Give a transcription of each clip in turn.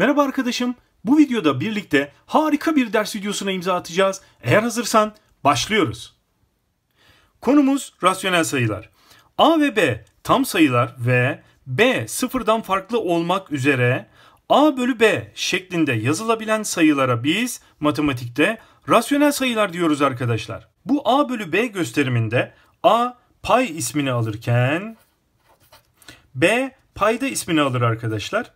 Merhaba arkadaşım. Bu videoda birlikte harika bir ders videosuna imza atacağız. Eğer hazırsan başlıyoruz. Konumuz rasyonel sayılar. A ve B tam sayılar ve B sıfırdan farklı olmak üzere A bölü B şeklinde yazılabilen sayılara biz matematikte rasyonel sayılar diyoruz arkadaşlar. Bu A bölü B gösteriminde A pay ismini alırken B payda ismini alır arkadaşlar.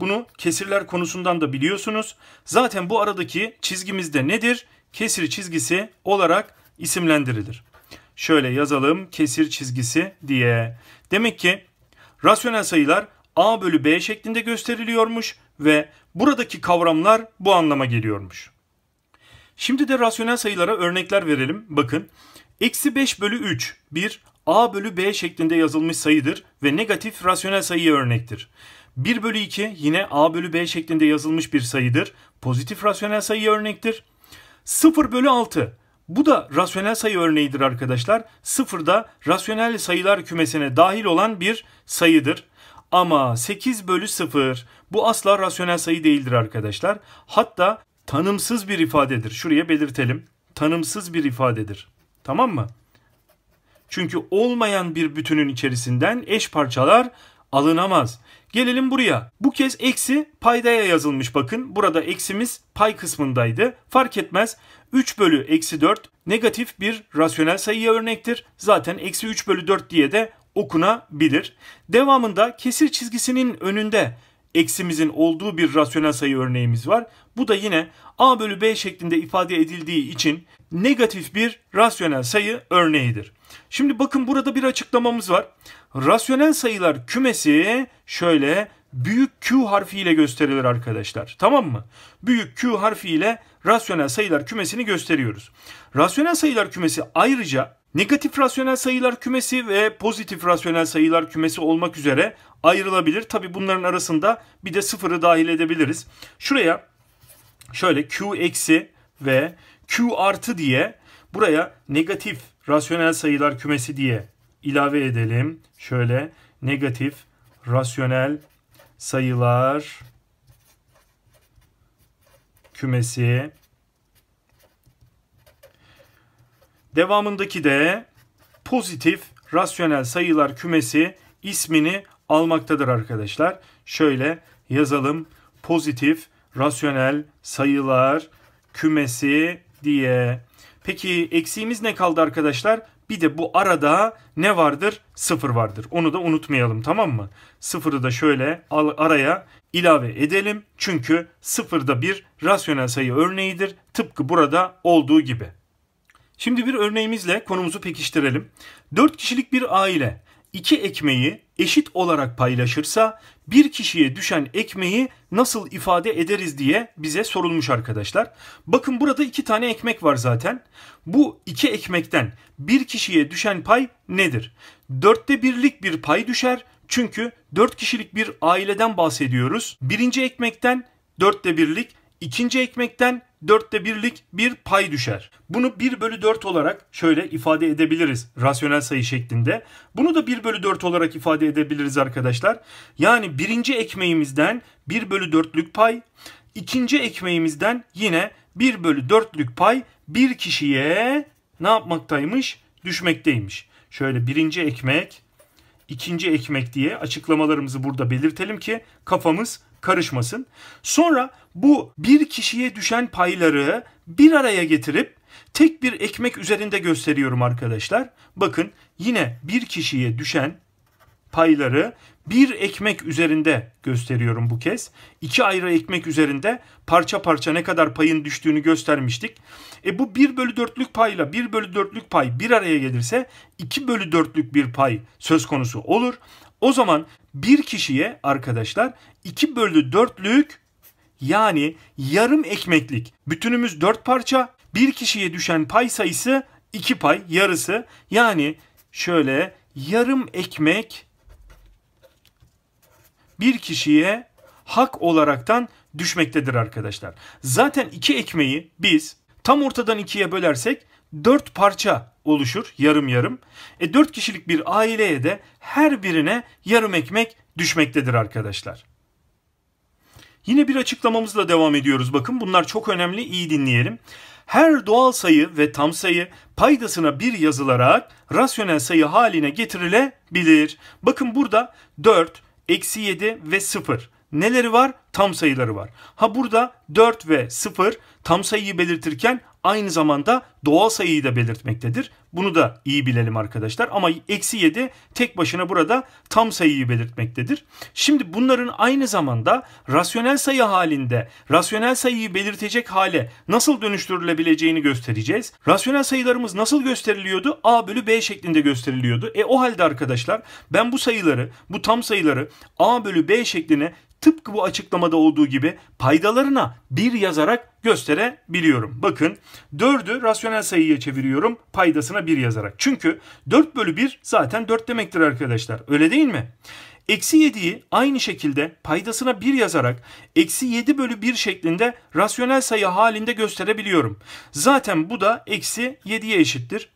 Bunu kesirler konusundan da biliyorsunuz. Zaten bu aradaki çizgimiz de nedir? Kesir çizgisi olarak isimlendirilir. Şöyle yazalım kesir çizgisi diye. Demek ki rasyonel sayılar a bölü b şeklinde gösteriliyormuş ve buradaki kavramlar bu anlama geliyormuş. Şimdi de rasyonel sayılara örnekler verelim. Bakın eksi 5 bölü 3 bir a bölü b şeklinde yazılmış sayıdır ve negatif rasyonel sayıya örnektir. 1 bölü 2 yine a bölü b şeklinde yazılmış bir sayıdır. Pozitif rasyonel sayı örnektir. 0 bölü 6 bu da rasyonel sayı örneğidir arkadaşlar. 0 da rasyonel sayılar kümesine dahil olan bir sayıdır. Ama 8 bölü 0 bu asla rasyonel sayı değildir arkadaşlar. Hatta tanımsız bir ifadedir. Şuraya belirtelim. Tanımsız bir ifadedir. Tamam mı? Çünkü olmayan bir bütünün içerisinden eş parçalar alınamaz. Gelelim buraya. Bu kez eksi paydaya yazılmış bakın. Burada eksimiz pay kısmındaydı. Fark etmez. 3 bölü eksi 4 negatif bir rasyonel sayıya örnektir. Zaten eksi 3 bölü 4 diye de okunabilir. Devamında kesir çizgisinin önünde eksimizin olduğu bir rasyonel sayı örneğimiz var. Bu da yine a bölü b şeklinde ifade edildiği için negatif bir rasyonel sayı örneğidir. Şimdi bakın burada bir açıklamamız var. Rasyonel sayılar kümesi şöyle büyük Q harfiyle gösterilir arkadaşlar. Tamam mı? Büyük Q harfiyle rasyonel sayılar kümesini gösteriyoruz. Rasyonel sayılar kümesi ayrıca negatif rasyonel sayılar kümesi ve pozitif rasyonel sayılar kümesi olmak üzere ayrılabilir. Tabi bunların arasında bir de sıfırı dahil edebiliriz. Şuraya şöyle Q eksi ve Q artı diye buraya negatif rasyonel sayılar kümesi diye ilave edelim. Şöyle negatif rasyonel sayılar kümesi. Devamındaki de pozitif rasyonel sayılar kümesi ismini almaktadır arkadaşlar. Şöyle yazalım. Pozitif rasyonel sayılar kümesi diye. Peki eksiğimiz ne kaldı arkadaşlar? Bir de bu arada ne vardır? Sıfır vardır. Onu da unutmayalım tamam mı? Sıfırı da şöyle araya ilave edelim. Çünkü sıfır da bir rasyonel sayı örneğidir. Tıpkı burada olduğu gibi. Şimdi bir örneğimizle konumuzu pekiştirelim. 4 kişilik bir aile iki ekmeği eşit olarak paylaşırsa bir kişiye düşen ekmeği nasıl ifade ederiz diye bize sorulmuş arkadaşlar. Bakın burada iki tane ekmek var zaten. Bu iki ekmekten bir kişiye düşen pay nedir? Dörtte birlik bir pay düşer. Çünkü dört kişilik bir aileden bahsediyoruz. Birinci ekmekten dörtte birlik, ikinci ekmekten Dörtte birlik bir pay düşer. Bunu 1 bölü 4 olarak şöyle ifade edebiliriz rasyonel sayı şeklinde. Bunu da 1 bölü 4 olarak ifade edebiliriz arkadaşlar. Yani birinci ekmeğimizden 1 bölü 4'lük pay, ikinci ekmeğimizden yine 1 bölü 4'lük pay bir kişiye ne yapmaktaymış? Düşmekteymiş. Şöyle birinci ekmek, ikinci ekmek diye açıklamalarımızı burada belirtelim ki kafamız karışmasın. Sonra bu bir kişiye düşen payları bir araya getirip tek bir ekmek üzerinde gösteriyorum arkadaşlar. Bakın yine bir kişiye düşen payları bir ekmek üzerinde gösteriyorum bu kez. İki ayrı ekmek üzerinde parça parça ne kadar payın düştüğünü göstermiştik. E bu 1 bölü 4'lük payla 1 bölü 4'lük pay bir araya gelirse 2 bölü 4'lük bir pay söz konusu olur. O zaman bir kişiye arkadaşlar 2 bölü 4'lük yani yarım ekmeklik. Bütünümüz 4 parça. Bir kişiye düşen pay sayısı 2 pay yarısı. Yani şöyle yarım ekmek bir kişiye hak olaraktan düşmektedir arkadaşlar. Zaten iki ekmeği biz tam ortadan ikiye bölersek 4 parça oluşur yarım yarım. E 4 kişilik bir aileye de her birine yarım ekmek düşmektedir arkadaşlar. Yine bir açıklamamızla devam ediyoruz. Bakın bunlar çok önemli. İyi dinleyelim. Her doğal sayı ve tam sayı paydasına bir yazılarak rasyonel sayı haline getirilebilir. Bakın burada 4, eksi 7 ve 0. Neleri var? Tam sayıları var. Ha burada 4 ve 0 tam sayıyı belirtirken aynı zamanda doğal sayıyı da belirtmektedir. Bunu da iyi bilelim arkadaşlar. Ama eksi 7 tek başına burada tam sayıyı belirtmektedir. Şimdi bunların aynı zamanda rasyonel sayı halinde rasyonel sayıyı belirtecek hale nasıl dönüştürülebileceğini göstereceğiz. Rasyonel sayılarımız nasıl gösteriliyordu? A bölü B şeklinde gösteriliyordu. E o halde arkadaşlar ben bu sayıları, bu tam sayıları A bölü B şekline tıpkı bu açıklamada olduğu gibi paydalarına bir yazarak gösterebiliyorum. Bakın 4'ü rasyonel sayıya çeviriyorum paydasına bir yazarak. Çünkü 4 bölü 1 zaten 4 demektir arkadaşlar. Öyle değil mi? Eksi 7'yi aynı şekilde paydasına 1 yazarak eksi 7 bölü 1 şeklinde rasyonel sayı halinde gösterebiliyorum. Zaten bu da eksi 7'ye eşittir.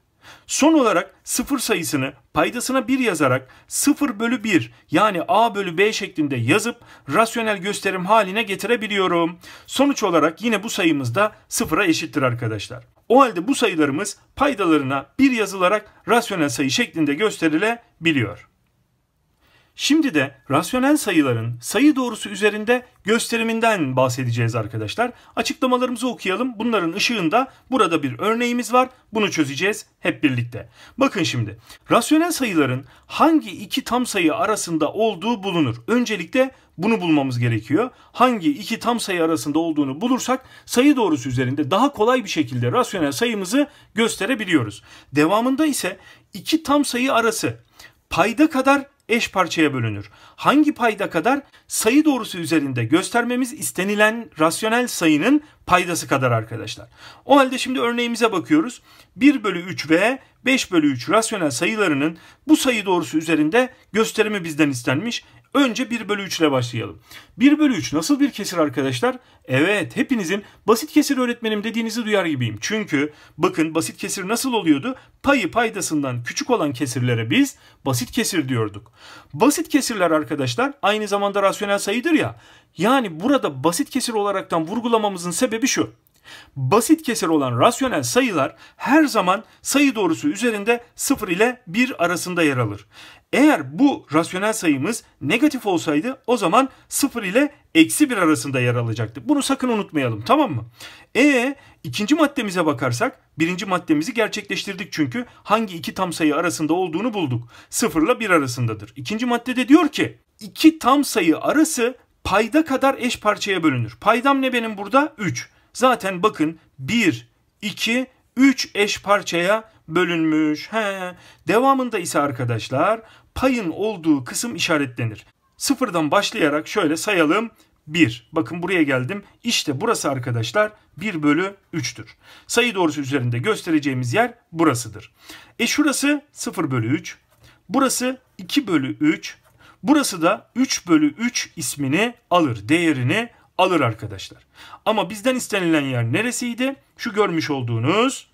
Son olarak sıfır sayısını paydasına 1 yazarak 0 bölü 1 yani a bölü b şeklinde yazıp rasyonel gösterim haline getirebiliyorum. Sonuç olarak yine bu sayımız da sıfıra eşittir arkadaşlar. O halde bu sayılarımız paydalarına 1 yazılarak rasyonel sayı şeklinde gösterilebiliyor. Şimdi de rasyonel sayıların sayı doğrusu üzerinde gösteriminden bahsedeceğiz arkadaşlar. Açıklamalarımızı okuyalım. Bunların ışığında burada bir örneğimiz var. Bunu çözeceğiz hep birlikte. Bakın şimdi rasyonel sayıların hangi iki tam sayı arasında olduğu bulunur. Öncelikle bunu bulmamız gerekiyor. Hangi iki tam sayı arasında olduğunu bulursak sayı doğrusu üzerinde daha kolay bir şekilde rasyonel sayımızı gösterebiliyoruz. Devamında ise iki tam sayı arası payda kadar eş parçaya bölünür. Hangi payda kadar? Sayı doğrusu üzerinde göstermemiz istenilen rasyonel sayının paydası kadar arkadaşlar. O halde şimdi örneğimize bakıyoruz. 1 bölü 3 ve 5 bölü 3 rasyonel sayılarının bu sayı doğrusu üzerinde gösterimi bizden istenmiş. Önce 1 bölü 3 ile başlayalım. 1 bölü 3 nasıl bir kesir arkadaşlar? Evet hepinizin basit kesir öğretmenim dediğinizi duyar gibiyim. Çünkü bakın basit kesir nasıl oluyordu? Payı paydasından küçük olan kesirlere biz basit kesir diyorduk. Basit kesirler arkadaşlar aynı zamanda rasyonel sayıdır ya. Yani burada basit kesir olaraktan vurgulamamızın sebebi şu. Basit kesir olan rasyonel sayılar her zaman sayı doğrusu üzerinde 0 ile 1 arasında yer alır. Eğer bu rasyonel sayımız negatif olsaydı o zaman 0 ile eksi 1 arasında yer alacaktı. Bunu sakın unutmayalım tamam mı? E ikinci maddemize bakarsak birinci maddemizi gerçekleştirdik çünkü hangi iki tam sayı arasında olduğunu bulduk. 0 ile 1 arasındadır. İkinci maddede diyor ki iki tam sayı arası payda kadar eş parçaya bölünür. Paydam ne benim burada? 3. Zaten bakın 1, 2, 3 eş parçaya bölünmüş. He. Devamında ise arkadaşlar payın olduğu kısım işaretlenir. Sıfırdan başlayarak şöyle sayalım. 1. Bakın buraya geldim. İşte burası arkadaşlar 1 bölü 3'tür. Sayı doğrusu üzerinde göstereceğimiz yer burasıdır. E şurası 0 bölü 3. Burası 2 bölü 3. Burası da 3 bölü 3 ismini alır. Değerini alır arkadaşlar. Ama bizden istenilen yer neresiydi? Şu görmüş olduğunuz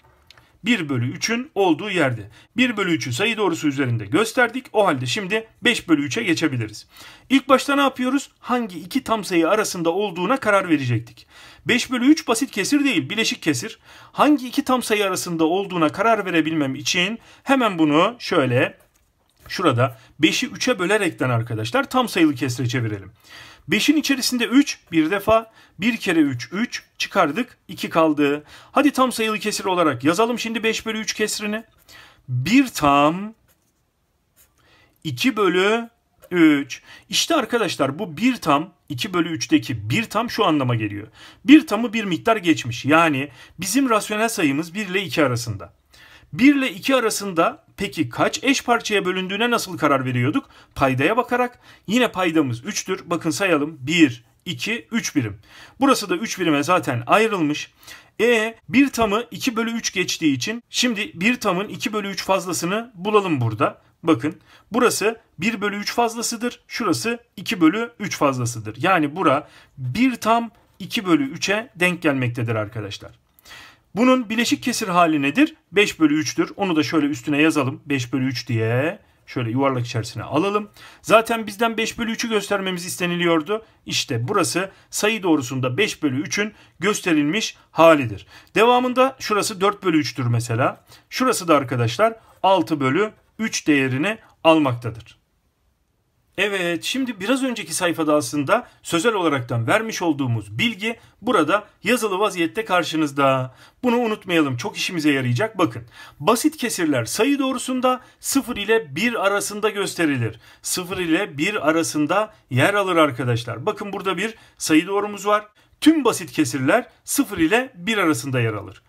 1 bölü 3'ün olduğu yerde. 1 bölü 3'ü sayı doğrusu üzerinde gösterdik. O halde şimdi 5 bölü 3'e geçebiliriz. İlk başta ne yapıyoruz? Hangi iki tam sayı arasında olduğuna karar verecektik. 5 bölü 3 basit kesir değil, bileşik kesir. Hangi iki tam sayı arasında olduğuna karar verebilmem için hemen bunu şöyle şurada 5'i 3'e bölerekten arkadaşlar tam sayılı kesire çevirelim. 5'in içerisinde 3 bir defa. 1 kere 3 3 çıkardık 2 kaldı. Hadi tam sayılı kesir olarak yazalım şimdi 5 bölü 3 kesrini. 1 tam 2 bölü 3. İşte arkadaşlar bu 1 tam 2 bölü 3'teki 1 tam şu anlama geliyor. 1 tamı bir miktar geçmiş. Yani bizim rasyonel sayımız 1 ile 2 arasında. 1 ile 2 arasında peki kaç eş parçaya bölündüğüne nasıl karar veriyorduk? Paydaya bakarak yine paydamız 3'tür. Bakın sayalım 1, 2, 3 birim. Burası da 3 birime zaten ayrılmış. E bir tamı 2 bölü 3 geçtiği için şimdi bir tamın 2 bölü 3 fazlasını bulalım burada. Bakın burası 1 bölü 3 fazlasıdır. Şurası 2 bölü 3 fazlasıdır. Yani bura 1 tam 2 bölü 3'e denk gelmektedir arkadaşlar. Bunun bileşik kesir hali nedir? 5 bölü 3'tür. Onu da şöyle üstüne yazalım. 5 bölü 3 diye şöyle yuvarlak içerisine alalım. Zaten bizden 5 bölü 3'ü göstermemiz isteniliyordu. İşte burası sayı doğrusunda 5 bölü 3'ün gösterilmiş halidir. Devamında şurası 4 bölü 3'tür mesela. Şurası da arkadaşlar 6 bölü 3 değerini almaktadır. Evet, şimdi biraz önceki sayfada aslında sözel olaraktan vermiş olduğumuz bilgi burada yazılı vaziyette karşınızda. Bunu unutmayalım, çok işimize yarayacak. Bakın, basit kesirler sayı doğrusunda 0 ile 1 arasında gösterilir. 0 ile 1 arasında yer alır arkadaşlar. Bakın burada bir sayı doğrumuz var. Tüm basit kesirler 0 ile 1 arasında yer alır.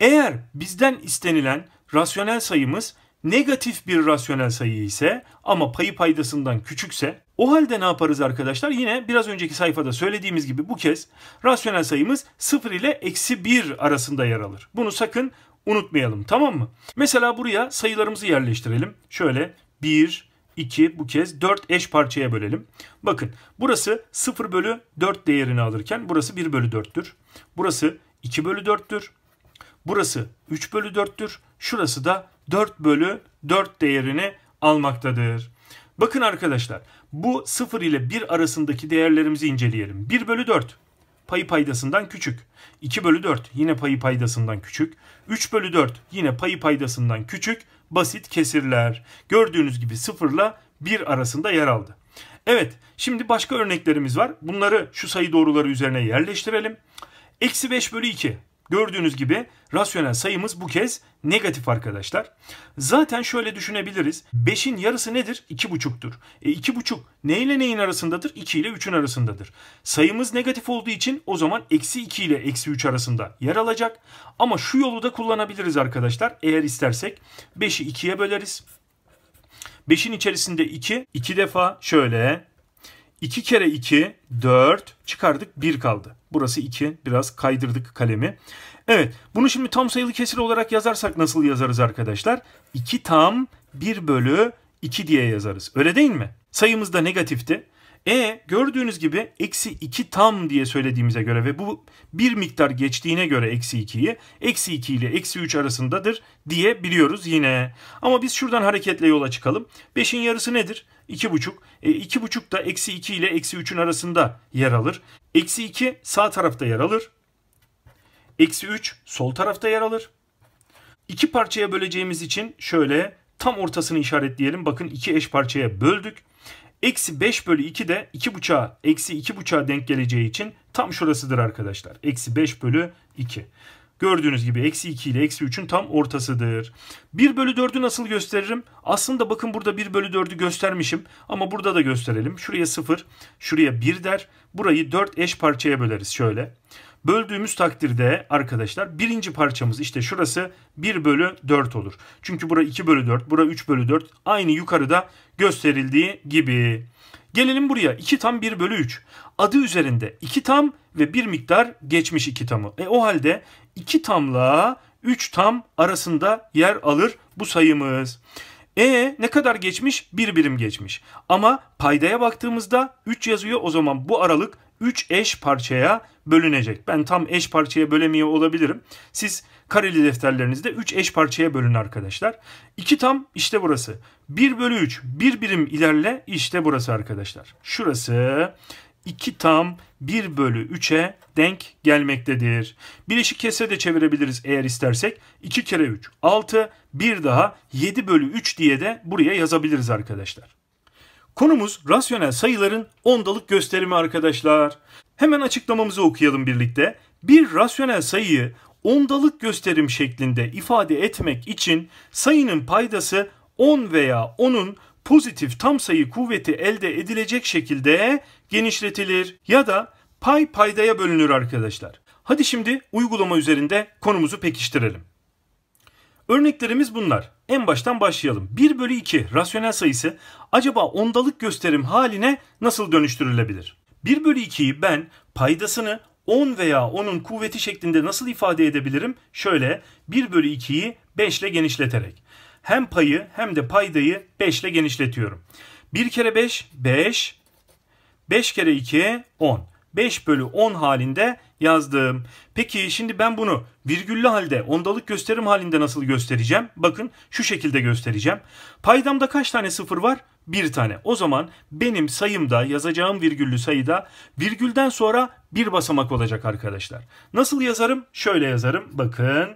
Eğer bizden istenilen rasyonel sayımız Negatif bir rasyonel sayı ise ama payı paydasından küçükse o halde ne yaparız arkadaşlar? Yine biraz önceki sayfada söylediğimiz gibi bu kez rasyonel sayımız 0 ile eksi 1 arasında yer alır. Bunu sakın unutmayalım tamam mı? Mesela buraya sayılarımızı yerleştirelim. Şöyle 1, 2 bu kez 4 eş parçaya bölelim. Bakın burası 0 bölü 4 değerini alırken burası 1 bölü 4'tür. Burası 2 bölü 4'tür. Burası 3 bölü 4'tür. Şurası da 4 bölü 4 değerini almaktadır. Bakın arkadaşlar bu 0 ile 1 arasındaki değerlerimizi inceleyelim. 1 bölü 4 payı paydasından küçük. 2 bölü 4 yine payı paydasından küçük. 3 bölü 4 yine payı paydasından küçük. Basit kesirler. Gördüğünüz gibi 0 ile 1 arasında yer aldı. Evet şimdi başka örneklerimiz var. Bunları şu sayı doğruları üzerine yerleştirelim. Eksi 5 bölü 2 Gördüğünüz gibi rasyonel sayımız bu kez negatif arkadaşlar. Zaten şöyle düşünebiliriz. 5'in yarısı nedir? 2,5'tur. E 2,5 ne ile neyin arasındadır? 2 ile 3'ün arasındadır. Sayımız negatif olduğu için o zaman eksi 2 ile eksi 3 arasında yer alacak. Ama şu yolu da kullanabiliriz arkadaşlar. Eğer istersek 5'i 2'ye böleriz. 5'in içerisinde 2, 2 defa şöyle 2 kere 2 4 çıkardık 1 kaldı. Burası 2 biraz kaydırdık kalemi. Evet bunu şimdi tam sayılı kesir olarak yazarsak nasıl yazarız arkadaşlar? 2 tam 1 bölü 2 diye yazarız. Öyle değil mi? Sayımız da negatifti. E gördüğünüz gibi eksi 2 tam diye söylediğimize göre ve bu bir miktar geçtiğine göre eksi 2'yi eksi 2 ile eksi 3 arasındadır diye biliyoruz yine. Ama biz şuradan hareketle yola çıkalım. 5'in yarısı nedir? 2,5. E, 2,5 da eksi 2 ile eksi 3'ün arasında yer alır. Eksi 2 sağ tarafta yer alır. Eksi 3 sol tarafta yer alır. İki parçaya böleceğimiz için şöyle tam ortasını işaretleyelim. Bakın iki eş parçaya böldük. Eksi 5 bölü 2 de 2,5'a eksi 2,5'a denk geleceği için tam şurasıdır arkadaşlar. Eksi 5 bölü 2. Gördüğünüz gibi eksi 2 ile eksi 3'ün tam ortasıdır. 1 bölü 4'ü nasıl gösteririm? Aslında bakın burada 1 bölü 4'ü göstermişim. Ama burada da gösterelim. Şuraya 0, şuraya 1 der. Burayı 4 eş parçaya böleriz şöyle. Böldüğümüz takdirde arkadaşlar birinci parçamız işte şurası 1 bölü 4 olur. Çünkü bura 2 bölü 4, bura 3 bölü 4 aynı yukarıda gösterildiği gibi. Gelelim buraya 2 tam 1 bölü 3. Adı üzerinde 2 tam ve bir miktar geçmiş 2 tamı. E o halde 2 tamla 3 tam arasında yer alır bu sayımız. E ne kadar geçmiş? Bir birim geçmiş. Ama paydaya baktığımızda 3 yazıyor. O zaman bu aralık 3 eş parçaya bölünecek. Ben tam eş parçaya bölemiyor olabilirim. Siz kareli defterlerinizde 3 eş parçaya bölün arkadaşlar. 2 tam işte burası. 1 bölü 3 bir birim ilerle işte burası arkadaşlar. Şurası 2 tam 1 bölü 3'e denk gelmektedir. Bir eşi kese de çevirebiliriz eğer istersek. 2 kere 3 6 bir daha 7 bölü 3 diye de buraya yazabiliriz arkadaşlar. Konumuz rasyonel sayıların ondalık gösterimi arkadaşlar. Hemen açıklamamızı okuyalım birlikte. Bir rasyonel sayıyı ondalık gösterim şeklinde ifade etmek için sayının paydası 10 veya 10'un pozitif tam sayı kuvveti elde edilecek şekilde genişletilir ya da pay paydaya bölünür arkadaşlar. Hadi şimdi uygulama üzerinde konumuzu pekiştirelim. Örneklerimiz bunlar. En baştan başlayalım. 1 bölü 2 rasyonel sayısı acaba ondalık gösterim haline nasıl dönüştürülebilir? 1 bölü 2'yi ben paydasını 10 veya 10'un kuvveti şeklinde nasıl ifade edebilirim? Şöyle 1 bölü 2'yi 5 ile genişleterek. Hem payı hem de paydayı 5 ile genişletiyorum. 1 kere 5 5 5 kere 2 10. 5 bölü 10 halinde yazdım. Peki şimdi ben bunu virgüllü halde ondalık gösterim halinde nasıl göstereceğim? Bakın şu şekilde göstereceğim. Paydamda kaç tane sıfır var? Bir tane. O zaman benim sayımda yazacağım virgüllü sayıda virgülden sonra bir basamak olacak arkadaşlar. Nasıl yazarım? Şöyle yazarım. Bakın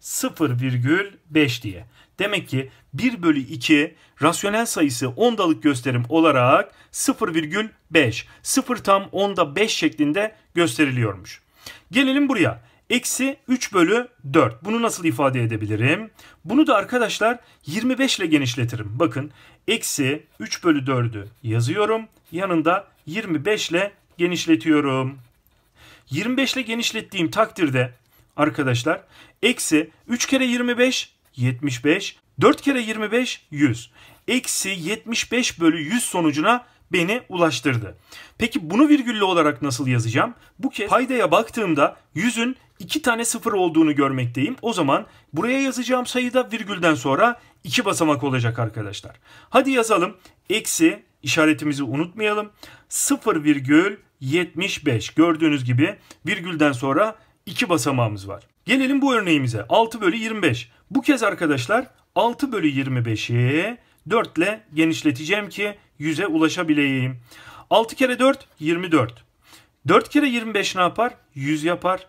0,5 diye. Demek ki 1 bölü 2 rasyonel sayısı ondalık gösterim olarak 0,5, 0 tam onda 5 şeklinde gösteriliyormuş. Gelelim buraya. Eksi 3 bölü 4. Bunu nasıl ifade edebilirim? Bunu da arkadaşlar 25 ile genişletirim. Bakın eksi 3 bölü 4'ü yazıyorum. Yanında 25 ile genişletiyorum. 25 ile genişlettiğim takdirde arkadaşlar eksi 3 kere 25 75. 4 kere 25 100. Eksi 75 bölü 100 sonucuna beni ulaştırdı. Peki bunu virgüllü olarak nasıl yazacağım? Bu kez paydaya baktığımda 100'ün 2 tane sıfır olduğunu görmekteyim. O zaman buraya yazacağım sayıda virgülden sonra 2 basamak olacak arkadaşlar. Hadi yazalım. Eksi işaretimizi unutmayalım. 0 virgül 75. gördüğünüz gibi virgülden sonra 2 basamağımız var. Gelelim bu örneğimize. 6 bölü 25. Bu kez arkadaşlar 6 bölü 25'i 4 ile genişleteceğim ki 100'e ulaşabileyim. 6 kere 4 24. 4 kere 25 ne yapar? 100 yapar.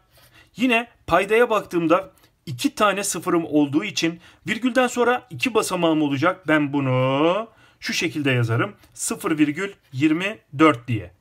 Yine paydaya baktığımda 2 tane sıfırım olduğu için virgülden sonra 2 basamağım olacak. Ben bunu şu şekilde yazarım. 0,24 diye.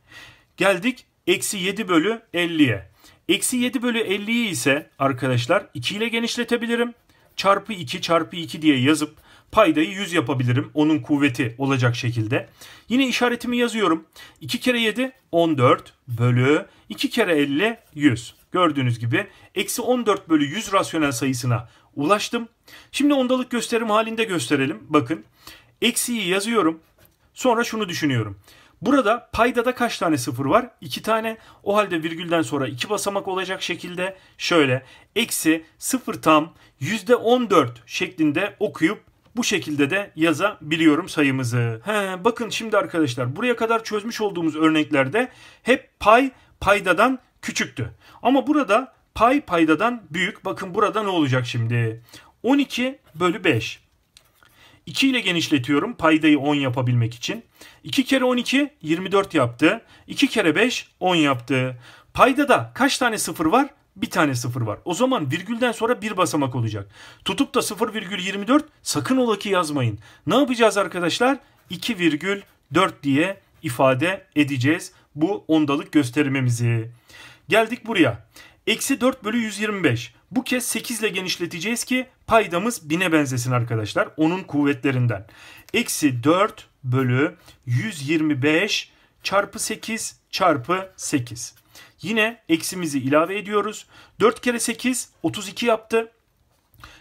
Geldik eksi 7 bölü 50'ye. Eksi 7 bölü 50'yi ise arkadaşlar 2 ile genişletebilirim çarpı 2 çarpı 2 diye yazıp paydayı 100 yapabilirim. Onun kuvveti olacak şekilde. Yine işaretimi yazıyorum. 2 kere 7 14 bölü 2 kere 50 100. Gördüğünüz gibi eksi 14 bölü 100 rasyonel sayısına ulaştım. Şimdi ondalık gösterim halinde gösterelim. Bakın eksiyi yazıyorum. Sonra şunu düşünüyorum. Burada paydada kaç tane sıfır var? 2 tane. O halde virgülden sonra 2 basamak olacak şekilde şöyle eksi 0 tam %14 şeklinde okuyup bu şekilde de yazabiliyorum sayımızı. He, bakın şimdi arkadaşlar buraya kadar çözmüş olduğumuz örneklerde hep pay paydadan küçüktü. Ama burada pay paydadan büyük. Bakın burada ne olacak şimdi? 12 bölü 5. 2 ile genişletiyorum paydayı 10 yapabilmek için. 2 kere 12 24 yaptı. 2 kere 5 10 yaptı. Paydada kaç tane sıfır var? bir tane sıfır var. O zaman virgülden sonra bir basamak olacak. Tutup da 0,24 sakın ola ki yazmayın. Ne yapacağız arkadaşlar? 2,4 diye ifade edeceğiz bu ondalık gösterimimizi. Geldik buraya. Eksi 4 bölü 125. Bu kez 8 ile genişleteceğiz ki paydamız 1000'e benzesin arkadaşlar. Onun kuvvetlerinden. Eksi 4 bölü 125 çarpı 8 çarpı 8. Yine eksimizi ilave ediyoruz. 4 kere 8 32 yaptı.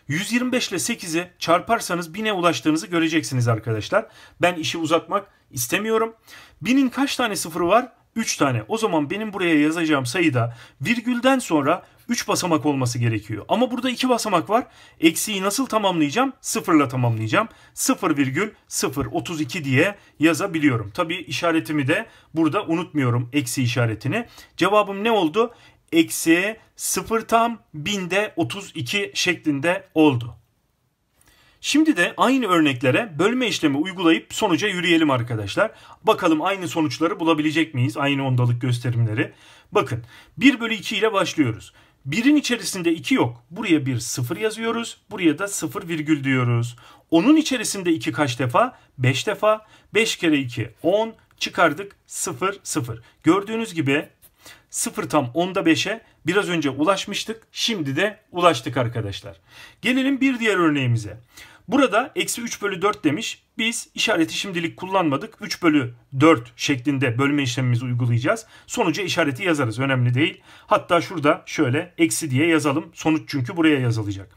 125 ile 8'i çarparsanız 1000'e ulaştığınızı göreceksiniz arkadaşlar. Ben işi uzatmak istemiyorum. 1000'in kaç tane sıfırı var? 3 tane. O zaman benim buraya yazacağım sayıda virgülden sonra 3 basamak olması gerekiyor. Ama burada 2 basamak var. Eksiği nasıl tamamlayacağım? Sıfırla tamamlayacağım. 0,032 diye yazabiliyorum. Tabii işaretimi de burada unutmuyorum. Eksi işaretini. Cevabım ne oldu? Eksi 0 tam binde 32 şeklinde oldu. Şimdi de aynı örneklere bölme işlemi uygulayıp sonuca yürüyelim arkadaşlar. Bakalım aynı sonuçları bulabilecek miyiz? Aynı ondalık gösterimleri. Bakın 1 bölü 2 ile başlıyoruz. Birin içerisinde 2 yok. Buraya bir 0 yazıyoruz. Buraya da 0 virgül diyoruz. Onun içerisinde 2 kaç defa? 5 defa. 5 kere 2 10 çıkardık 0 0. Gördüğünüz gibi 0 tam 10'da 5'e biraz önce ulaşmıştık. Şimdi de ulaştık arkadaşlar. Gelelim bir diğer örneğimize. Burada eksi 3 bölü 4 demiş. Biz işareti şimdilik kullanmadık. 3 bölü 4 şeklinde bölme işlemimizi uygulayacağız. Sonuca işareti yazarız. Önemli değil. Hatta şurada şöyle eksi diye yazalım. Sonuç çünkü buraya yazılacak.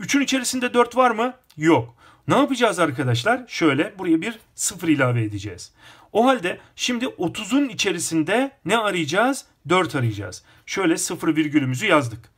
3'ün içerisinde 4 var mı? Yok. Ne yapacağız arkadaşlar? Şöyle buraya bir sıfır ilave edeceğiz. O halde şimdi 30'un içerisinde ne arayacağız? 4 arayacağız. Şöyle sıfır virgülümüzü yazdık.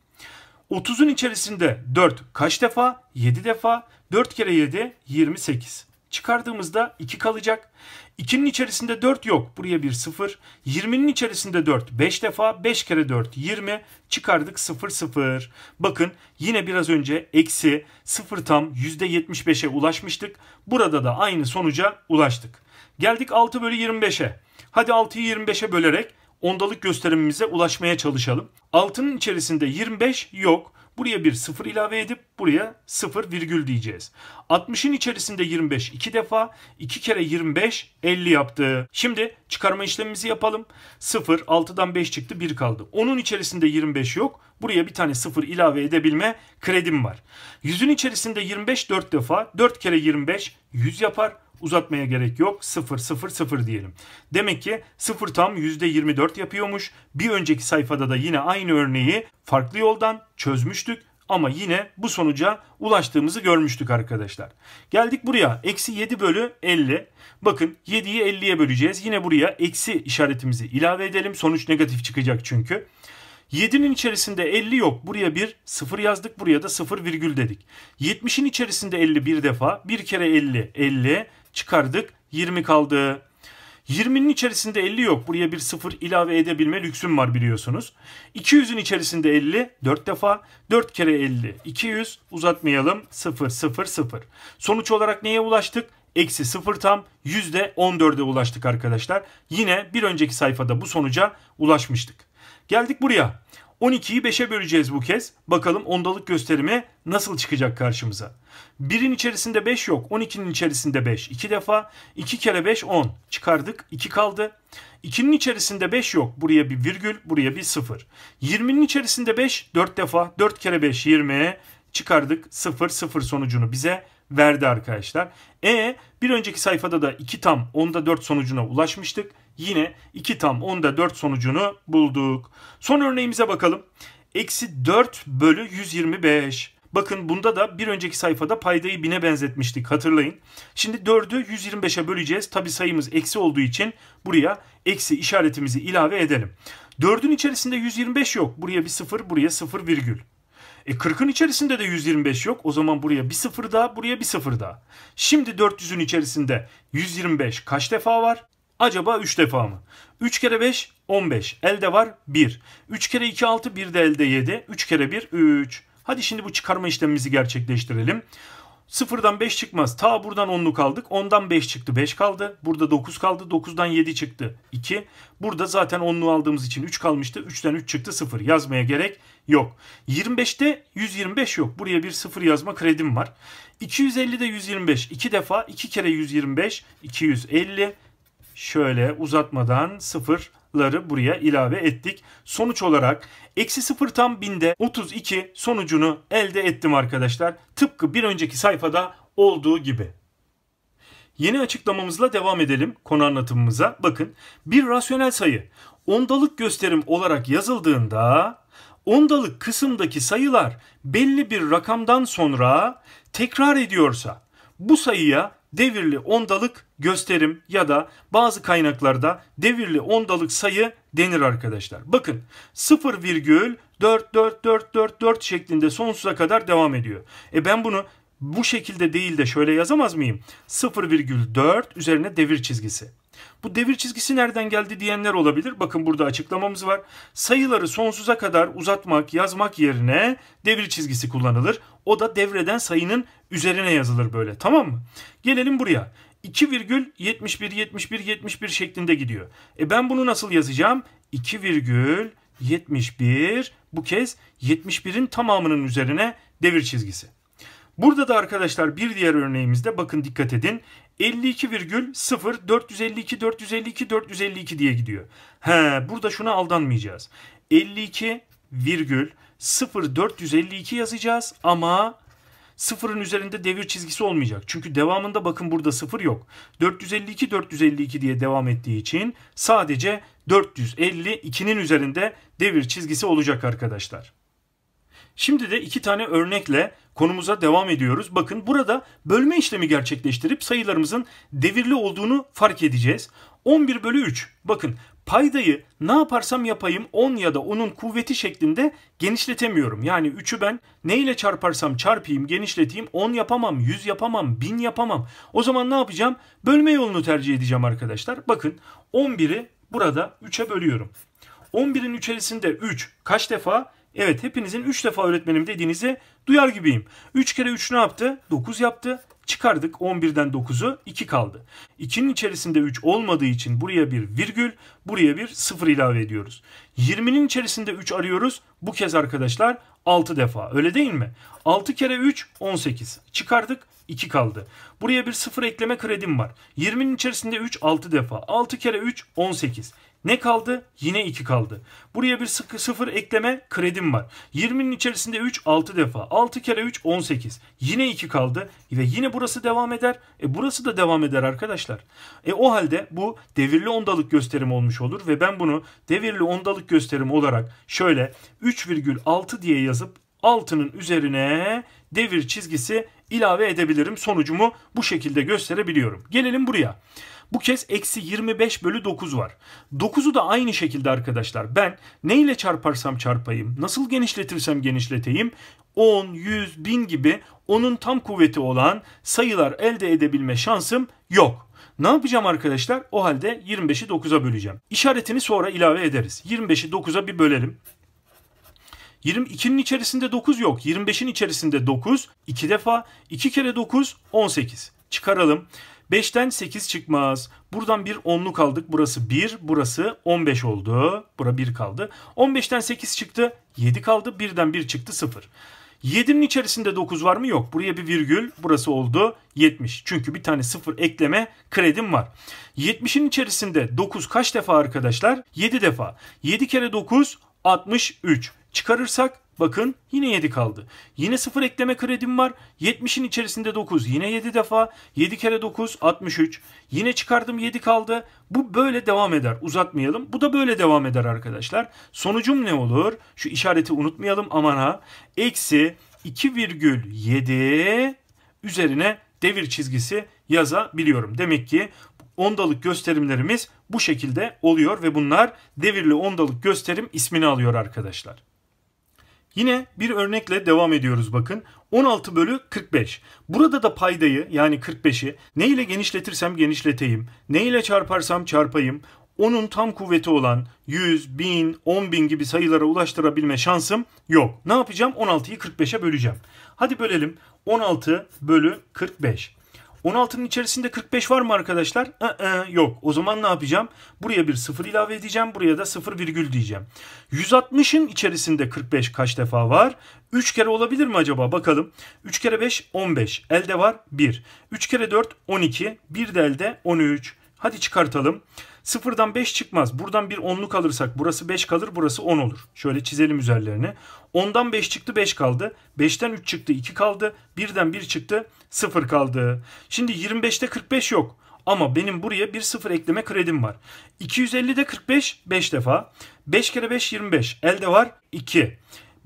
30'un içerisinde 4 kaç defa? 7 defa. 4 kere 7 28. Çıkardığımızda 2 kalacak. 2'nin içerisinde 4 yok. Buraya bir 0. 20'nin içerisinde 4 5 defa. 5 kere 4 20. Çıkardık 0 0. Bakın yine biraz önce eksi 0 tam %75'e ulaşmıştık. Burada da aynı sonuca ulaştık. Geldik 6 bölü 25'e. Hadi 6'yı 25'e bölerek ondalık gösterimimize ulaşmaya çalışalım. Altının içerisinde 25 yok. Buraya bir 0 ilave edip buraya 0 virgül diyeceğiz. 60'ın içerisinde 25 2 defa 2 kere 25 50 yaptı. Şimdi çıkarma işlemimizi yapalım. 0 6'dan 5 çıktı 1 kaldı. Onun içerisinde 25 yok. Buraya bir tane 0 ilave edebilme kredim var. 100'ün içerisinde 25 4 defa 4 kere 25 100 yapar uzatmaya gerek yok. 0 0 0 diyelim. Demek ki 0 tam %24 yapıyormuş. Bir önceki sayfada da yine aynı örneği farklı yoldan çözmüştük. Ama yine bu sonuca ulaştığımızı görmüştük arkadaşlar. Geldik buraya. Eksi 7 bölü 50. Bakın 7'yi 50'ye böleceğiz. Yine buraya eksi işaretimizi ilave edelim. Sonuç negatif çıkacak çünkü. 7'nin içerisinde 50 yok. Buraya bir 0 yazdık. Buraya da 0 virgül dedik. 70'in içerisinde 50 bir defa. Bir kere 50 50 çıkardık. 20 kaldı. 20'nin içerisinde 50 yok. Buraya bir sıfır ilave edebilme lüksüm var biliyorsunuz. 200'ün içerisinde 50 4 defa. 4 kere 50 200 uzatmayalım 0 0 0. Sonuç olarak neye ulaştık? Eksi 0 tam %14'e ulaştık arkadaşlar. Yine bir önceki sayfada bu sonuca ulaşmıştık. Geldik buraya. 12'yi 5'e böleceğiz bu kez. Bakalım ondalık gösterimi nasıl çıkacak karşımıza. 1'in içerisinde 5 yok. 12'nin içerisinde 5. 2 defa. 2 kere 5 10. Çıkardık. 2 kaldı. 2'nin içerisinde 5 yok. Buraya bir virgül. Buraya bir 0. 20'nin içerisinde 5 4 defa. 4 kere 5 20. Çıkardık. 0 0 sonucunu bize verdi arkadaşlar. E bir önceki sayfada da 2 tam onda 4 sonucuna ulaşmıştık yine 2 tam 10'da 4 sonucunu bulduk. Son örneğimize bakalım. Eksi 4 bölü 125. Bakın bunda da bir önceki sayfada paydayı 1000'e benzetmiştik hatırlayın. Şimdi 4'ü 125'e böleceğiz. Tabi sayımız eksi olduğu için buraya eksi işaretimizi ilave edelim. 4'ün içerisinde 125 yok. Buraya bir 0, buraya 0 virgül. E 40'ın içerisinde de 125 yok. O zaman buraya bir 0 daha, buraya bir 0 daha. Şimdi 400'ün içerisinde 125 kaç defa var? Acaba 3 defa mı? 3 kere 5 15. Elde var 1. 3 kere 2 6 1 de elde 7. 3 kere 1 3. Hadi şimdi bu çıkarma işlemimizi gerçekleştirelim. Sıfırdan 5 çıkmaz. Ta buradan 10'luk kaldık. 10'dan 5 çıktı. 5 kaldı. Burada 9 kaldı. 9'dan 7 çıktı. 2. Burada zaten 10'lu aldığımız için 3 kalmıştı. 3'ten 3 çıktı. 0. Yazmaya gerek yok. 25'te 125 yok. Buraya bir 0 yazma kredim var. 250'de 125. 2 defa 2 kere 125. 250 şöyle uzatmadan sıfırları buraya ilave ettik. Sonuç olarak eksi sıfır tam binde 32 sonucunu elde ettim arkadaşlar. Tıpkı bir önceki sayfada olduğu gibi. Yeni açıklamamızla devam edelim konu anlatımımıza. Bakın bir rasyonel sayı ondalık gösterim olarak yazıldığında ondalık kısımdaki sayılar belli bir rakamdan sonra tekrar ediyorsa bu sayıya devirli ondalık gösterim ya da bazı kaynaklarda devirli ondalık sayı denir arkadaşlar. Bakın 0,4444 şeklinde sonsuza kadar devam ediyor. E ben bunu bu şekilde değil de şöyle yazamaz mıyım? 0,4 üzerine devir çizgisi. Bu devir çizgisi nereden geldi diyenler olabilir. Bakın burada açıklamamız var. Sayıları sonsuza kadar uzatmak, yazmak yerine devir çizgisi kullanılır. O da devreden sayının üzerine yazılır böyle. Tamam mı? Gelelim buraya. 2,717171 şeklinde gidiyor. E ben bunu nasıl yazacağım? 2,71 bu kez 71'in tamamının üzerine devir çizgisi. Burada da arkadaşlar bir diğer örneğimizde bakın dikkat edin. 52,0 452 452 452 diye gidiyor. He, burada şuna aldanmayacağız. 52 virgül 0 452 yazacağız ama sıfırın üzerinde devir çizgisi olmayacak. Çünkü devamında bakın burada sıfır yok. 452 452 diye devam ettiği için sadece 452'nin üzerinde devir çizgisi olacak arkadaşlar. Şimdi de iki tane örnekle konumuza devam ediyoruz. Bakın burada bölme işlemi gerçekleştirip sayılarımızın devirli olduğunu fark edeceğiz. 11 bölü 3. Bakın paydayı ne yaparsam yapayım 10 ya da onun kuvveti şeklinde genişletemiyorum. Yani 3'ü ben neyle çarparsam çarpayım genişleteyim 10 yapamam, 100 yapamam, 1000 yapamam. O zaman ne yapacağım? Bölme yolunu tercih edeceğim arkadaşlar. Bakın 11'i burada 3'e bölüyorum. 11'in içerisinde 3 kaç defa? Evet hepinizin 3 defa öğretmenim dediğinizi duyar gibiyim. 3 kere 3 ne yaptı? 9 yaptı. Çıkardık 11'den 9'u 2 kaldı. 2'nin içerisinde 3 olmadığı için buraya bir virgül, buraya bir 0 ilave ediyoruz. 20'nin içerisinde 3 arıyoruz. Bu kez arkadaşlar 6 defa. Öyle değil mi? 6 kere 3 18. Çıkardık 2 kaldı. Buraya bir 0 ekleme kredim var. 20'nin içerisinde 3 6 defa. 6 kere 3 18. Ne kaldı? Yine 2 kaldı. Buraya bir sıkı sıfır ekleme kredim var. 20'nin içerisinde 3 6 defa. 6 kere 3 18. Yine 2 kaldı ve yine burası devam eder. E burası da devam eder arkadaşlar. E o halde bu devirli ondalık gösterim olmuş olur ve ben bunu devirli ondalık gösterim olarak şöyle 3,6 diye yazıp altının üzerine devir çizgisi ilave edebilirim. Sonucumu bu şekilde gösterebiliyorum. Gelelim buraya. Bu kez eksi 25 bölü 9 var. 9'u da aynı şekilde arkadaşlar ben neyle çarparsam çarpayım, nasıl genişletirsem genişleteyim 10, 100, 1000 gibi onun tam kuvveti olan sayılar elde edebilme şansım yok. Ne yapacağım arkadaşlar? O halde 25'i 9'a böleceğim. İşaretini sonra ilave ederiz. 25'i 9'a bir bölelim. 22'nin içerisinde 9 yok. 25'in içerisinde 9 2 defa. 2 kere 9 18. Çıkaralım. 5'ten 8 çıkmaz. Buradan bir onluk aldık. Burası 1, burası 15 oldu. Bura 1 kaldı. 15'ten 8 çıktı. 7 kaldı. Birden 1 çıktı 0. 7'nin içerisinde 9 var mı? Yok. Buraya bir virgül. Burası oldu 70. Çünkü bir tane 0 ekleme kredim var. 70'in içerisinde 9 kaç defa arkadaşlar? 7 defa. 7 kere 9 63. Çıkarırsak Bakın yine 7 kaldı. Yine 0 ekleme kredim var. 70'in içerisinde 9. Yine 7 defa. 7 kere 9 63. Yine çıkardım 7 kaldı. Bu böyle devam eder. Uzatmayalım. Bu da böyle devam eder arkadaşlar. Sonucum ne olur? Şu işareti unutmayalım aman ha. Eksi 2,7 üzerine devir çizgisi yazabiliyorum. Demek ki ondalık gösterimlerimiz bu şekilde oluyor ve bunlar devirli ondalık gösterim ismini alıyor arkadaşlar. Yine bir örnekle devam ediyoruz bakın. 16 bölü 45. Burada da paydayı yani 45'i ne ile genişletirsem genişleteyim, ne ile çarparsam çarpayım, onun tam kuvveti olan 100, 1000, 10000 gibi sayılara ulaştırabilme şansım yok. Ne yapacağım? 16'yı 45'e böleceğim. Hadi bölelim. 16 bölü 45. 16'nın içerisinde 45 var mı arkadaşlar? I-ı, yok. O zaman ne yapacağım? Buraya bir 0 ilave edeceğim. Buraya da 0 virgül diyeceğim. 160'ın içerisinde 45 kaç defa var? 3 kere olabilir mi acaba? Bakalım. 3 kere 5 15. Elde var 1. 3 kere 4 12. 1 de elde 13. Hadi çıkartalım. 0'dan 5 çıkmaz. Buradan bir 10'luk alırsak burası 5 kalır burası 10 olur. Şöyle çizelim üzerlerine. 10'dan 5 çıktı 5 kaldı. 5'ten 3 çıktı 2 kaldı. 1'den 1 çıktı 0 kaldı. Şimdi 25'te 45 yok. Ama benim buraya bir sıfır ekleme kredim var. 250'de 45 5 defa. 5 kere 5 25. Elde var 2.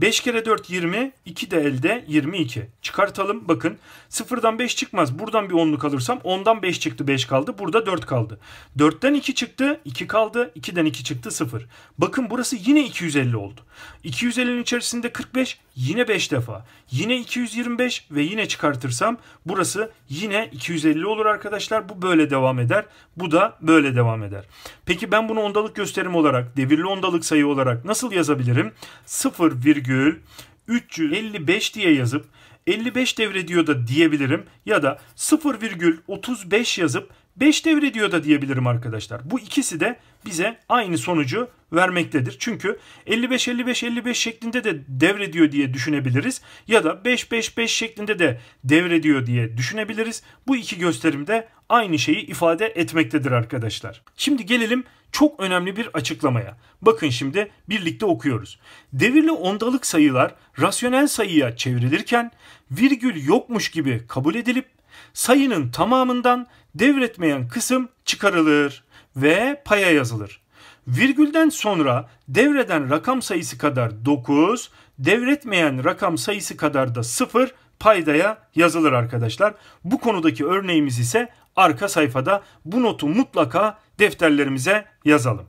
5 kere 4 20. 2 de elde 22. Çıkartalım bakın. Sıfırdan 5 çıkmaz. Buradan bir 10'luk alırsam 10'dan 5 çıktı 5 kaldı. Burada 4 kaldı. 4'ten 2 çıktı 2 kaldı. 2'den 2 çıktı 0. Bakın burası yine 250 oldu. 250'nin içerisinde 45 yine 5 defa. Yine 225 ve yine çıkartırsam burası yine 250 olur arkadaşlar. Bu böyle devam eder. Bu da böyle devam eder. Peki ben bunu ondalık gösterim olarak, devirli ondalık sayı olarak nasıl yazabilirim? 0,355 diye yazıp 55 devrediyor da diyebilirim ya da 0,35 yazıp 5 devrediyor da diyebilirim arkadaşlar. Bu ikisi de bize aynı sonucu vermektedir. Çünkü 55-55-55 şeklinde de devrediyor diye düşünebiliriz ya da 5-5-5 şeklinde de devrediyor diye düşünebiliriz. Bu iki gösterim de aynı şeyi ifade etmektedir arkadaşlar. Şimdi gelelim çok önemli bir açıklamaya. Bakın şimdi birlikte okuyoruz. Devirli ondalık sayılar rasyonel sayıya çevrilirken virgül yokmuş gibi kabul edilip sayının tamamından devretmeyen kısım çıkarılır ve paya yazılır. Virgülden sonra devreden rakam sayısı kadar 9, devretmeyen rakam sayısı kadar da 0 paydaya yazılır arkadaşlar. Bu konudaki örneğimiz ise arka sayfada bu notu mutlaka defterlerimize yazalım.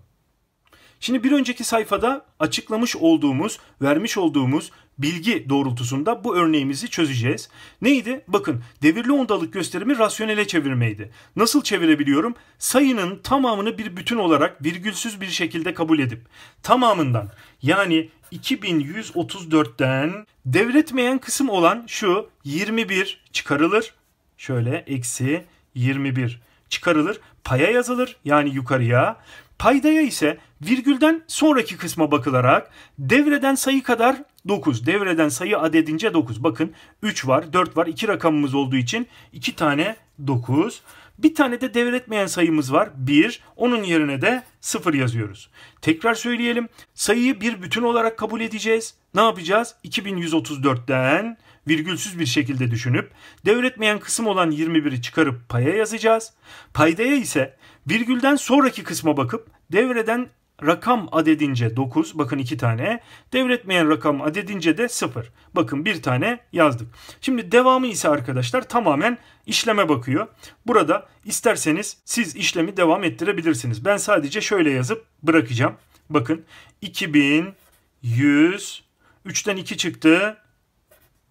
Şimdi bir önceki sayfada açıklamış olduğumuz, vermiş olduğumuz bilgi doğrultusunda bu örneğimizi çözeceğiz. Neydi? Bakın devirli ondalık gösterimi rasyonele çevirmeydi. Nasıl çevirebiliyorum? Sayının tamamını bir bütün olarak virgülsüz bir şekilde kabul edip tamamından yani 2134'ten devretmeyen kısım olan şu 21 çıkarılır. Şöyle eksi 21 çıkarılır. Paya yazılır yani yukarıya. Paydaya ise virgülden sonraki kısma bakılarak devreden sayı kadar 9. Devreden sayı adedince 9. Bakın 3 var, 4 var. 2 rakamımız olduğu için 2 tane 9. Bir tane de devretmeyen sayımız var 1. Onun yerine de 0 yazıyoruz. Tekrar söyleyelim. Sayıyı bir bütün olarak kabul edeceğiz. Ne yapacağız? 2134'ten virgülsüz bir şekilde düşünüp devretmeyen kısım olan 21'i çıkarıp paya yazacağız. Paydaya ise Virgülden sonraki kısma bakıp devreden rakam adedince 9 bakın 2 tane devretmeyen rakam adedince de 0 bakın bir tane yazdık. Şimdi devamı ise arkadaşlar tamamen işleme bakıyor. Burada isterseniz siz işlemi devam ettirebilirsiniz. Ben sadece şöyle yazıp bırakacağım. Bakın 2100 3'ten 2 çıktı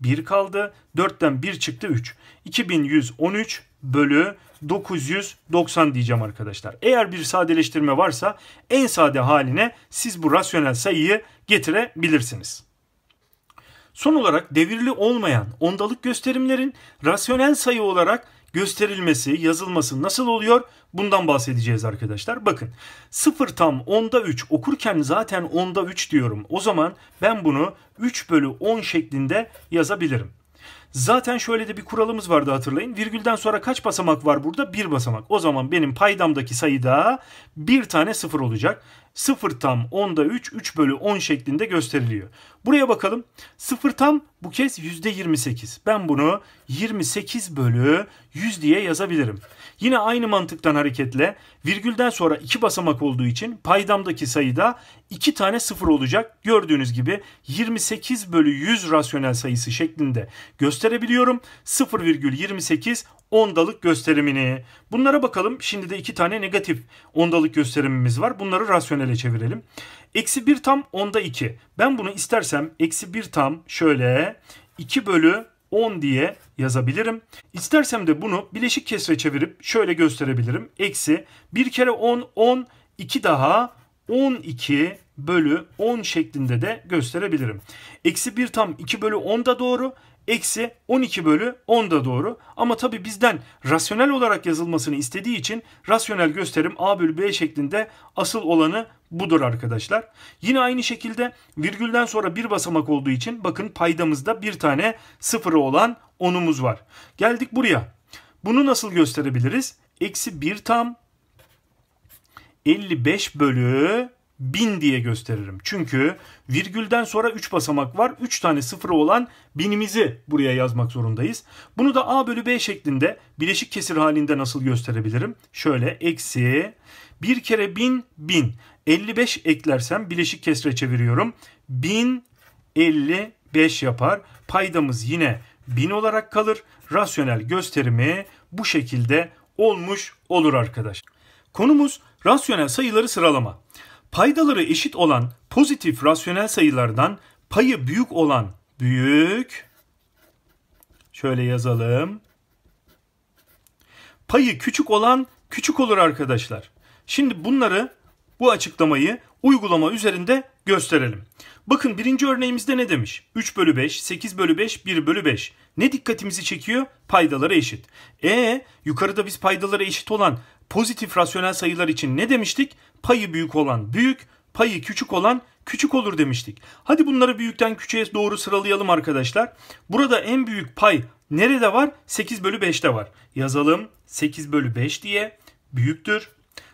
1 kaldı 4'ten 1 çıktı 3 2113 bölü 990 diyeceğim arkadaşlar. Eğer bir sadeleştirme varsa en sade haline siz bu rasyonel sayıyı getirebilirsiniz. Son olarak devirli olmayan ondalık gösterimlerin rasyonel sayı olarak gösterilmesi, yazılması nasıl oluyor? Bundan bahsedeceğiz arkadaşlar. Bakın 0 tam 10'da 3 okurken zaten 10'da 3 diyorum. O zaman ben bunu 3 bölü 10 şeklinde yazabilirim. Zaten şöyle de bir kuralımız vardı hatırlayın. Virgülden sonra kaç basamak var burada? Bir basamak. O zaman benim paydamdaki sayıda bir tane sıfır olacak. Sıfır tam onda 3, 3 bölü 10 şeklinde gösteriliyor. Buraya bakalım. Sıfır tam bu kez yüzde %28. Ben bunu 28 bölü 100 diye yazabilirim. Yine aynı mantıktan hareketle virgülden sonra iki basamak olduğu için paydamdaki sayıda iki tane sıfır olacak. Gördüğünüz gibi 28 bölü 100 rasyonel sayısı şeklinde gösterebiliyorum. 0,28 ondalık gösterimini. Bunlara bakalım. Şimdi de iki tane negatif ondalık gösterimimiz var. Bunları rasyonele çevirelim. Eksi 1 tam 10'da 2. Ben bunu istersem eksi 1 tam şöyle 2 bölü 10 diye yazabilirim. İstersem de bunu bileşik kesre çevirip şöyle gösterebilirim. Eksi 1 kere 10 10 2 daha 12 bölü 10 şeklinde de gösterebilirim. Eksi 1 tam 2 bölü 10 da doğru eksi 12 bölü 10 da doğru. Ama tabi bizden rasyonel olarak yazılmasını istediği için rasyonel gösterim a bölü b şeklinde asıl olanı budur arkadaşlar. Yine aynı şekilde virgülden sonra bir basamak olduğu için bakın paydamızda bir tane sıfırı olan onumuz var. Geldik buraya. Bunu nasıl gösterebiliriz? Eksi 1 tam 55 bölü 1000 diye gösteririm. Çünkü virgülden sonra 3 basamak var. 3 tane sıfırı olan binimizi buraya yazmak zorundayız. Bunu da a bölü b şeklinde bileşik kesir halinde nasıl gösterebilirim? Şöyle eksi 1 kere 1000 1000. 55 eklersem bileşik kesre çeviriyorum. 1055 yapar. Paydamız yine 1000 olarak kalır. Rasyonel gösterimi bu şekilde olmuş olur arkadaşlar. Konumuz rasyonel sayıları sıralama paydaları eşit olan pozitif rasyonel sayılardan payı büyük olan büyük şöyle yazalım. Payı küçük olan küçük olur arkadaşlar. Şimdi bunları bu açıklamayı uygulama üzerinde gösterelim. Bakın birinci örneğimizde ne demiş? 3 bölü 5, 8 bölü 5, 1 bölü 5. Ne dikkatimizi çekiyor? Paydaları eşit. E yukarıda biz paydaları eşit olan pozitif rasyonel sayılar için ne demiştik? payı büyük olan büyük, payı küçük olan küçük olur demiştik. Hadi bunları büyükten küçüğe doğru sıralayalım arkadaşlar. Burada en büyük pay nerede var? 8 bölü 5'te var. Yazalım 8 bölü 5 diye büyüktür.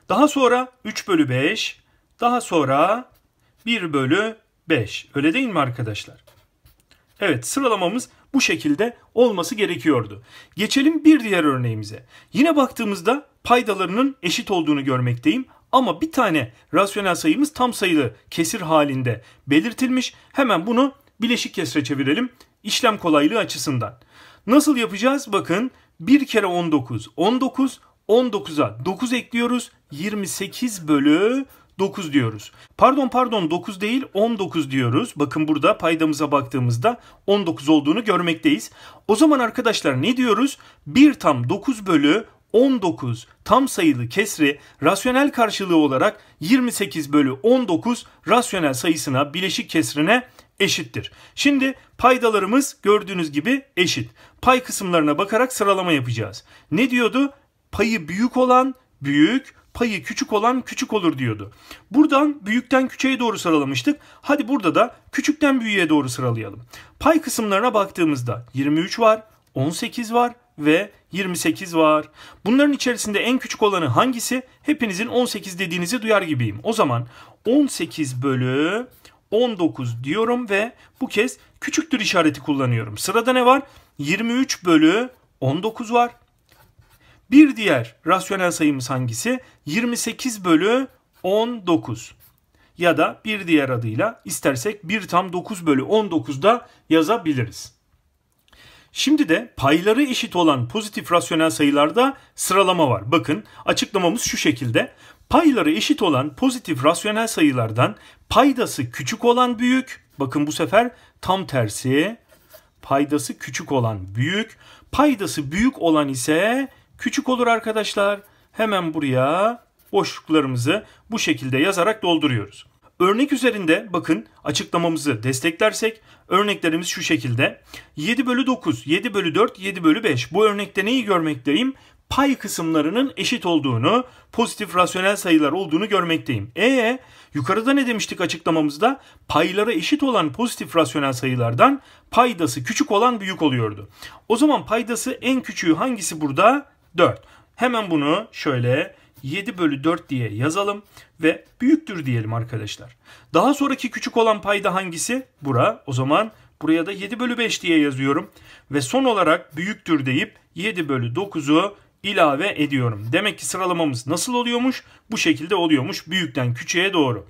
Daha sonra 3 bölü 5, daha sonra 1 bölü 5. Öyle değil mi arkadaşlar? Evet sıralamamız bu şekilde olması gerekiyordu. Geçelim bir diğer örneğimize. Yine baktığımızda paydalarının eşit olduğunu görmekteyim. Ama bir tane rasyonel sayımız tam sayılı kesir halinde belirtilmiş. Hemen bunu bileşik kesre çevirelim işlem kolaylığı açısından. Nasıl yapacağız? Bakın 1 kere 19, 19, 19'a 9 ekliyoruz. 28 bölü 9 diyoruz. Pardon pardon 9 değil 19 diyoruz. Bakın burada paydamıza baktığımızda 19 olduğunu görmekteyiz. O zaman arkadaşlar ne diyoruz? 1 tam 9 bölü 19 tam sayılı kesri rasyonel karşılığı olarak 28 bölü 19 rasyonel sayısına bileşik kesrine eşittir. Şimdi paydalarımız gördüğünüz gibi eşit. Pay kısımlarına bakarak sıralama yapacağız. Ne diyordu? Payı büyük olan büyük, payı küçük olan küçük olur diyordu. Buradan büyükten küçüğe doğru sıralamıştık. Hadi burada da küçükten büyüğe doğru sıralayalım. Pay kısımlarına baktığımızda 23 var, 18 var, ve 28 var. Bunların içerisinde en küçük olanı hangisi? Hepinizin 18 dediğinizi duyar gibiyim. O zaman 18 bölü 19 diyorum ve bu kez küçüktür işareti kullanıyorum. Sırada ne var? 23 bölü 19 var. Bir diğer rasyonel sayımız hangisi? 28 bölü 19 ya da bir diğer adıyla istersek 1 tam 9 bölü 19 da yazabiliriz. Şimdi de payları eşit olan pozitif rasyonel sayılarda sıralama var. Bakın açıklamamız şu şekilde. Payları eşit olan pozitif rasyonel sayılardan paydası küçük olan büyük. Bakın bu sefer tam tersi. Paydası küçük olan büyük. Paydası büyük olan ise küçük olur arkadaşlar. Hemen buraya boşluklarımızı bu şekilde yazarak dolduruyoruz. Örnek üzerinde bakın açıklamamızı desteklersek örneklerimiz şu şekilde. 7 bölü 9, 7 bölü 4, 7 bölü 5. Bu örnekte neyi görmekteyim? Pay kısımlarının eşit olduğunu, pozitif rasyonel sayılar olduğunu görmekteyim. Ee yukarıda ne demiştik açıklamamızda? Paylara eşit olan pozitif rasyonel sayılardan paydası küçük olan büyük oluyordu. O zaman paydası en küçüğü hangisi burada? 4. Hemen bunu şöyle 7 bölü 4 diye yazalım ve büyüktür diyelim arkadaşlar. Daha sonraki küçük olan payda hangisi? Bura. O zaman buraya da 7 bölü 5 diye yazıyorum. Ve son olarak büyüktür deyip 7 bölü 9'u ilave ediyorum. Demek ki sıralamamız nasıl oluyormuş? Bu şekilde oluyormuş büyükten küçüğe doğru.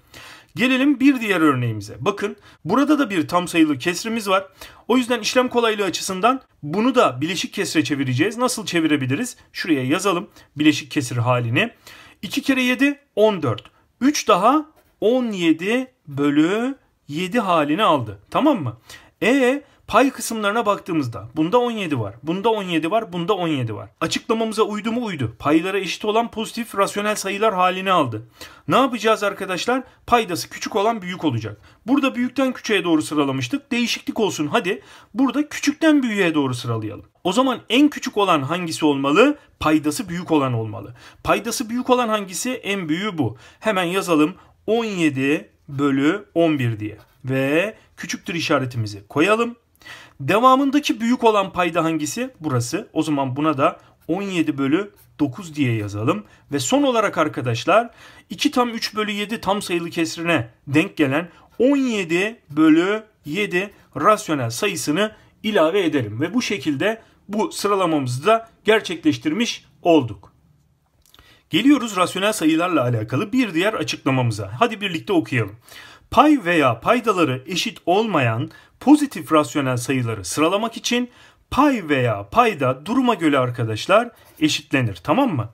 Gelelim bir diğer örneğimize. Bakın burada da bir tam sayılı kesrimiz var. O yüzden işlem kolaylığı açısından bunu da bileşik kesre çevireceğiz. Nasıl çevirebiliriz? Şuraya yazalım bileşik kesir halini. 2 kere 7 14. 3 daha 17 bölü 7 halini aldı. Tamam mı? E Pay kısımlarına baktığımızda bunda 17 var, bunda 17 var, bunda 17 var. Açıklamamıza uydu mu uydu. Paylara eşit olan pozitif rasyonel sayılar halini aldı. Ne yapacağız arkadaşlar? Paydası küçük olan büyük olacak. Burada büyükten küçüğe doğru sıralamıştık. Değişiklik olsun hadi. Burada küçükten büyüğe doğru sıralayalım. O zaman en küçük olan hangisi olmalı? Paydası büyük olan olmalı. Paydası büyük olan hangisi? En büyüğü bu. Hemen yazalım 17 bölü 11 diye. Ve küçüktür işaretimizi koyalım. Devamındaki büyük olan payda hangisi? Burası. O zaman buna da 17 bölü 9 diye yazalım. Ve son olarak arkadaşlar 2 tam 3 bölü 7 tam sayılı kesrine denk gelen 17 bölü 7 rasyonel sayısını ilave edelim. Ve bu şekilde bu sıralamamızı da gerçekleştirmiş olduk. Geliyoruz rasyonel sayılarla alakalı bir diğer açıklamamıza. Hadi birlikte okuyalım pay veya paydaları eşit olmayan pozitif rasyonel sayıları sıralamak için pay veya payda duruma göre arkadaşlar eşitlenir tamam mı?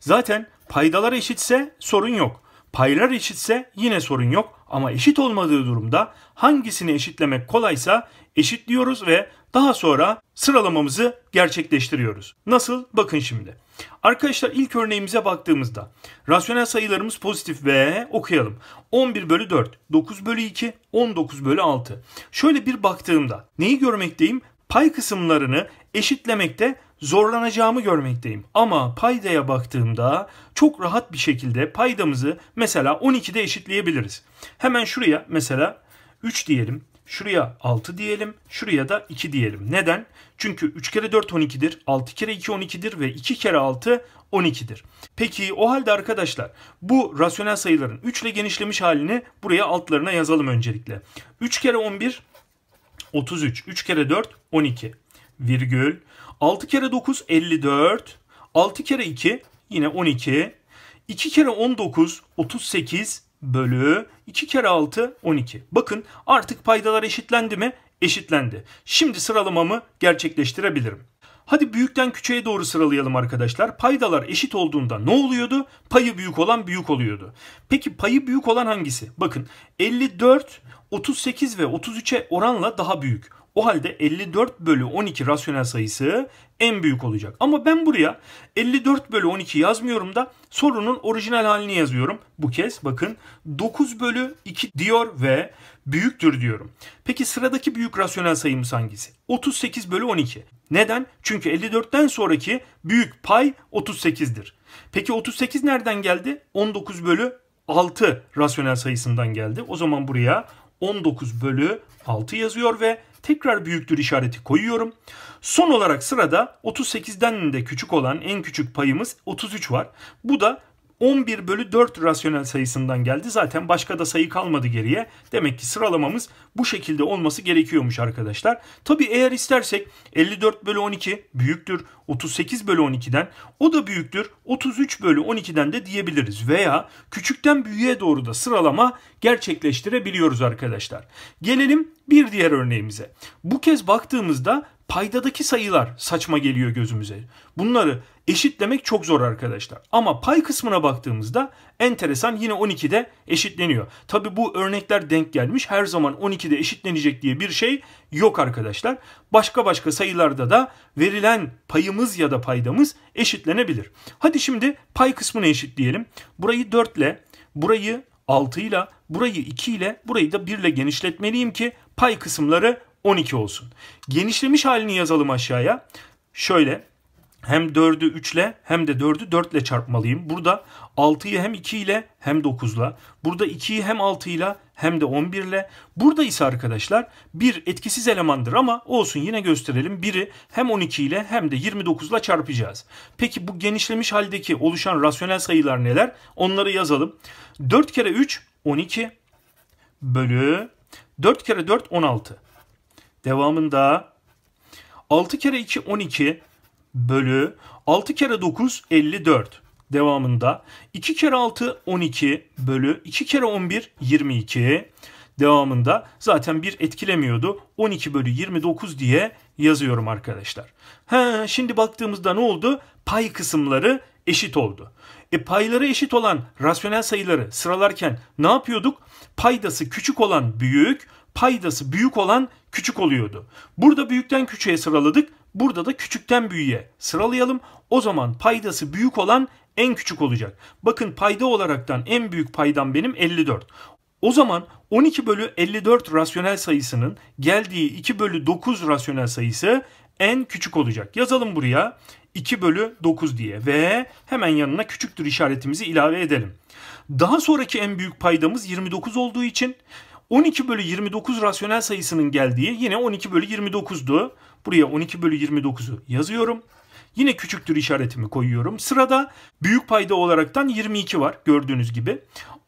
Zaten paydalar eşitse sorun yok. Paylar eşitse yine sorun yok ama eşit olmadığı durumda hangisini eşitlemek kolaysa eşitliyoruz ve daha sonra sıralamamızı gerçekleştiriyoruz. Nasıl? Bakın şimdi. Arkadaşlar ilk örneğimize baktığımızda rasyonel sayılarımız pozitif ve okuyalım. 11 bölü 4, 9 bölü 2, 19 bölü 6. Şöyle bir baktığımda neyi görmekteyim? Pay kısımlarını eşitlemekte zorlanacağımı görmekteyim. Ama paydaya baktığımda çok rahat bir şekilde paydamızı mesela 12'de eşitleyebiliriz. Hemen şuraya mesela 3 diyelim. Şuraya 6 diyelim. Şuraya da 2 diyelim. Neden? Çünkü 3 kere 4 12'dir. 6 kere 2 12'dir ve 2 kere 6 12'dir. Peki o halde arkadaşlar bu rasyonel sayıların 3 ile genişlemiş halini buraya altlarına yazalım öncelikle. 3 kere 11 33. 3 kere 4 12. Virgül. 6 kere 9 54. 6 kere 2 yine 12. 2 kere 19 38 bölü 2 kere 6 12. Bakın artık paydalar eşitlendi mi? Eşitlendi. Şimdi sıralamamı gerçekleştirebilirim. Hadi büyükten küçüğe doğru sıralayalım arkadaşlar. Paydalar eşit olduğunda ne oluyordu? Payı büyük olan büyük oluyordu. Peki payı büyük olan hangisi? Bakın 54, 38 ve 33'e oranla daha büyük. O halde 54 bölü 12 rasyonel sayısı en büyük olacak. Ama ben buraya 54 bölü 12 yazmıyorum da sorunun orijinal halini yazıyorum. Bu kez bakın 9 bölü 2 diyor ve büyüktür diyorum. Peki sıradaki büyük rasyonel sayımız hangisi? 38 bölü 12. Neden? Çünkü 54'ten sonraki büyük pay 38'dir. Peki 38 nereden geldi? 19 bölü 6 rasyonel sayısından geldi. O zaman buraya 19 bölü 6 yazıyor ve tekrar büyüktür işareti koyuyorum. Son olarak sırada 38'den de küçük olan en küçük payımız 33 var. Bu da 11 bölü 4 rasyonel sayısından geldi. Zaten başka da sayı kalmadı geriye. Demek ki sıralamamız bu şekilde olması gerekiyormuş arkadaşlar. Tabi eğer istersek 54 bölü 12 büyüktür 38 bölü 12'den. O da büyüktür 33 bölü 12'den de diyebiliriz. Veya küçükten büyüğe doğru da sıralama gerçekleştirebiliyoruz arkadaşlar. Gelelim bir diğer örneğimize. Bu kez baktığımızda paydadaki sayılar saçma geliyor gözümüze. Bunları eşitlemek çok zor arkadaşlar. Ama pay kısmına baktığımızda enteresan yine 12'de eşitleniyor. Tabi bu örnekler denk gelmiş. Her zaman 12'de eşitlenecek diye bir şey yok arkadaşlar. Başka başka sayılarda da verilen payımız ya da paydamız eşitlenebilir. Hadi şimdi pay kısmını eşitleyelim. Burayı 4 ile, burayı 6 ile, burayı 2 ile, burayı da 1 ile genişletmeliyim ki pay kısımları 12 olsun. Genişlemiş halini yazalım aşağıya. Şöyle hem 4'ü 3 ile hem de 4'ü 4 ile çarpmalıyım. Burada 6'yı hem 2 ile hem 9 ile. Burada 2'yi hem 6 ile hem de 11 ile. Burada ise arkadaşlar bir etkisiz elemandır ama olsun yine gösterelim. Biri hem 12 ile hem de 29 ile çarpacağız. Peki bu genişlemiş haldeki oluşan rasyonel sayılar neler? Onları yazalım. 4 kere 3 12 bölü 4 kere 4 16. Devamında 6 kere 2 12 bölü 6 kere 9 54. Devamında 2 kere 6 12 bölü 2 kere 11 22. Devamında zaten bir etkilemiyordu. 12 bölü 29 diye yazıyorum arkadaşlar. He, şimdi baktığımızda ne oldu? Pay kısımları eşit oldu. E payları eşit olan rasyonel sayıları sıralarken ne yapıyorduk? Paydası küçük olan büyük, paydası büyük olan küçük oluyordu. Burada büyükten küçüğe sıraladık. Burada da küçükten büyüğe sıralayalım. O zaman paydası büyük olan en küçük olacak. Bakın payda olaraktan en büyük paydam benim 54. O zaman 12 bölü 54 rasyonel sayısının geldiği 2 bölü 9 rasyonel sayısı en küçük olacak. Yazalım buraya 2 bölü 9 diye ve hemen yanına küçüktür işaretimizi ilave edelim. Daha sonraki en büyük paydamız 29 olduğu için 12 bölü 29 rasyonel sayısının geldiği yine 12 bölü 29'du. Buraya 12 bölü 29'u yazıyorum. Yine küçüktür işaretimi koyuyorum. Sırada büyük payda olaraktan 22 var gördüğünüz gibi.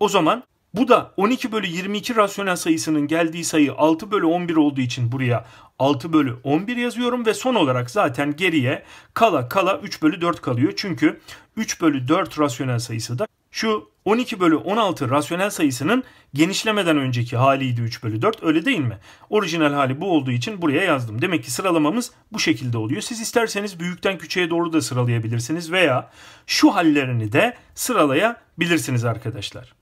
O zaman bu da 12 bölü 22 rasyonel sayısının geldiği sayı 6 bölü 11 olduğu için buraya 6 bölü 11 yazıyorum ve son olarak zaten geriye kala kala 3 bölü 4 kalıyor. Çünkü 3 bölü 4 rasyonel sayısı da şu 12 bölü 16 rasyonel sayısının genişlemeden önceki haliydi 3 bölü 4 öyle değil mi? Orijinal hali bu olduğu için buraya yazdım. Demek ki sıralamamız bu şekilde oluyor. Siz isterseniz büyükten küçüğe doğru da sıralayabilirsiniz veya şu hallerini de sıralayabilirsiniz arkadaşlar.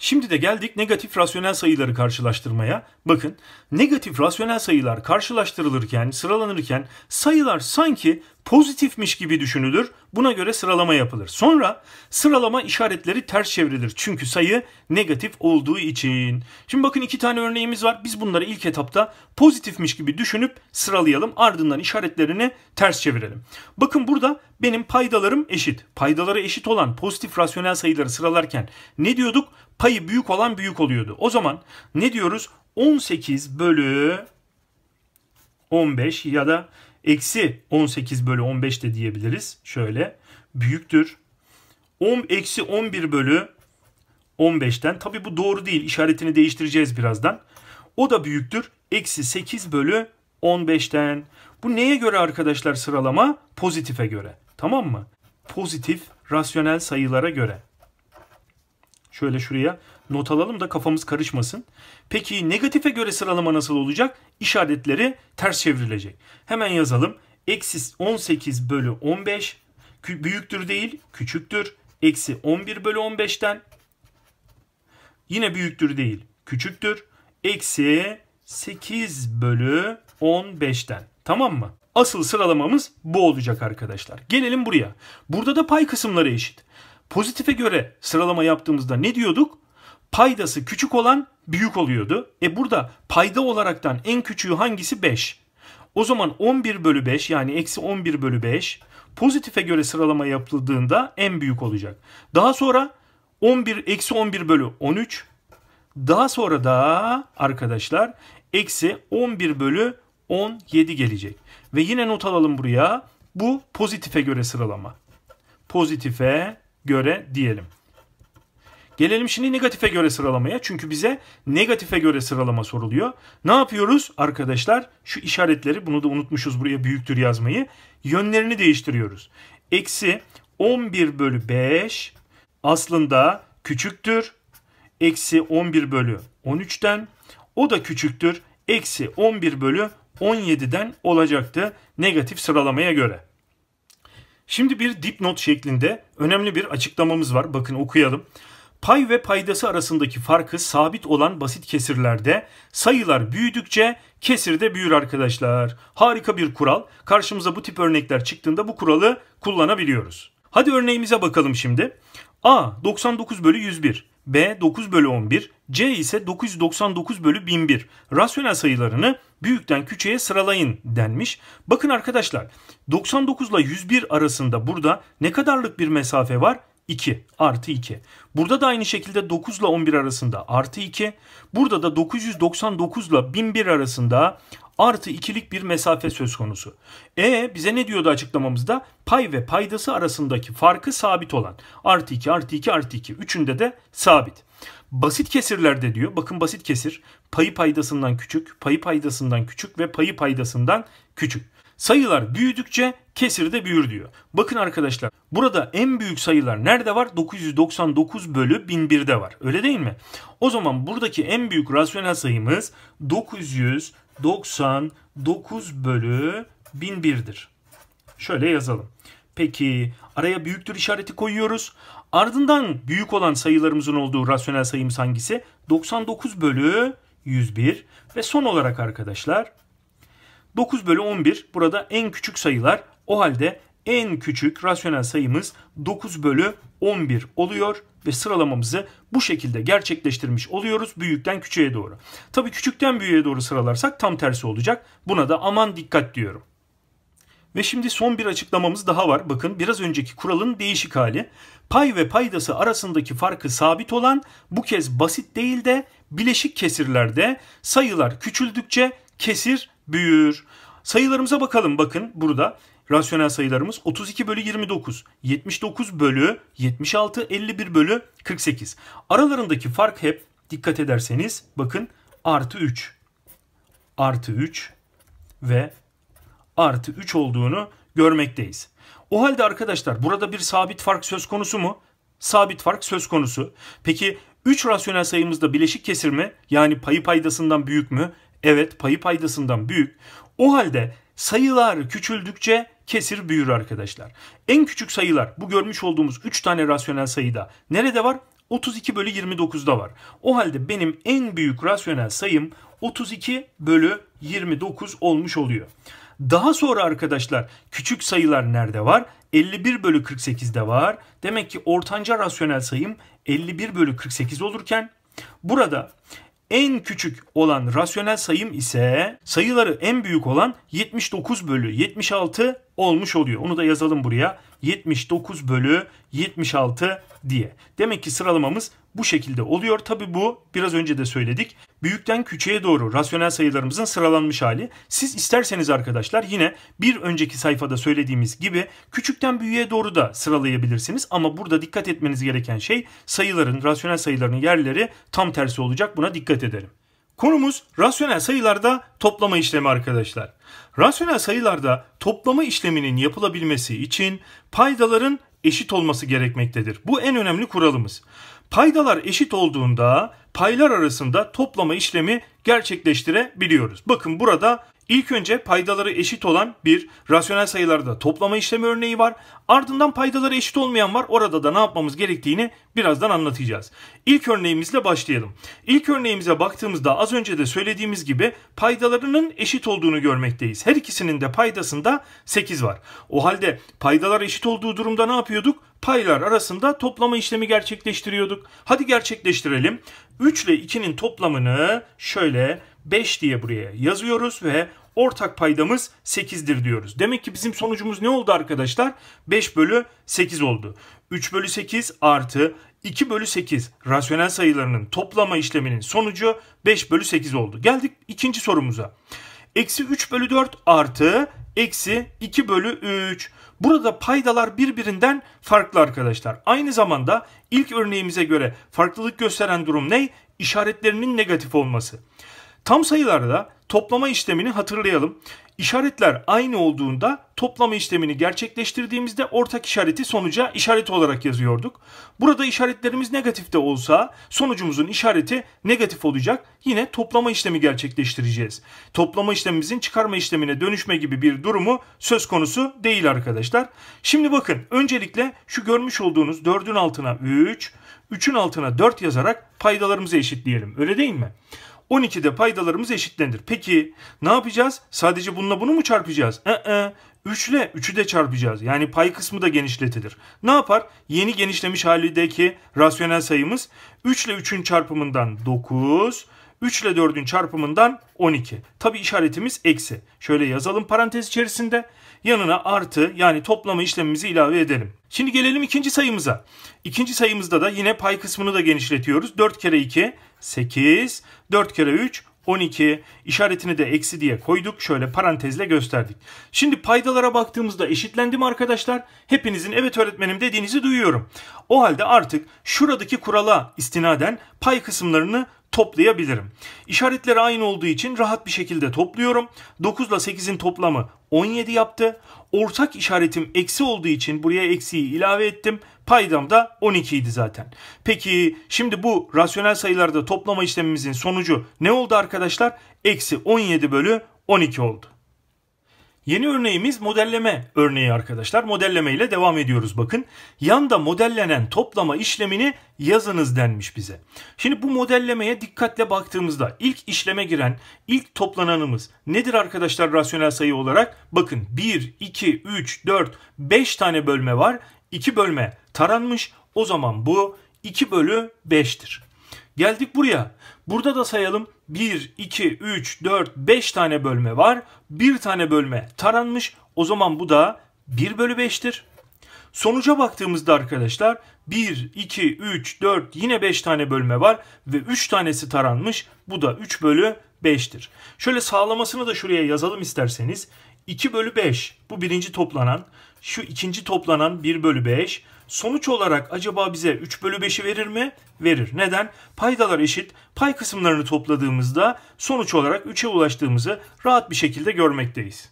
Şimdi de geldik negatif rasyonel sayıları karşılaştırmaya. Bakın negatif rasyonel sayılar karşılaştırılırken, sıralanırken sayılar sanki pozitifmiş gibi düşünülür. Buna göre sıralama yapılır. Sonra sıralama işaretleri ters çevrilir. Çünkü sayı negatif olduğu için. Şimdi bakın iki tane örneğimiz var. Biz bunları ilk etapta pozitifmiş gibi düşünüp sıralayalım. Ardından işaretlerini ters çevirelim. Bakın burada benim paydalarım eşit. Paydaları eşit olan pozitif rasyonel sayıları sıralarken ne diyorduk? Payı büyük olan büyük oluyordu. O zaman ne diyoruz? 18 bölü 15 ya da eksi 18 bölü 15 de diyebiliriz. Şöyle büyüktür. 10 eksi 11 bölü 15'ten. Tabi bu doğru değil. İşaretini değiştireceğiz birazdan. O da büyüktür. Eksi 8 bölü 15'ten. Bu neye göre arkadaşlar sıralama? Pozitife göre. Tamam mı? Pozitif rasyonel sayılara göre. Şöyle şuraya Not alalım da kafamız karışmasın. Peki negatife göre sıralama nasıl olacak? İşaretleri ters çevrilecek. Hemen yazalım. Eksi 18 bölü 15 büyüktür değil küçüktür. Eksi 11 bölü 15'ten yine büyüktür değil küçüktür. Eksi 8 bölü 15'ten. Tamam mı? Asıl sıralamamız bu olacak arkadaşlar. Gelelim buraya. Burada da pay kısımları eşit. Pozitife göre sıralama yaptığımızda ne diyorduk? paydası küçük olan büyük oluyordu. E burada payda olaraktan en küçüğü hangisi? 5. O zaman 11 bölü 5 yani eksi 11 bölü 5 pozitife göre sıralama yapıldığında en büyük olacak. Daha sonra 11 eksi 11 bölü 13 daha sonra da arkadaşlar eksi 11 bölü 17 gelecek. Ve yine not alalım buraya. Bu pozitife göre sıralama. Pozitife göre diyelim. Gelelim şimdi negatife göre sıralamaya. Çünkü bize negatife göre sıralama soruluyor. Ne yapıyoruz arkadaşlar? Şu işaretleri bunu da unutmuşuz buraya büyüktür yazmayı. Yönlerini değiştiriyoruz. Eksi 11 bölü 5 aslında küçüktür. Eksi 11 bölü 13'ten o da küçüktür. Eksi 11 bölü 17'den olacaktı negatif sıralamaya göre. Şimdi bir dipnot şeklinde önemli bir açıklamamız var. Bakın okuyalım. Pay ve paydası arasındaki farkı sabit olan basit kesirlerde sayılar büyüdükçe kesir de büyür arkadaşlar. Harika bir kural. Karşımıza bu tip örnekler çıktığında bu kuralı kullanabiliyoruz. Hadi örneğimize bakalım şimdi. A 99 bölü 101, B 9 bölü 11, C ise 999 bölü 1001. Rasyonel sayılarını büyükten küçüğe sıralayın denmiş. Bakın arkadaşlar 99 ile 101 arasında burada ne kadarlık bir mesafe var? 2 artı 2. Burada da aynı şekilde 9 ile 11 arasında artı 2. Burada da 999 ile 1001 arasında artı 2'lik bir mesafe söz konusu. E bize ne diyordu açıklamamızda? Pay ve paydası arasındaki farkı sabit olan. Artı 2, artı 2, artı 2. Üçünde de sabit. Basit kesirlerde diyor. Bakın basit kesir. Payı paydasından küçük, payı paydasından küçük ve payı paydasından küçük. Sayılar büyüdükçe kesir de büyür diyor. Bakın arkadaşlar burada en büyük sayılar nerede var? 999 bölü 1001'de var. Öyle değil mi? O zaman buradaki en büyük rasyonel sayımız 999 bölü 1001'dir. Şöyle yazalım. Peki araya büyüktür işareti koyuyoruz. Ardından büyük olan sayılarımızın olduğu rasyonel sayımız hangisi? 99 bölü 101 ve son olarak arkadaşlar 9 bölü 11 burada en küçük sayılar. O halde en küçük rasyonel sayımız 9 bölü 11 oluyor ve sıralamamızı bu şekilde gerçekleştirmiş oluyoruz büyükten küçüğe doğru. Tabii küçükten büyüğe doğru sıralarsak tam tersi olacak. Buna da aman dikkat diyorum. Ve şimdi son bir açıklamamız daha var. Bakın biraz önceki kuralın değişik hali. Pay ve paydası arasındaki farkı sabit olan bu kez basit değil de bileşik kesirlerde sayılar küçüldükçe kesir büyür. Sayılarımıza bakalım bakın burada. Rasyonel sayılarımız 32 bölü 29, 79 bölü 76, 51 bölü 48. Aralarındaki fark hep dikkat ederseniz bakın artı 3. Artı 3 ve artı 3 olduğunu görmekteyiz. O halde arkadaşlar burada bir sabit fark söz konusu mu? Sabit fark söz konusu. Peki 3 rasyonel sayımızda bileşik kesir mi? Yani payı paydasından büyük mü? Evet payı paydasından büyük. O halde sayılar küçüldükçe kesir büyür arkadaşlar. En küçük sayılar bu görmüş olduğumuz 3 tane rasyonel sayıda nerede var? 32 bölü 29'da var. O halde benim en büyük rasyonel sayım 32 bölü 29 olmuş oluyor. Daha sonra arkadaşlar küçük sayılar nerede var? 51 bölü 48'de var. Demek ki ortanca rasyonel sayım 51 bölü 48 olurken burada en küçük olan rasyonel sayım ise sayıları en büyük olan 79 bölü 76 olmuş oluyor. Onu da yazalım buraya. 79 bölü 76 diye. Demek ki sıralamamız bu şekilde oluyor. Tabi bu biraz önce de söyledik. Büyükten küçüğe doğru rasyonel sayılarımızın sıralanmış hali. Siz isterseniz arkadaşlar yine bir önceki sayfada söylediğimiz gibi küçükten büyüğe doğru da sıralayabilirsiniz. Ama burada dikkat etmeniz gereken şey sayıların, rasyonel sayıların yerleri tam tersi olacak. Buna dikkat edelim. Konumuz rasyonel sayılarda toplama işlemi arkadaşlar. Rasyonel sayılarda toplama işleminin yapılabilmesi için paydaların eşit olması gerekmektedir. Bu en önemli kuralımız. Paydalar eşit olduğunda paylar arasında toplama işlemi gerçekleştirebiliyoruz. Bakın burada İlk önce paydaları eşit olan bir rasyonel sayılarda toplama işlemi örneği var. Ardından paydaları eşit olmayan var. Orada da ne yapmamız gerektiğini birazdan anlatacağız. İlk örneğimizle başlayalım. İlk örneğimize baktığımızda az önce de söylediğimiz gibi paydalarının eşit olduğunu görmekteyiz. Her ikisinin de paydasında 8 var. O halde paydalar eşit olduğu durumda ne yapıyorduk? Paylar arasında toplama işlemi gerçekleştiriyorduk. Hadi gerçekleştirelim. 3 ile 2'nin toplamını şöyle 5 diye buraya yazıyoruz ve ortak paydamız 8'dir diyoruz. Demek ki bizim sonucumuz ne oldu arkadaşlar? 5 bölü 8 oldu. 3 bölü 8 artı 2 bölü 8 rasyonel sayılarının toplama işleminin sonucu 5 bölü 8 oldu. Geldik ikinci sorumuza. Eksi 3 bölü 4 artı eksi 2 bölü 3. Burada paydalar birbirinden farklı arkadaşlar. Aynı zamanda ilk örneğimize göre farklılık gösteren durum ne? İşaretlerinin negatif olması. Tam sayılarda Toplama işlemini hatırlayalım. İşaretler aynı olduğunda toplama işlemini gerçekleştirdiğimizde ortak işareti sonuca işaret olarak yazıyorduk. Burada işaretlerimiz negatif de olsa sonucumuzun işareti negatif olacak. Yine toplama işlemi gerçekleştireceğiz. Toplama işlemimizin çıkarma işlemine dönüşme gibi bir durumu söz konusu değil arkadaşlar. Şimdi bakın öncelikle şu görmüş olduğunuz 4'ün altına 3, 3'ün altına 4 yazarak paydalarımızı eşitleyelim. Öyle değil mi? 12'de paydalarımız eşitlenir. Peki ne yapacağız? Sadece bununla bunu mu çarpacağız? I -ı. 3 ile 3'ü de çarpacağız. Yani pay kısmı da genişletilir. Ne yapar? Yeni genişlemiş halindeki rasyonel sayımız 3 ile 3'ün çarpımından 9, 3 ile 4'ün çarpımından 12. Tabi işaretimiz eksi. Şöyle yazalım parantez içerisinde yanına artı yani toplama işlemimizi ilave edelim. Şimdi gelelim ikinci sayımıza. İkinci sayımızda da yine pay kısmını da genişletiyoruz. 4 kere 2 8, 4 kere 3 12 işaretini de eksi diye koyduk. Şöyle parantezle gösterdik. Şimdi paydalara baktığımızda eşitlendi mi arkadaşlar? Hepinizin evet öğretmenim dediğinizi duyuyorum. O halde artık şuradaki kurala istinaden pay kısımlarını toplayabilirim. İşaretler aynı olduğu için rahat bir şekilde topluyorum. 9 ile 8'in toplamı 17 yaptı. Ortak işaretim eksi olduğu için buraya eksiyi ilave ettim. Paydam da 12 idi zaten. Peki şimdi bu rasyonel sayılarda toplama işlemimizin sonucu ne oldu arkadaşlar? Eksi 17 bölü 12 oldu. Yeni örneğimiz modelleme örneği arkadaşlar. Modelleme ile devam ediyoruz bakın. Yanda modellenen toplama işlemini yazınız denmiş bize. Şimdi bu modellemeye dikkatle baktığımızda ilk işleme giren, ilk toplananımız nedir arkadaşlar rasyonel sayı olarak? Bakın 1, 2, 3, 4, 5 tane bölme var. 2 bölme taranmış. O zaman bu 2 bölü 5'tir. Geldik buraya. Burada da sayalım 1, 2, 3, 4, 5 tane bölme var. Bir tane bölme taranmış. O zaman bu da 1 bölü 5'tir. Sonuca baktığımızda arkadaşlar 1, 2, 3, 4 yine 5 tane bölme var ve 3 tanesi taranmış. Bu da 3 bölü 5'tir. Şöyle sağlamasını da şuraya yazalım isterseniz. 2 bölü 5 bu birinci toplanan. Şu ikinci toplanan 1 bölü 5. Sonuç olarak acaba bize 3 bölü 5'i verir mi? Verir. Neden? Paydalar eşit. Pay kısımlarını topladığımızda sonuç olarak 3'e ulaştığımızı rahat bir şekilde görmekteyiz.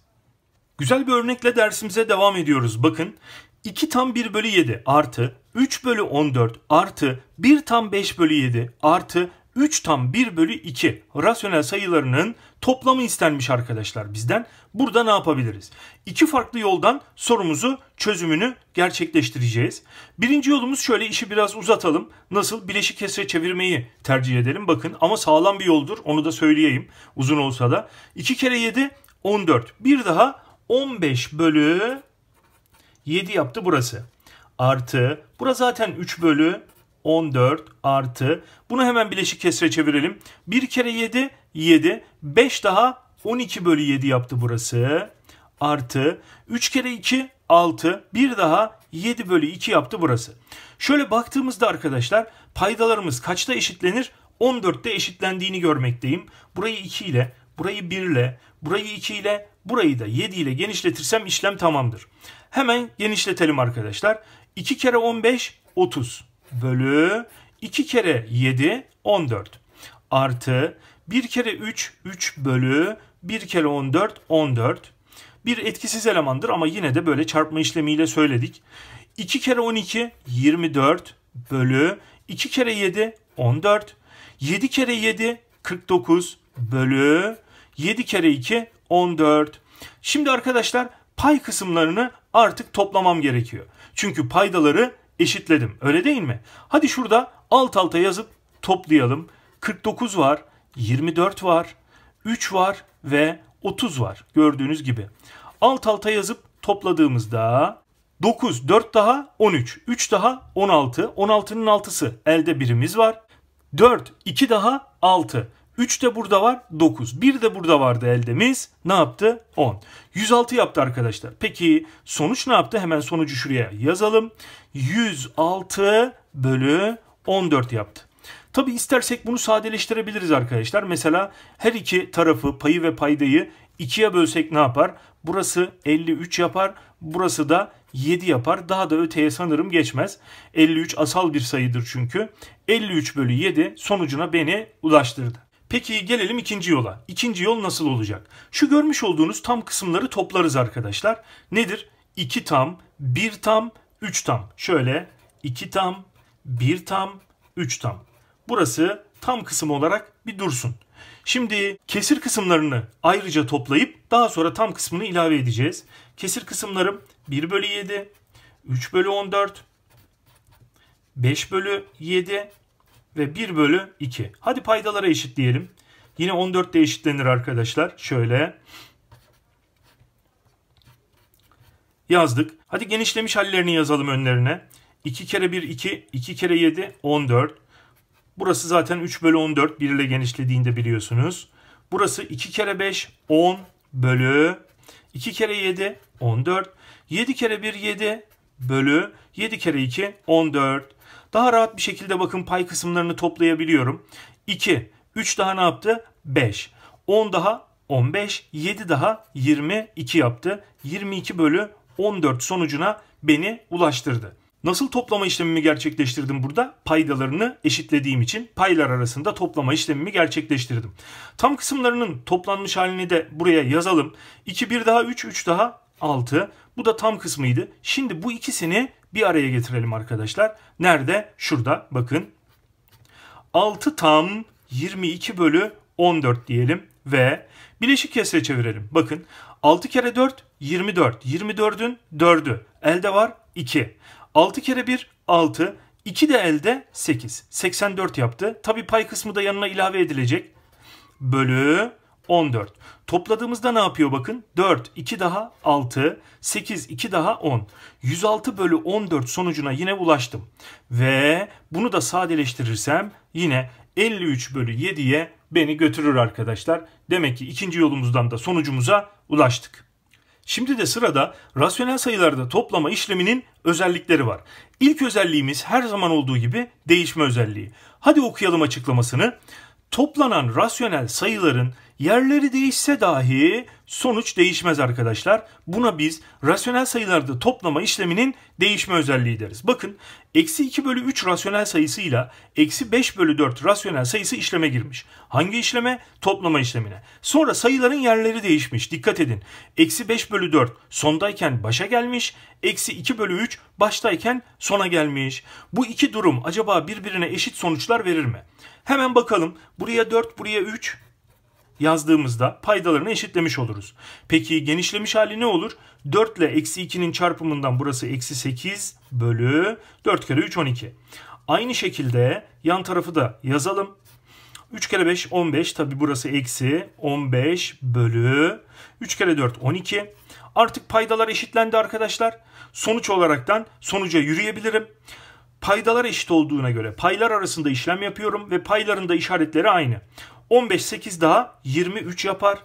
Güzel bir örnekle dersimize devam ediyoruz. Bakın 2 tam 1 bölü 7 artı 3 bölü 14 artı 1 tam 5 bölü 7 artı 3 tam 1 bölü 2 rasyonel sayılarının toplamı istenmiş arkadaşlar bizden. Burada ne yapabiliriz? İki farklı yoldan sorumuzu çözümünü gerçekleştireceğiz. Birinci yolumuz şöyle işi biraz uzatalım. Nasıl? Bileşik kesre çevirmeyi tercih edelim. Bakın ama sağlam bir yoldur. Onu da söyleyeyim. Uzun olsa da. 2 kere 7 14. Bir daha 15 bölü 7 yaptı burası. Artı. Bura zaten 3 bölü 14 artı. Bunu hemen bileşik kesre çevirelim. 1 kere 7 7. 5 daha 12 bölü 7 yaptı burası. Artı 3 kere 2 6. Bir daha 7 bölü 2 yaptı burası. Şöyle baktığımızda arkadaşlar paydalarımız kaçta eşitlenir? 14'te eşitlendiğini görmekteyim. Burayı 2 ile, burayı 1 ile, burayı 2 ile, burayı da 7 ile genişletirsem işlem tamamdır. Hemen genişletelim arkadaşlar. 2 kere 15 30 bölü 2 kere 7 14 artı 1 kere 3, 3 bölü 1 kere 14, 14. Bir etkisiz elemandır ama yine de böyle çarpma işlemiyle söyledik. 2 kere 12, 24 bölü 2 kere 7, 14. 7 kere 7, 49 bölü 7 kere 2, 14. Şimdi arkadaşlar pay kısımlarını artık toplamam gerekiyor. Çünkü paydaları eşitledim. Öyle değil mi? Hadi şurada alt alta yazıp toplayalım. 49 var. 24 var, 3 var ve 30 var gördüğünüz gibi. Alt alta yazıp topladığımızda 9, 4 daha 13, 3 daha 16, 16'nın 6'sı elde birimiz var. 4, 2 daha 6, 3 de burada var 9. 1 de burada vardı eldemiz. Ne yaptı? 10. 106 yaptı arkadaşlar. Peki sonuç ne yaptı? Hemen sonucu şuraya yazalım. 106 bölü 14 yaptı. Tabi istersek bunu sadeleştirebiliriz arkadaşlar. Mesela her iki tarafı payı ve paydayı ikiye bölsek ne yapar? Burası 53 yapar. Burası da 7 yapar. Daha da öteye sanırım geçmez. 53 asal bir sayıdır çünkü. 53 bölü 7 sonucuna beni ulaştırdı. Peki gelelim ikinci yola. İkinci yol nasıl olacak? Şu görmüş olduğunuz tam kısımları toplarız arkadaşlar. Nedir? 2 tam, 1 tam, 3 tam. Şöyle 2 tam, 1 tam, 3 tam burası tam kısım olarak bir dursun. Şimdi kesir kısımlarını ayrıca toplayıp daha sonra tam kısmını ilave edeceğiz. Kesir kısımlarım 1 bölü 7, 3 bölü 14, 5 bölü 7 ve 1 bölü 2. Hadi paydalara eşitleyelim. Yine 14 ile eşitlenir arkadaşlar. Şöyle yazdık. Hadi genişlemiş hallerini yazalım önlerine. 2 kere 1 2, 2 kere 7 14, Burası zaten 3 bölü 14. 1 ile genişlediğinde biliyorsunuz. Burası 2 kere 5 10 bölü 2 kere 7 14. 7 kere 1 7 bölü 7 kere 2 14. Daha rahat bir şekilde bakın pay kısımlarını toplayabiliyorum. 2 3 daha ne yaptı? 5. 10 daha 15, 7 daha 22 yaptı. 22 bölü 14 sonucuna beni ulaştırdı. Nasıl toplama işlemimi gerçekleştirdim burada? Paydalarını eşitlediğim için paylar arasında toplama işlemimi gerçekleştirdim. Tam kısımlarının toplanmış halini de buraya yazalım. 2 1 daha 3 3 daha 6. Bu da tam kısmıydı. Şimdi bu ikisini bir araya getirelim arkadaşlar. Nerede? Şurada bakın. 6 tam 22 bölü 14 diyelim ve bileşik kesre çevirelim. Bakın 6 kere 4 24. 24'ün 4'ü. Elde var 2. 6 kere 1 6. 2 de elde 8. 84 yaptı. Tabi pay kısmı da yanına ilave edilecek. Bölü 14. Topladığımızda ne yapıyor bakın? 4, 2 daha 6, 8, 2 daha 10. 106 bölü 14 sonucuna yine ulaştım. Ve bunu da sadeleştirirsem yine 53 bölü 7'ye beni götürür arkadaşlar. Demek ki ikinci yolumuzdan da sonucumuza ulaştık. Şimdi de sırada rasyonel sayılarda toplama işleminin özellikleri var. İlk özelliğimiz her zaman olduğu gibi değişme özelliği. Hadi okuyalım açıklamasını. Toplanan rasyonel sayıların Yerleri değişse dahi sonuç değişmez arkadaşlar. Buna biz rasyonel sayılarda toplama işleminin değişme özelliği deriz. Bakın eksi 2 bölü 3 rasyonel sayısıyla eksi 5 bölü 4 rasyonel sayısı işleme girmiş. Hangi işleme? Toplama işlemine. Sonra sayıların yerleri değişmiş. Dikkat edin. Eksi 5 bölü 4 sondayken başa gelmiş. Eksi 2 bölü 3 baştayken sona gelmiş. Bu iki durum acaba birbirine eşit sonuçlar verir mi? Hemen bakalım. Buraya 4, buraya 3 yazdığımızda paydalarını eşitlemiş oluruz. Peki genişlemiş hali ne olur? 4 ile eksi 2'nin çarpımından burası eksi 8 bölü 4 kere 3 12. Aynı şekilde yan tarafı da yazalım. 3 kere 5 15 tabi burası eksi 15 bölü 3 kere 4 12. Artık paydalar eşitlendi arkadaşlar. Sonuç olaraktan sonuca yürüyebilirim. Paydalar eşit olduğuna göre paylar arasında işlem yapıyorum ve payların da işaretleri aynı. 15 8 daha 23 yapar.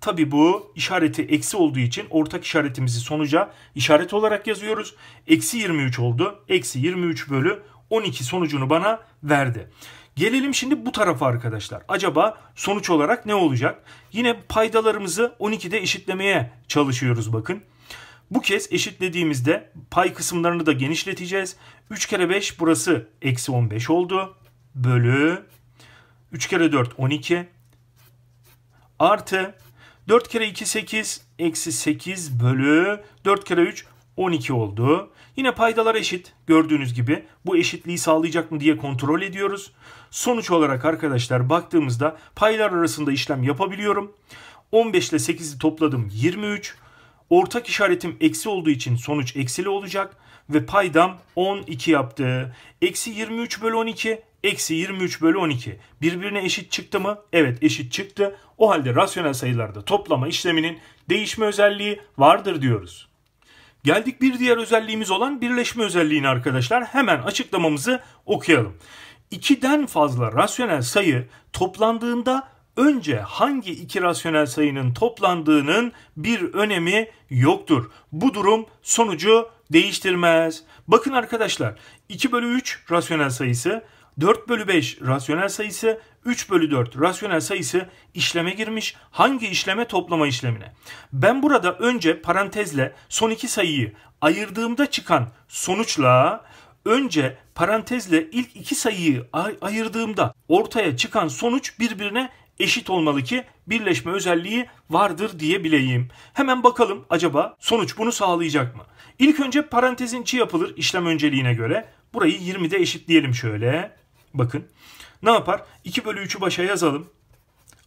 Tabi bu işareti eksi olduğu için ortak işaretimizi sonuca işaret olarak yazıyoruz. Eksi 23 oldu. Eksi 23 bölü 12 sonucunu bana verdi. Gelelim şimdi bu tarafa arkadaşlar. Acaba sonuç olarak ne olacak? Yine paydalarımızı 12'de eşitlemeye çalışıyoruz bakın. Bu kez eşitlediğimizde pay kısımlarını da genişleteceğiz. 3 kere 5 burası eksi 15 oldu. Bölü 3 kere 4 12 artı 4 kere 2 8 eksi 8 bölü 4 kere 3 12 oldu. Yine paydalar eşit gördüğünüz gibi bu eşitliği sağlayacak mı diye kontrol ediyoruz. Sonuç olarak arkadaşlar baktığımızda paylar arasında işlem yapabiliyorum. 15 ile 8'i topladım 23. Ortak işaretim eksi olduğu için sonuç eksili olacak ve paydam 12 yaptı. Eksi 23 bölü 12 Eksi 23 bölü 12. Birbirine eşit çıktı mı? Evet eşit çıktı. O halde rasyonel sayılarda toplama işleminin değişme özelliği vardır diyoruz. Geldik bir diğer özelliğimiz olan birleşme özelliğini arkadaşlar. Hemen açıklamamızı okuyalım. 2'den fazla rasyonel sayı toplandığında önce hangi iki rasyonel sayının toplandığının bir önemi yoktur. Bu durum sonucu değiştirmez. Bakın arkadaşlar 2 bölü 3 rasyonel sayısı, 4 bölü 5 rasyonel sayısı, 3 bölü 4 rasyonel sayısı işleme girmiş. Hangi işleme? Toplama işlemine. Ben burada önce parantezle son iki sayıyı ayırdığımda çıkan sonuçla önce parantezle ilk iki sayıyı ay ayırdığımda ortaya çıkan sonuç birbirine eşit olmalı ki birleşme özelliği vardır diyebileyim. Hemen bakalım acaba sonuç bunu sağlayacak mı? İlk önce parantezin içi yapılır işlem önceliğine göre. Burayı 20'de eşitleyelim şöyle. Bakın ne yapar? 2 bölü 3'ü başa yazalım.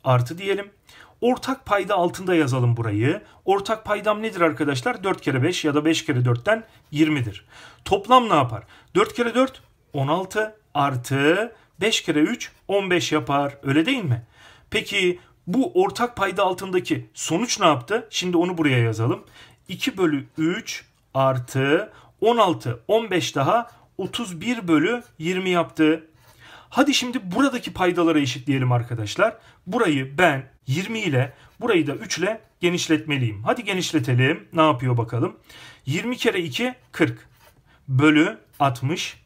Artı diyelim. Ortak payda altında yazalım burayı. Ortak paydam nedir arkadaşlar? 4 kere 5 ya da 5 kere 4'ten 20'dir. Toplam ne yapar? 4 kere 4 16 artı 5 kere 3 15 yapar. Öyle değil mi? Peki bu ortak payda altındaki sonuç ne yaptı? Şimdi onu buraya yazalım. 2 bölü 3 artı 16 15 daha 31 bölü 20 yaptı. Hadi şimdi buradaki paydaları eşitleyelim arkadaşlar. Burayı ben 20 ile burayı da 3 ile genişletmeliyim. Hadi genişletelim. Ne yapıyor bakalım. 20 kere 2 40 bölü 60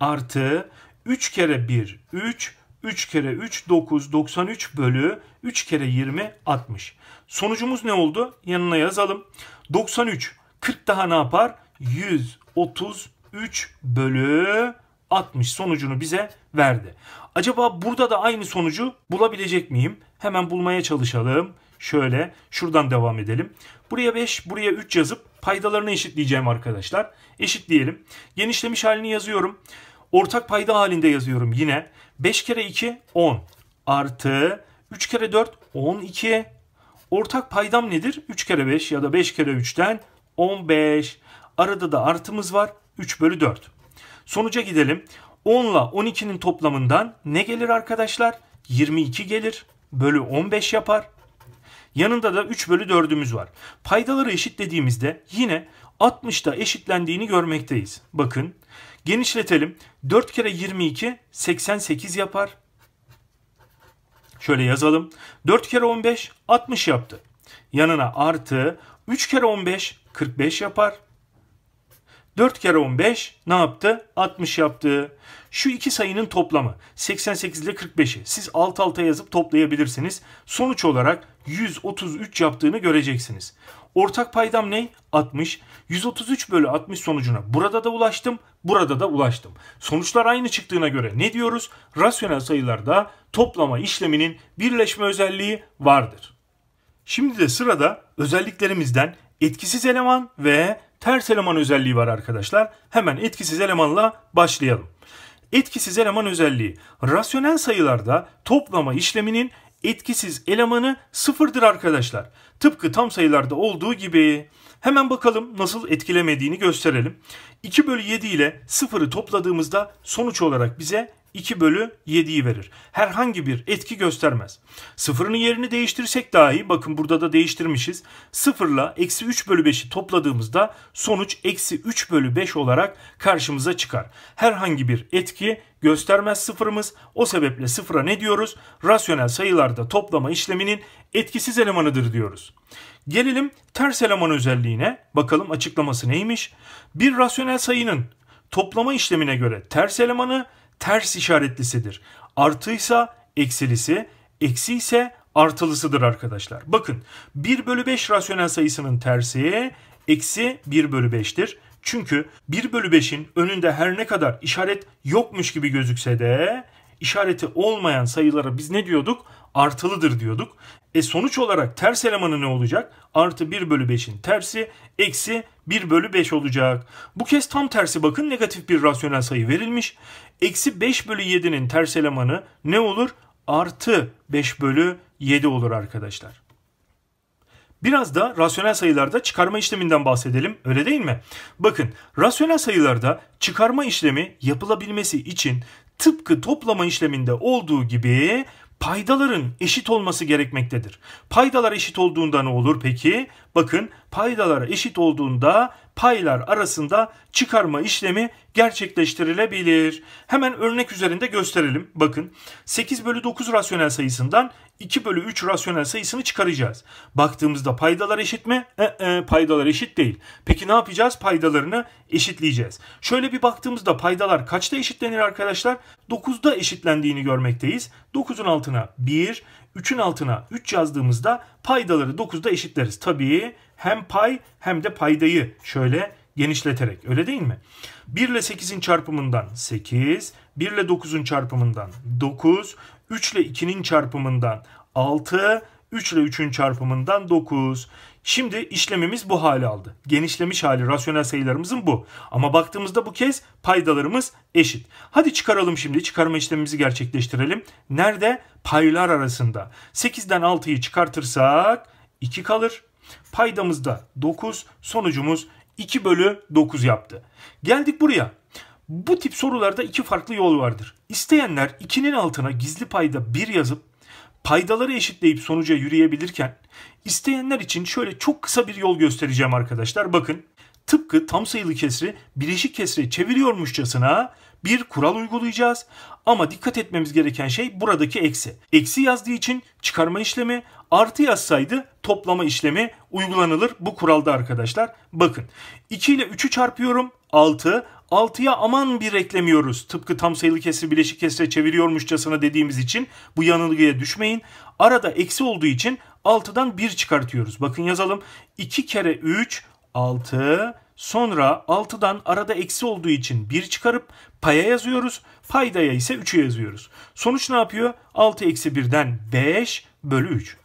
artı 3 kere 1 3 3 kere 3 9 93 bölü 3 kere 20 60. Sonucumuz ne oldu? Yanına yazalım. 93 40 daha ne yapar? 133 bölü 60 sonucunu bize verdi. Acaba burada da aynı sonucu bulabilecek miyim? Hemen bulmaya çalışalım. Şöyle şuradan devam edelim. Buraya 5, buraya 3 yazıp paydalarını eşitleyeceğim arkadaşlar. Eşitleyelim. Genişlemiş halini yazıyorum. Ortak payda halinde yazıyorum yine. 5 kere 2 10 artı 3 kere 4 12. Ortak paydam nedir? 3 kere 5 ya da 5 kere 3'ten 15. Arada da artımız var. 3 bölü 4. Sonuca gidelim. 10 ile 12'nin toplamından ne gelir arkadaşlar? 22 gelir. Bölü 15 yapar. Yanında da 3 bölü 4'ümüz var. Paydaları eşitlediğimizde yine 60'da eşitlendiğini görmekteyiz. Bakın genişletelim. 4 kere 22 88 yapar. Şöyle yazalım. 4 kere 15 60 yaptı. Yanına artı 3 kere 15 45 yapar. 4 kere 15 ne yaptı? 60 yaptı. Şu iki sayının toplamı 88 ile 45'i siz alt alta yazıp toplayabilirsiniz. Sonuç olarak 133 yaptığını göreceksiniz. Ortak paydam ne? 60. 133 bölü 60 sonucuna burada da ulaştım, burada da ulaştım. Sonuçlar aynı çıktığına göre ne diyoruz? Rasyonel sayılarda toplama işleminin birleşme özelliği vardır. Şimdi de sırada özelliklerimizden etkisiz eleman ve ters eleman özelliği var arkadaşlar. Hemen etkisiz elemanla başlayalım. Etkisiz eleman özelliği rasyonel sayılarda toplama işleminin etkisiz elemanı sıfırdır arkadaşlar. Tıpkı tam sayılarda olduğu gibi. Hemen bakalım nasıl etkilemediğini gösterelim. 2 bölü 7 ile 0'ı topladığımızda sonuç olarak bize 2 bölü 7'yi verir. Herhangi bir etki göstermez. Sıfırın yerini değiştirsek dahi bakın burada da değiştirmişiz. Sıfırla eksi 3 bölü 5'i topladığımızda sonuç eksi 3 bölü 5 olarak karşımıza çıkar. Herhangi bir etki göstermez sıfırımız. O sebeple sıfıra ne diyoruz? Rasyonel sayılarda toplama işleminin etkisiz elemanıdır diyoruz. Gelelim ters eleman özelliğine. Bakalım açıklaması neymiş? Bir rasyonel sayının toplama işlemine göre ters elemanı ters işaretlisidir. Artıysa eksilisi, eksi ise artılısıdır arkadaşlar. Bakın 1 bölü 5 rasyonel sayısının tersi eksi 1 bölü 5'tir. Çünkü 1 bölü 5'in önünde her ne kadar işaret yokmuş gibi gözükse de işareti olmayan sayılara biz ne diyorduk? Artılıdır diyorduk. E sonuç olarak ters elemanı ne olacak? Artı 1 bölü 5'in tersi eksi 1 bölü 5 olacak. Bu kez tam tersi bakın negatif bir rasyonel sayı verilmiş. Eksi 5 bölü 7'nin ters elemanı ne olur? Artı 5 bölü 7 olur arkadaşlar. Biraz da rasyonel sayılarda çıkarma işleminden bahsedelim öyle değil mi? Bakın rasyonel sayılarda çıkarma işlemi yapılabilmesi için tıpkı toplama işleminde olduğu gibi paydaların eşit olması gerekmektedir. Paydalar eşit olduğunda ne olur peki? Bakın paydalar eşit olduğunda paylar arasında çıkarma işlemi gerçekleştirilebilir. Hemen örnek üzerinde gösterelim. Bakın 8 bölü 9 rasyonel sayısından 2 bölü 3 rasyonel sayısını çıkaracağız. Baktığımızda paydalar eşit mi? E, e, paydalar eşit değil. Peki ne yapacağız? Paydalarını eşitleyeceğiz. Şöyle bir baktığımızda paydalar kaçta eşitlenir arkadaşlar? 9'da eşitlendiğini görmekteyiz. 9'un altına 1, 3'ün altına 3 yazdığımızda paydaları 9'da eşitleriz. Tabii hem pay hem de paydayı şöyle genişleterek öyle değil mi? 1 ile 8'in çarpımından 8, 1 ile 9'un çarpımından 9, 3 ile 2'nin çarpımından 6, 3 ile 3'ün çarpımından 9. Şimdi işlemimiz bu hale aldı. Genişlemiş hali rasyonel sayılarımızın bu. Ama baktığımızda bu kez paydalarımız eşit. Hadi çıkaralım şimdi. Çıkarma işlemimizi gerçekleştirelim. Nerede? Paylar arasında. 8'den 6'yı çıkartırsak 2 kalır. Paydamız da 9, sonucumuz 2 bölü 9 yaptı. Geldik buraya. Bu tip sorularda iki farklı yol vardır. İsteyenler 2'nin altına gizli payda 1 yazıp paydaları eşitleyip sonuca yürüyebilirken isteyenler için şöyle çok kısa bir yol göstereceğim arkadaşlar. Bakın tıpkı tam sayılı kesri bileşik kesre çeviriyormuşçasına bir kural uygulayacağız. Ama dikkat etmemiz gereken şey buradaki eksi. Eksi yazdığı için çıkarma işlemi Artı yazsaydı toplama işlemi uygulanılır bu kuralda arkadaşlar. Bakın 2 ile 3'ü çarpıyorum 6. 6'ya aman bir eklemiyoruz. Tıpkı tam sayılı kesri bileşik kesre çeviriyormuşçasına dediğimiz için bu yanılgıya düşmeyin. Arada eksi olduğu için 6'dan 1 çıkartıyoruz. Bakın yazalım 2 kere 3 6 Sonra 6'dan arada eksi olduğu için 1 çıkarıp paya yazıyoruz. Paydaya ise 3'ü yazıyoruz. Sonuç ne yapıyor? 6 eksi 1'den 5 bölü 3.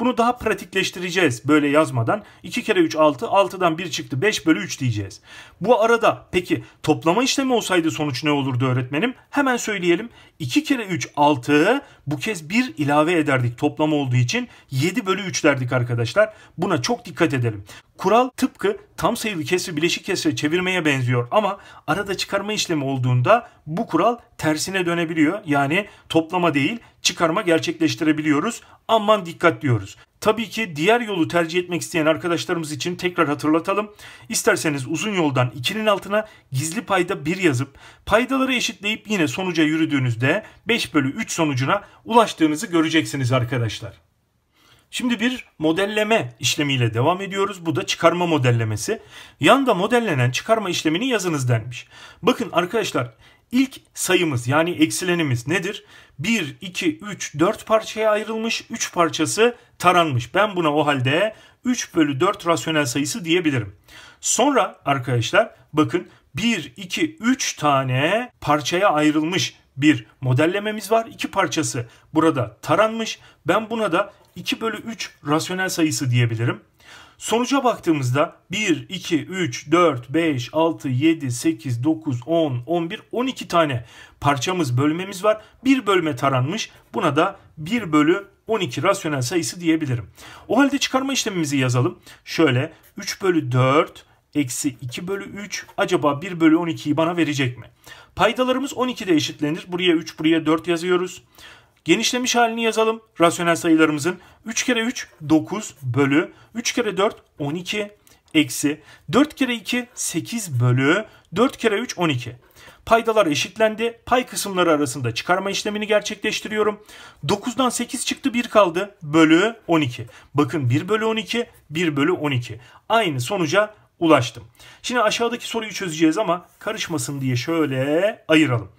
Bunu daha pratikleştireceğiz böyle yazmadan. 2 kere 3 6, 6'dan 1 çıktı 5 bölü 3 diyeceğiz. Bu arada peki toplama işlemi olsaydı sonuç ne olurdu öğretmenim? Hemen söyleyelim. 2 kere 3 6 bu kez 1 ilave ederdik toplama olduğu için 7 bölü 3 derdik arkadaşlar. Buna çok dikkat edelim. Kural tıpkı tam sayılı kesri bileşik kesre çevirmeye benziyor ama arada çıkarma işlemi olduğunda bu kural tersine dönebiliyor. Yani toplama değil çıkarma gerçekleştirebiliyoruz. Aman dikkat diyoruz. Tabii ki diğer yolu tercih etmek isteyen arkadaşlarımız için tekrar hatırlatalım. İsterseniz uzun yoldan 2'nin altına gizli payda 1 yazıp paydaları eşitleyip yine sonuca yürüdüğünüzde 5 bölü 3 sonucuna ulaştığınızı göreceksiniz arkadaşlar. Şimdi bir modelleme işlemiyle devam ediyoruz. Bu da çıkarma modellemesi. Yanda modellenen çıkarma işlemini yazınız denmiş. Bakın arkadaşlar İlk sayımız yani eksilenimiz nedir? 1, 2, 3, 4 parçaya ayrılmış, 3 parçası taranmış. Ben buna o halde 3 bölü 4 rasyonel sayısı diyebilirim. Sonra arkadaşlar bakın 1, 2, 3 tane parçaya ayrılmış bir modellememiz var. İki parçası burada taranmış. Ben buna da 2 bölü 3 rasyonel sayısı diyebilirim. Sonuca baktığımızda 1, 2, 3, 4, 5, 6, 7, 8, 9, 10, 11, 12 tane parçamız, bölmemiz var. Bir bölme taranmış. Buna da 1 bölü 12 rasyonel sayısı diyebilirim. O halde çıkarma işlemimizi yazalım. Şöyle 3 bölü 4 eksi 2 bölü 3 acaba 1 bölü 12'yi bana verecek mi? Paydalarımız 12'de eşitlenir. Buraya 3 buraya 4 yazıyoruz. Genişlemiş halini yazalım rasyonel sayılarımızın. 3 kere 3 9 bölü 3 kere 4 12 eksi 4 kere 2 8 bölü 4 kere 3 12. Paydalar eşitlendi. Pay kısımları arasında çıkarma işlemini gerçekleştiriyorum. 9'dan 8 çıktı 1 kaldı. Bölü 12. Bakın 1 bölü 12 1 bölü 12. Aynı sonuca ulaştım. Şimdi aşağıdaki soruyu çözeceğiz ama karışmasın diye şöyle ayıralım.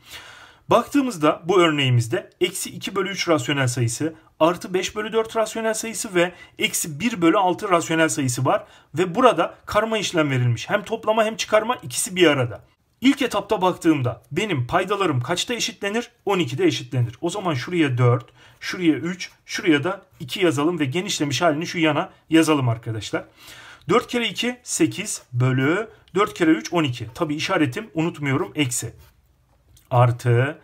Baktığımızda bu örneğimizde eksi 2 bölü 3 rasyonel sayısı artı 5 bölü 4 rasyonel sayısı ve eksi 1 bölü 6 rasyonel sayısı var. Ve burada karma işlem verilmiş. Hem toplama hem çıkarma ikisi bir arada. İlk etapta baktığımda benim paydalarım kaçta eşitlenir? 12'de eşitlenir. O zaman şuraya 4, şuraya 3, şuraya da 2 yazalım ve genişlemiş halini şu yana yazalım arkadaşlar. 4 kere 2 8 bölü 4 kere 3 12. Tabi işaretim unutmuyorum eksi. Artı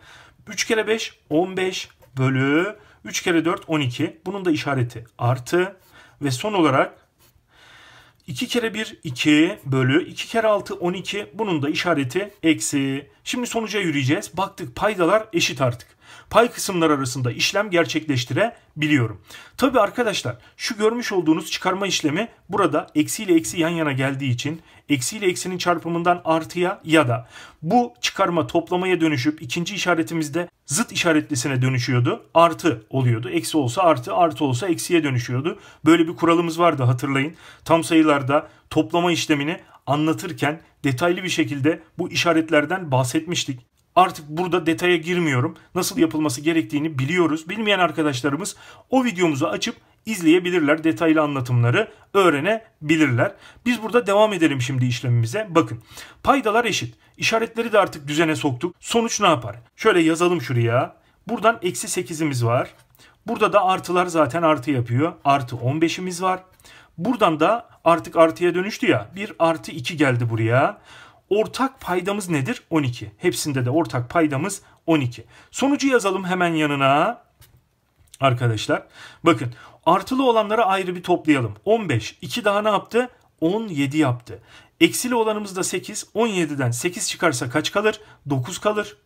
3 kere 5 15 bölü 3 kere 4 12. Bunun da işareti artı. Ve son olarak 2 kere 1 2 bölü 2 kere 6 12. Bunun da işareti eksi. Şimdi sonuca yürüyeceğiz. Baktık paydalar eşit artık pay kısımlar arasında işlem gerçekleştirebiliyorum. Tabi arkadaşlar şu görmüş olduğunuz çıkarma işlemi burada eksi ile eksi yan yana geldiği için eksi ile eksinin çarpımından artıya ya da bu çıkarma toplamaya dönüşüp ikinci işaretimizde zıt işaretlisine dönüşüyordu. Artı oluyordu. Eksi olsa artı, artı olsa eksiye dönüşüyordu. Böyle bir kuralımız vardı hatırlayın. Tam sayılarda toplama işlemini anlatırken detaylı bir şekilde bu işaretlerden bahsetmiştik. Artık burada detaya girmiyorum. Nasıl yapılması gerektiğini biliyoruz. Bilmeyen arkadaşlarımız o videomuzu açıp izleyebilirler. Detaylı anlatımları öğrenebilirler. Biz burada devam edelim şimdi işlemimize. Bakın paydalar eşit. İşaretleri de artık düzene soktuk. Sonuç ne yapar? Şöyle yazalım şuraya. Buradan eksi 8'imiz var. Burada da artılar zaten artı yapıyor. Artı 15'imiz var. Buradan da artık artıya dönüştü ya. Bir artı 2 geldi buraya. Ortak paydamız nedir? 12. Hepsinde de ortak paydamız 12. Sonucu yazalım hemen yanına. Arkadaşlar bakın artılı olanları ayrı bir toplayalım. 15. 2 daha ne yaptı? 17 yaptı. Eksili olanımız da 8. 17'den 8 çıkarsa kaç kalır? 9 kalır.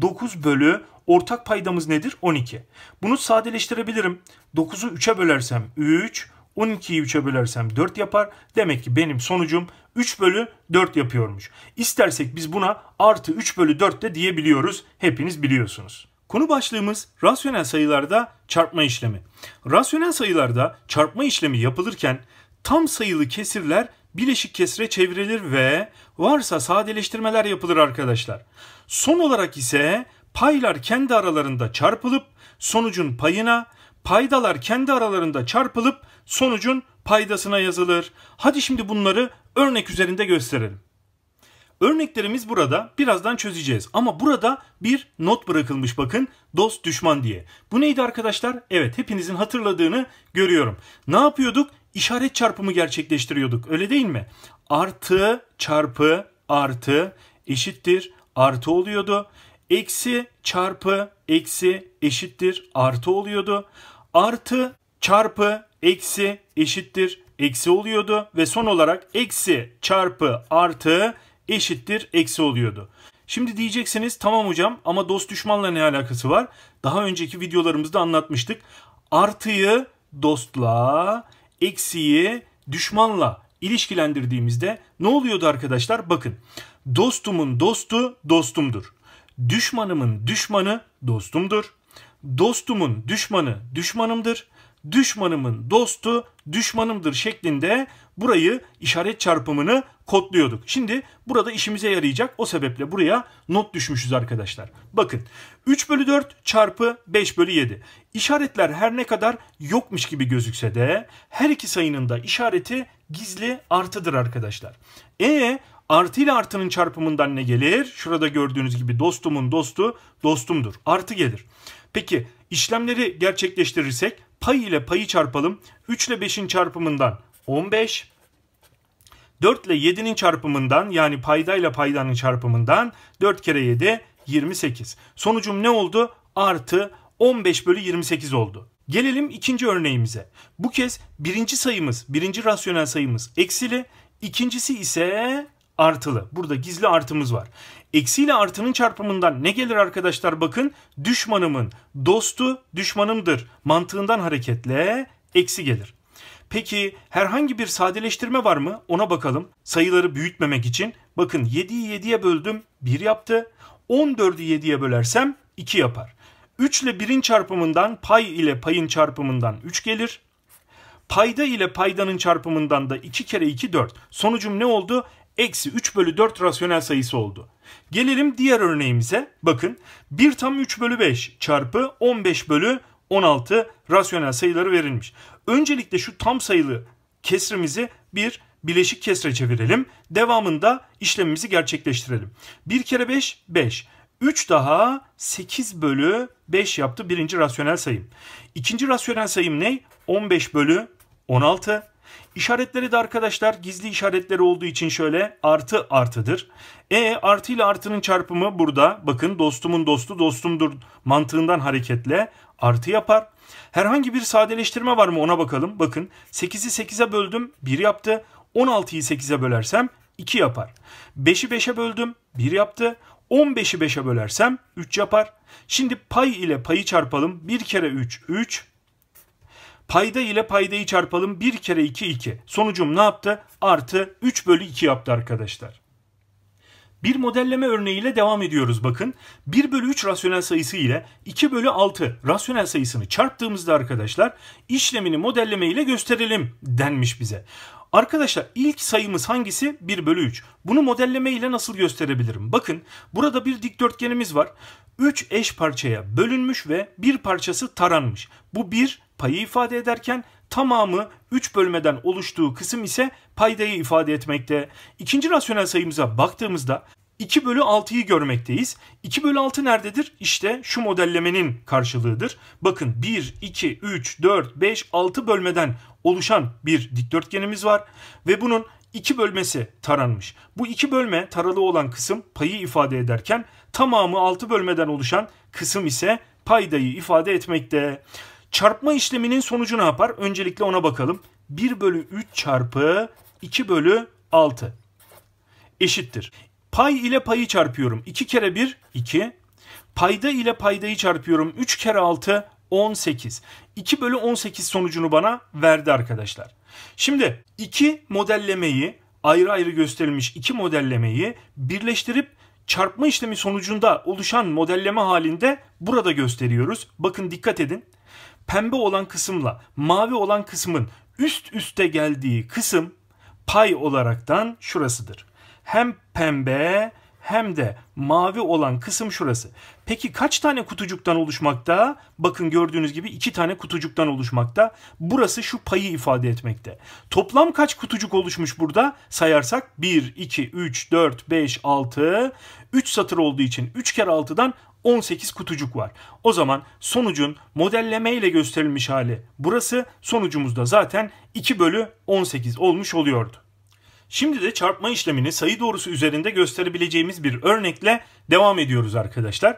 9 bölü ortak paydamız nedir? 12. Bunu sadeleştirebilirim. 9'u 3'e bölersem 3, 12'yi 3'e bölersem 4 yapar. Demek ki benim sonucum 3 bölü 4 yapıyormuş. İstersek biz buna artı 3 bölü 4 de diyebiliyoruz. Hepiniz biliyorsunuz. Konu başlığımız rasyonel sayılarda çarpma işlemi. Rasyonel sayılarda çarpma işlemi yapılırken tam sayılı kesirler bileşik kesire çevrilir ve varsa sadeleştirmeler yapılır arkadaşlar. Son olarak ise paylar kendi aralarında çarpılıp sonucun payına, paydalar kendi aralarında çarpılıp sonucun paydasına yazılır. Hadi şimdi bunları örnek üzerinde gösterelim. Örneklerimiz burada birazdan çözeceğiz ama burada bir not bırakılmış bakın dost düşman diye. Bu neydi arkadaşlar? Evet hepinizin hatırladığını görüyorum. Ne yapıyorduk? İşaret çarpımı gerçekleştiriyorduk öyle değil mi? Artı çarpı artı eşittir artı oluyordu. Eksi çarpı eksi eşittir artı oluyordu. Artı çarpı eksi eşittir eksi oluyordu ve son olarak eksi çarpı artı eşittir eksi oluyordu. Şimdi diyeceksiniz tamam hocam ama dost düşmanla ne alakası var? Daha önceki videolarımızda anlatmıştık. Artıyı dostla, eksiyi düşmanla ilişkilendirdiğimizde ne oluyordu arkadaşlar? Bakın dostumun dostu dostumdur. Düşmanımın düşmanı dostumdur. Dostumun düşmanı düşmanımdır düşmanımın dostu düşmanımdır şeklinde burayı işaret çarpımını kodluyorduk. Şimdi burada işimize yarayacak o sebeple buraya not düşmüşüz arkadaşlar. Bakın 3 bölü 4 çarpı 5 bölü 7. İşaretler her ne kadar yokmuş gibi gözükse de her iki sayının da işareti gizli artıdır arkadaşlar. E artı ile artının çarpımından ne gelir? Şurada gördüğünüz gibi dostumun dostu dostumdur. Artı gelir. Peki işlemleri gerçekleştirirsek pay ile payı çarpalım. 3 ile 5'in çarpımından 15. 4 ile 7'nin çarpımından yani paydayla paydanın çarpımından 4 kere 7 28. Sonucum ne oldu? Artı 15 bölü 28 oldu. Gelelim ikinci örneğimize. Bu kez birinci sayımız, birinci rasyonel sayımız eksili, ikincisi ise artılı. Burada gizli artımız var. Eksiyle artının çarpımından ne gelir arkadaşlar bakın. Düşmanımın dostu düşmanımdır mantığından hareketle eksi gelir. Peki herhangi bir sadeleştirme var mı? Ona bakalım. Sayıları büyütmemek için. Bakın 7'yi 7'ye böldüm 1 yaptı. 14'ü 7'ye bölersem 2 yapar. 3 ile 1'in çarpımından pay ile payın çarpımından 3 gelir. Payda ile paydanın çarpımından da 2 kere 2 4. Sonucum ne oldu? Eksi 3 bölü 4 rasyonel sayısı oldu. Gelelim diğer örneğimize. Bakın 1 tam 3 bölü 5 çarpı 15 bölü 16 rasyonel sayıları verilmiş. Öncelikle şu tam sayılı kesrimizi bir bileşik kesre çevirelim. Devamında işlemimizi gerçekleştirelim. 1 kere 5 5. 3 daha 8 bölü 5 yaptı birinci rasyonel sayım. İkinci rasyonel sayım ne? 15 bölü 16. İşaretleri de arkadaşlar gizli işaretleri olduğu için şöyle artı artıdır. E artı ile artının çarpımı burada bakın dostumun dostu dostumdur mantığından hareketle artı yapar. Herhangi bir sadeleştirme var mı ona bakalım. Bakın 8'i 8'e böldüm 1 yaptı. 16'yı 8'e bölersem 2 yapar. 5'i 5'e böldüm 1 yaptı. 15'i 5'e bölersem 3 yapar. Şimdi pay ile payı çarpalım. 1 kere 3 3 Payda ile paydayı çarpalım. 1 kere 2 2. Sonucum ne yaptı? Artı 3 bölü 2 yaptı arkadaşlar. Bir modelleme örneğiyle devam ediyoruz bakın. 1 bölü 3 rasyonel sayısı ile 2 bölü 6 rasyonel sayısını çarptığımızda arkadaşlar işlemini modelleme ile gösterelim denmiş bize. Arkadaşlar ilk sayımız hangisi? 1 bölü 3. Bunu modelleme ile nasıl gösterebilirim? Bakın burada bir dikdörtgenimiz var. 3 eş parçaya bölünmüş ve bir parçası taranmış. Bu 1 payı ifade ederken tamamı 3 bölmeden oluştuğu kısım ise paydayı ifade etmekte. İkinci rasyonel sayımıza baktığımızda 2 bölü 6'yı görmekteyiz. 2 bölü 6 nerededir? İşte şu modellemenin karşılığıdır. Bakın 1, 2, 3, 4, 5, 6 bölmeden oluşan bir dikdörtgenimiz var. Ve bunun 2 bölmesi taranmış. Bu 2 bölme taralı olan kısım payı ifade ederken tamamı 6 bölmeden oluşan kısım ise paydayı ifade etmekte. Çarpma işleminin sonucu ne yapar? Öncelikle ona bakalım. 1 bölü 3 çarpı 2 bölü 6 eşittir. Pay ile payı çarpıyorum. 2 kere 1 2. Payda ile paydayı çarpıyorum. 3 kere 6 18. 2 bölü 18 sonucunu bana verdi arkadaşlar. Şimdi iki modellemeyi ayrı ayrı gösterilmiş iki modellemeyi birleştirip çarpma işlemi sonucunda oluşan modelleme halinde burada gösteriyoruz. Bakın dikkat edin pembe olan kısımla mavi olan kısmın üst üste geldiği kısım pay olaraktan şurasıdır. Hem pembe hem de mavi olan kısım şurası. Peki kaç tane kutucuktan oluşmakta? Bakın gördüğünüz gibi iki tane kutucuktan oluşmakta. Burası şu payı ifade etmekte. Toplam kaç kutucuk oluşmuş burada? Sayarsak 1, 2, 3, 4, 5, 6. 3 satır olduğu için 3 kere 6'dan 18 kutucuk var. O zaman sonucun modelleme ile gösterilmiş hali burası. Sonucumuz da zaten 2 bölü 18 olmuş oluyordu. Şimdi de çarpma işlemini sayı doğrusu üzerinde gösterebileceğimiz bir örnekle devam ediyoruz arkadaşlar.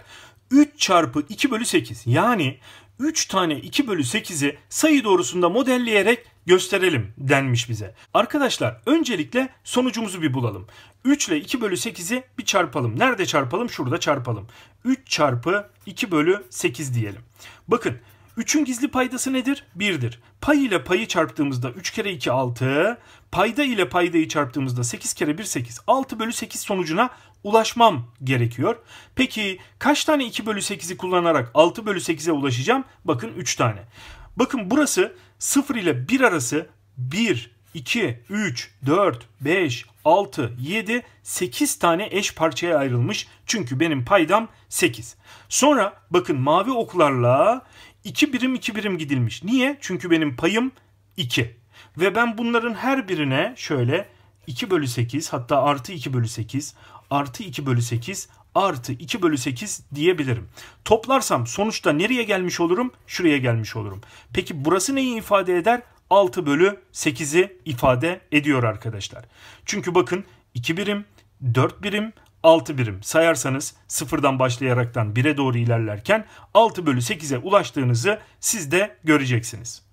3 çarpı 2 bölü 8 yani 3 tane 2 bölü 8'i sayı doğrusunda modelleyerek gösterelim denmiş bize. Arkadaşlar öncelikle sonucumuzu bir bulalım. 3 ile 2 bölü 8'i bir çarpalım. Nerede çarpalım? Şurada çarpalım. 3 çarpı 2 bölü 8 diyelim. Bakın 3'ün gizli paydası nedir? 1'dir. Pay ile payı çarptığımızda 3 kere 2 6, payda ile paydayı çarptığımızda 8 kere 1 8 6 bölü 8 sonucuna ulaşmam gerekiyor. Peki kaç tane 2 bölü 8'i kullanarak 6 bölü 8'e ulaşacağım? Bakın 3 tane. Bakın burası 0 ile 1 arası 1, 2, 3, 4, 5, 6, 7, 8 tane eş parçaya ayrılmış. Çünkü benim paydam 8. Sonra bakın mavi oklarla 2 birim 2 birim gidilmiş. Niye? Çünkü benim payım 2. Ve ben bunların her birine şöyle 2 bölü 8 hatta artı 2 bölü 8 artı 2 bölü 8 artı 2 bölü 8 diyebilirim. Toplarsam sonuçta nereye gelmiş olurum? Şuraya gelmiş olurum. Peki burası neyi ifade eder? 6 bölü 8'i ifade ediyor arkadaşlar. Çünkü bakın 2 birim, 4 birim, 6 birim sayarsanız sıfırdan başlayaraktan 1'e doğru ilerlerken 6 bölü 8'e ulaştığınızı siz de göreceksiniz.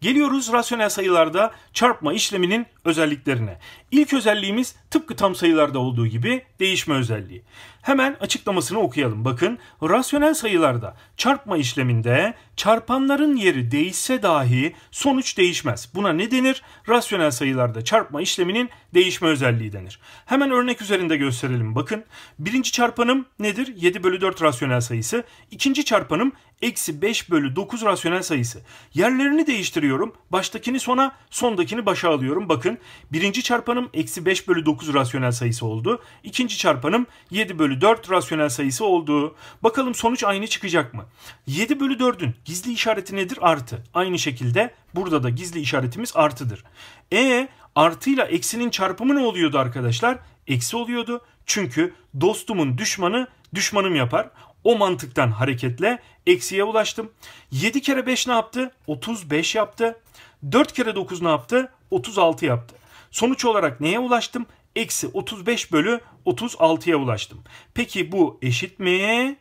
Geliyoruz rasyonel sayılarda çarpma işleminin özelliklerine. İlk özelliğimiz tıpkı tam sayılarda olduğu gibi değişme özelliği. Hemen açıklamasını okuyalım. Bakın rasyonel sayılarda çarpma işleminde çarpanların yeri değişse dahi sonuç değişmez. Buna ne denir? Rasyonel sayılarda çarpma işleminin değişme özelliği denir. Hemen örnek üzerinde gösterelim. Bakın birinci çarpanım nedir? 7 bölü 4 rasyonel sayısı. İkinci çarpanım eksi 5 bölü 9 rasyonel sayısı. Yerlerini değiştiriyorum. Baştakini sona, sondakini başa alıyorum. Bakın birinci çarpanım eksi 5 bölü 9 rasyonel sayısı oldu. İkinci çarpanım 7 bölü 4 rasyonel sayısı oldu. Bakalım sonuç aynı çıkacak mı? 7 bölü 4'ün gizli işareti nedir? Artı. Aynı şekilde burada da gizli işaretimiz artıdır. E artıyla eksinin çarpımı ne oluyordu arkadaşlar? Eksi oluyordu. Çünkü dostumun düşmanı düşmanım yapar. O mantıktan hareketle eksiye ulaştım. 7 kere 5 ne yaptı? 35 yaptı. 4 kere 9 ne yaptı? 36 yaptı. Sonuç olarak neye ulaştım? Eksi 35 bölü 36'ya ulaştım. Peki bu eşit mi?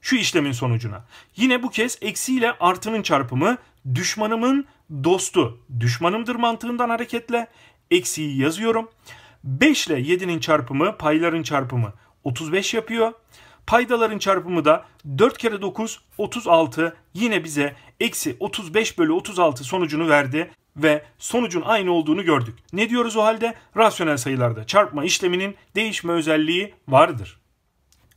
Şu işlemin sonucuna. Yine bu kez eksiyle artının çarpımı düşmanımın dostu. Düşmanımdır mantığından hareketle eksiyi yazıyorum. 5 ile 7'nin çarpımı payların çarpımı 35 yapıyor. Paydaların çarpımı da 4 kere 9 36 yine bize eksi 35 bölü 36 sonucunu verdi ve sonucun aynı olduğunu gördük. Ne diyoruz o halde? Rasyonel sayılarda çarpma işleminin değişme özelliği vardır.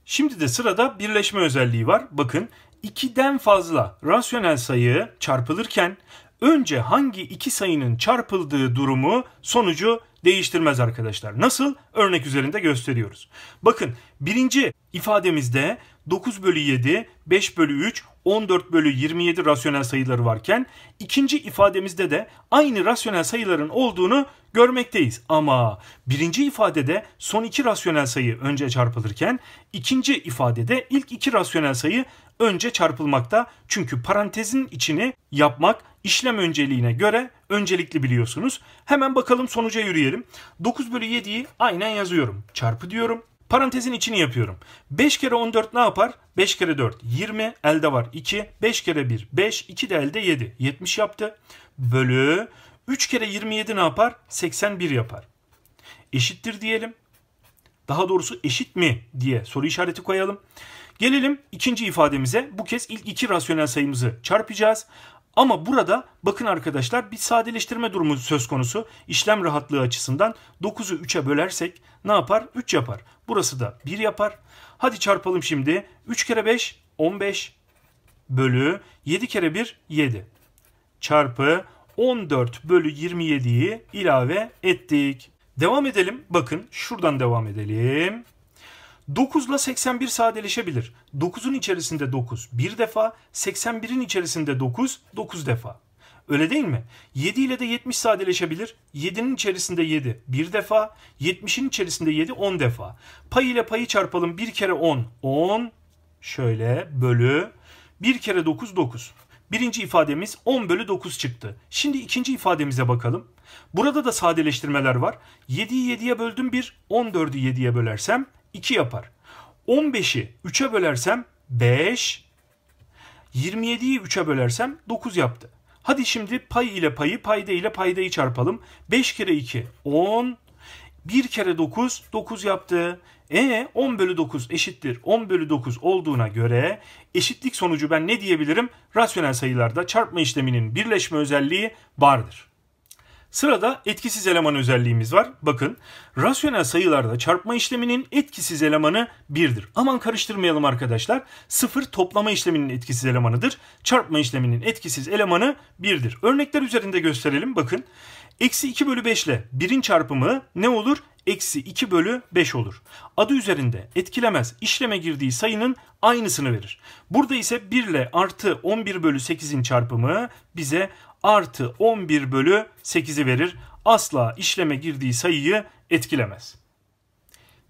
Şimdi de sırada birleşme özelliği var. Bakın 2'den fazla rasyonel sayı çarpılırken önce hangi iki sayının çarpıldığı durumu sonucu değiştirmez arkadaşlar. Nasıl? Örnek üzerinde gösteriyoruz. Bakın birinci ifademizde 9 bölü 7, 5 bölü 3, 14 bölü 27 rasyonel sayıları varken ikinci ifademizde de aynı rasyonel sayıların olduğunu görmekteyiz. Ama birinci ifadede son iki rasyonel sayı önce çarpılırken ikinci ifadede ilk iki rasyonel sayı önce çarpılmakta. Çünkü parantezin içini yapmak işlem önceliğine göre öncelikli biliyorsunuz. Hemen bakalım sonuca yürüyelim. 9 bölü 7'yi aynen yazıyorum. Çarpı diyorum. Parantezin içini yapıyorum. 5 kere 14 ne yapar? 5 kere 4 20 elde var 2. 5 kere 1 5 2 de elde 7. 70 yaptı. Bölü 3 kere 27 ne yapar? 81 yapar. Eşittir diyelim. Daha doğrusu eşit mi diye soru işareti koyalım. Gelelim ikinci ifademize. Bu kez ilk iki rasyonel sayımızı çarpacağız. Ama burada bakın arkadaşlar bir sadeleştirme durumu söz konusu. İşlem rahatlığı açısından 9'u 3'e bölersek ne yapar? 3 yapar. Burası da 1 yapar. Hadi çarpalım şimdi. 3 kere 5 15 bölü 7 kere 1 7 çarpı 14 bölü 27'yi ilave ettik. Devam edelim. Bakın şuradan devam edelim. 9 ile 81 sadeleşebilir. 9'un içerisinde 9 bir defa, 81'in içerisinde 9 9 defa. Öyle değil mi? 7 ile de 70 sadeleşebilir. 7'nin içerisinde 7 bir defa, 70'in içerisinde 7 10 defa. Pay ile payı çarpalım. bir kere 10 10 şöyle bölü 1 kere 9 9. Birinci ifademiz 10 bölü 9 çıktı. Şimdi ikinci ifademize bakalım. Burada da sadeleştirmeler var. 7'yi 7'ye böldüm 1, 14'ü 7'ye bölersem 2 yapar. 15'i 3'e bölersem 5, 27'yi 3'e bölersem 9 yaptı. Hadi şimdi pay ile payı, payda ile paydayı çarpalım. 5 kere 2 10, 1 kere 9 9 yaptı. E 10 bölü 9 eşittir 10 bölü 9 olduğuna göre eşitlik sonucu ben ne diyebilirim? Rasyonel sayılarda çarpma işleminin birleşme özelliği vardır. Sırada etkisiz eleman özelliğimiz var. Bakın rasyonel sayılarda çarpma işleminin etkisiz elemanı 1'dir. Aman karıştırmayalım arkadaşlar. 0 toplama işleminin etkisiz elemanıdır. Çarpma işleminin etkisiz elemanı 1'dir. Örnekler üzerinde gösterelim bakın. Eksi 2 bölü 5 ile 1'in çarpımı ne olur? Eksi 2 bölü 5 olur. Adı üzerinde etkilemez işleme girdiği sayının aynısını verir. Burada ise 1 ile artı 11 bölü 8'in çarpımı bize artı 11 bölü 8'i verir. Asla işleme girdiği sayıyı etkilemez.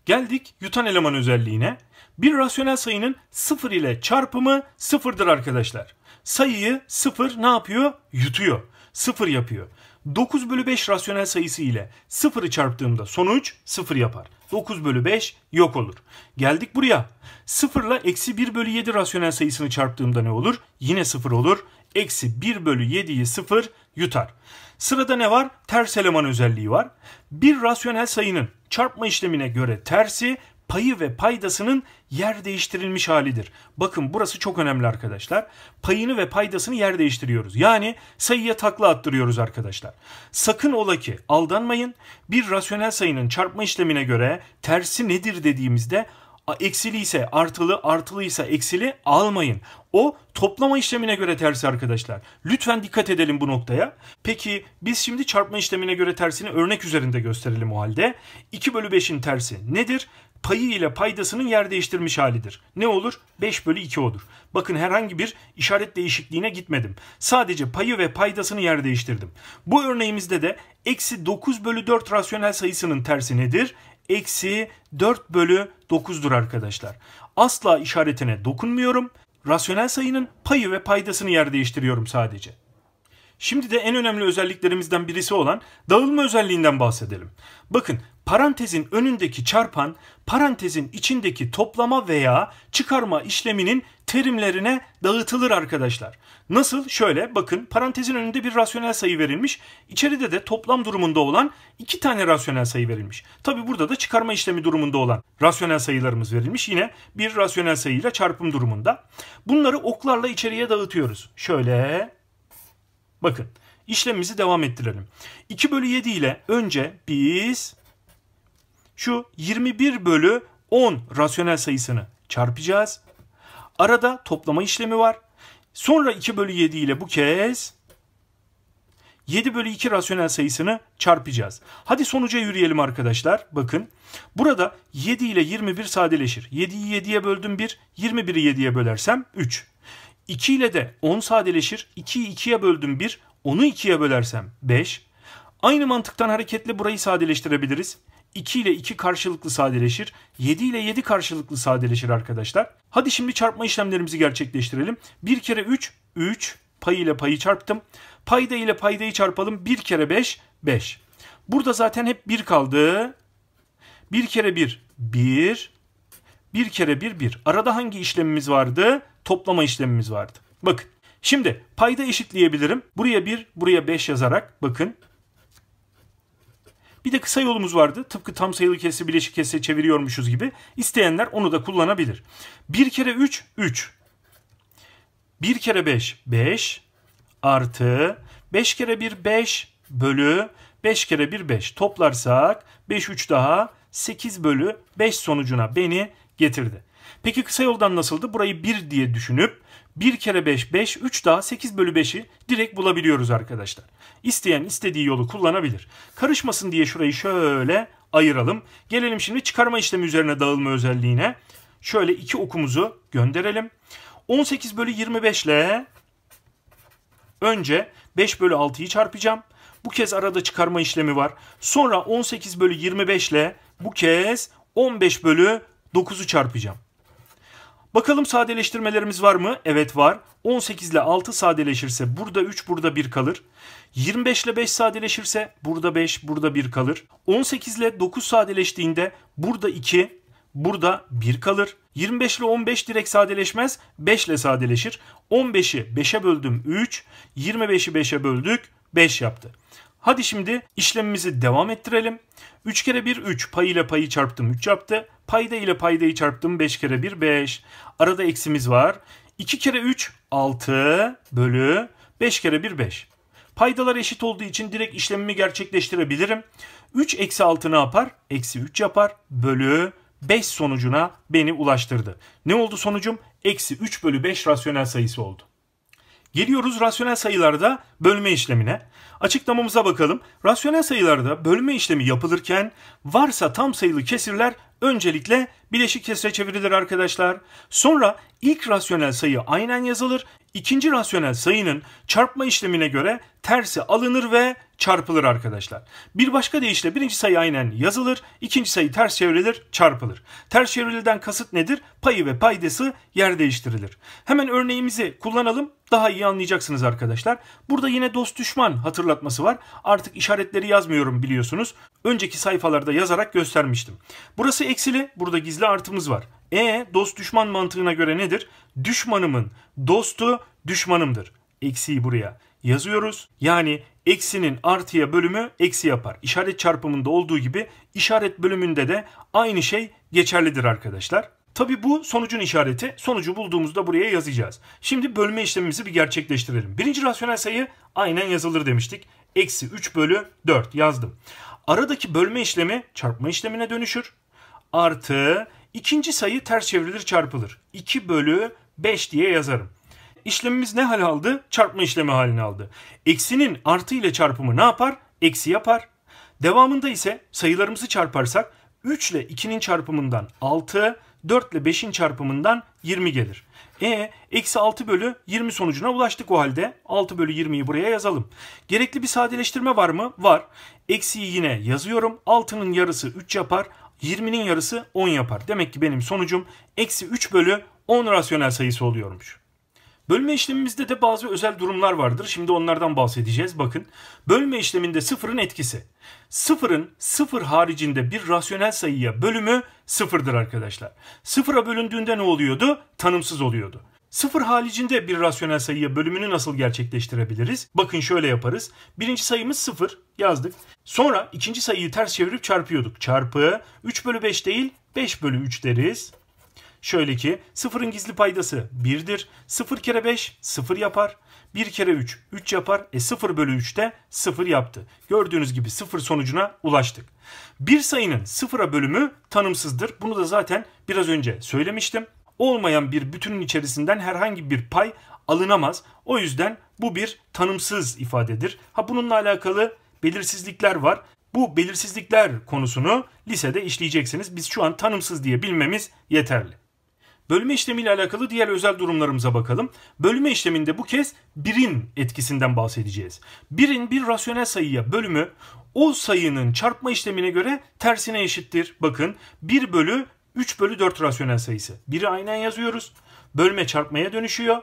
Geldik yutan eleman özelliğine. Bir rasyonel sayının 0 ile çarpımı 0'dır arkadaşlar. Sayıyı 0 ne yapıyor? Yutuyor. 0 yapıyor. 9 bölü 5 rasyonel sayısı ile 0'ı çarptığımda sonuç 0 yapar. 9 bölü 5 yok olur. Geldik buraya. 0 ile eksi 1 bölü 7 rasyonel sayısını çarptığımda ne olur? Yine 0 olur eksi 1 bölü 7'yi 0 yutar. Sırada ne var? Ters eleman özelliği var. Bir rasyonel sayının çarpma işlemine göre tersi payı ve paydasının yer değiştirilmiş halidir. Bakın burası çok önemli arkadaşlar. Payını ve paydasını yer değiştiriyoruz. Yani sayıya takla attırıyoruz arkadaşlar. Sakın ola ki aldanmayın. Bir rasyonel sayının çarpma işlemine göre tersi nedir dediğimizde eksili ise artılı, artılı ise eksili almayın. O toplama işlemine göre tersi arkadaşlar. Lütfen dikkat edelim bu noktaya. Peki biz şimdi çarpma işlemine göre tersini örnek üzerinde gösterelim o halde. 2 bölü 5'in tersi nedir? Payı ile paydasının yer değiştirmiş halidir. Ne olur? 5 bölü 2 olur. Bakın herhangi bir işaret değişikliğine gitmedim. Sadece payı ve paydasını yer değiştirdim. Bu örneğimizde de eksi 9 bölü 4 rasyonel sayısının tersi nedir? eksi 4 bölü 9'dur arkadaşlar. Asla işaretine dokunmuyorum. Rasyonel sayının payı ve paydasını yer değiştiriyorum sadece. Şimdi de en önemli özelliklerimizden birisi olan dağılma özelliğinden bahsedelim. Bakın parantezin önündeki çarpan parantezin içindeki toplama veya çıkarma işleminin terimlerine dağıtılır arkadaşlar. Nasıl? Şöyle bakın parantezin önünde bir rasyonel sayı verilmiş. İçeride de toplam durumunda olan iki tane rasyonel sayı verilmiş. Tabi burada da çıkarma işlemi durumunda olan rasyonel sayılarımız verilmiş. Yine bir rasyonel sayıyla çarpım durumunda. Bunları oklarla içeriye dağıtıyoruz. Şöyle bakın işlemimizi devam ettirelim. 2 bölü 7 ile önce biz şu 21 bölü 10 rasyonel sayısını çarpacağız. Arada toplama işlemi var. Sonra 2 bölü 7 ile bu kez 7 bölü 2 rasyonel sayısını çarpacağız. Hadi sonuca yürüyelim arkadaşlar. Bakın burada 7 ile 21 sadeleşir. 7'yi 7'ye böldüm 1, 21'i 7'ye bölersem 3. 2 ile de 10 sadeleşir. 2'yi 2'ye böldüm 1, 10'u 2'ye bölersem 5. Aynı mantıktan hareketle burayı sadeleştirebiliriz. 2 ile 2 karşılıklı sadeleşir. 7 ile 7 karşılıklı sadeleşir arkadaşlar. Hadi şimdi çarpma işlemlerimizi gerçekleştirelim. 1 kere 3, 3. Pay ile payı çarptım. Payda ile paydayı çarpalım. 1 kere 5, 5. Burada zaten hep 1 kaldı. 1 kere 1, 1. 1 kere 1, 1. Arada hangi işlemimiz vardı? Toplama işlemimiz vardı. Bakın. Şimdi payda eşitleyebilirim. Buraya 1, buraya 5 yazarak bakın bir de kısa yolumuz vardı. Tıpkı tam sayılı kese, bileşik kese çeviriyormuşuz gibi. İsteyenler onu da kullanabilir. 1 kere 3, 3. 1 kere 5, 5 artı 5 kere 1, 5 bölü 5 kere 1, 5. Toplarsak 5, 3 daha 8 bölü 5 sonucuna beni getirdi. Peki kısa yoldan nasıldı? Burayı 1 diye düşünüp 1 kere 5 5 3 daha 8 bölü 5'i direkt bulabiliyoruz arkadaşlar. İsteyen istediği yolu kullanabilir. Karışmasın diye şurayı şöyle ayıralım. Gelelim şimdi çıkarma işlemi üzerine dağılma özelliğine. Şöyle iki okumuzu gönderelim. 18 bölü 25 ile önce 5 bölü 6'yı çarpacağım. Bu kez arada çıkarma işlemi var. Sonra 18 bölü 25 ile bu kez 15 bölü 9'u çarpacağım. Bakalım sadeleştirmelerimiz var mı? Evet var. 18 ile 6 sadeleşirse burada 3 burada 1 kalır. 25 ile 5 sadeleşirse burada 5 burada 1 kalır. 18 ile 9 sadeleştiğinde burada 2 burada 1 kalır. 25 ile 15 direkt sadeleşmez 5 ile sadeleşir. 15'i 5'e böldüm 3 25'i 5'e böldük 5 yaptı. Hadi şimdi işlemimizi devam ettirelim. 3 kere 1 3 payı ile payı çarptım 3 yaptı. Payda ile paydayı çarptım. 5 kere 1 5. Arada eksimiz var. 2 kere 3 6 bölü 5 kere 1 5. Paydalar eşit olduğu için direkt işlemimi gerçekleştirebilirim. 3 eksi 6 ne yapar? Eksi 3 yapar. Bölü 5 sonucuna beni ulaştırdı. Ne oldu sonucum? Eksi 3 bölü 5 rasyonel sayısı oldu. Geliyoruz rasyonel sayılarda bölme işlemine. Açıklamamıza bakalım. Rasyonel sayılarda bölme işlemi yapılırken varsa tam sayılı kesirler öncelikle bileşik kesre çevrilir arkadaşlar. Sonra ilk rasyonel sayı aynen yazılır. İkinci rasyonel sayının çarpma işlemine göre tersi alınır ve çarpılır arkadaşlar. Bir başka deyişle birinci sayı aynen yazılır, ikinci sayı ters çevrilir, çarpılır. Ters çevrilden kasıt nedir? Payı ve paydası yer değiştirilir. Hemen örneğimizi kullanalım daha iyi anlayacaksınız arkadaşlar. Burada yine dost düşman hatırlatması var. Artık işaretleri yazmıyorum biliyorsunuz. Önceki sayfalarda yazarak göstermiştim. Burası eksili, burada gizli artımız var. E dost düşman mantığına göre nedir? Düşmanımın dostu düşmanımdır. Eksiği buraya yazıyoruz. Yani eksinin artıya bölümü eksi yapar. İşaret çarpımında olduğu gibi işaret bölümünde de aynı şey geçerlidir arkadaşlar. Tabi bu sonucun işareti. Sonucu bulduğumuzda buraya yazacağız. Şimdi bölme işlemimizi bir gerçekleştirelim. Birinci rasyonel sayı aynen yazılır demiştik. Eksi 3 bölü 4 yazdım. Aradaki bölme işlemi çarpma işlemine dönüşür. Artı ikinci sayı ters çevrilir çarpılır. 2 bölü 5 diye yazarım işlemimiz ne hal aldı? Çarpma işlemi halini aldı. Eksinin artı ile çarpımı ne yapar? Eksi yapar. Devamında ise sayılarımızı çarparsak 3 ile 2'nin çarpımından 6, 4 ile 5'in çarpımından 20 gelir. E eksi 6 bölü 20 sonucuna ulaştık o halde. 6 bölü 20'yi buraya yazalım. Gerekli bir sadeleştirme var mı? Var. Eksiyi yine yazıyorum. 6'nın yarısı 3 yapar. 20'nin yarısı 10 yapar. Demek ki benim sonucum eksi 3 bölü 10 rasyonel sayısı oluyormuş. Bölme işlemimizde de bazı özel durumlar vardır. Şimdi onlardan bahsedeceğiz. Bakın bölme işleminde sıfırın etkisi. Sıfırın sıfır haricinde bir rasyonel sayıya bölümü sıfırdır arkadaşlar. Sıfıra bölündüğünde ne oluyordu? Tanımsız oluyordu. Sıfır haricinde bir rasyonel sayıya bölümünü nasıl gerçekleştirebiliriz? Bakın şöyle yaparız. Birinci sayımız sıfır yazdık. Sonra ikinci sayıyı ters çevirip çarpıyorduk. Çarpı 3 bölü 5 değil 5 bölü 3 deriz. Şöyle ki sıfırın gizli paydası 1'dir. 0 kere 5 0 yapar. 1 kere 3 3 yapar. E 0 bölü 3 de 0 yaptı. Gördüğünüz gibi 0 sonucuna ulaştık. Bir sayının sıfıra bölümü tanımsızdır. Bunu da zaten biraz önce söylemiştim. Olmayan bir bütünün içerisinden herhangi bir pay alınamaz. O yüzden bu bir tanımsız ifadedir. Ha bununla alakalı belirsizlikler var. Bu belirsizlikler konusunu lisede işleyeceksiniz. Biz şu an tanımsız diye bilmemiz yeterli. Bölme işlemiyle alakalı diğer özel durumlarımıza bakalım. Bölme işleminde bu kez birin etkisinden bahsedeceğiz. Birin bir rasyonel sayıya bölümü o sayının çarpma işlemine göre tersine eşittir. Bakın 1 bölü 3 bölü 4 rasyonel sayısı. Biri aynen yazıyoruz. Bölme çarpmaya dönüşüyor.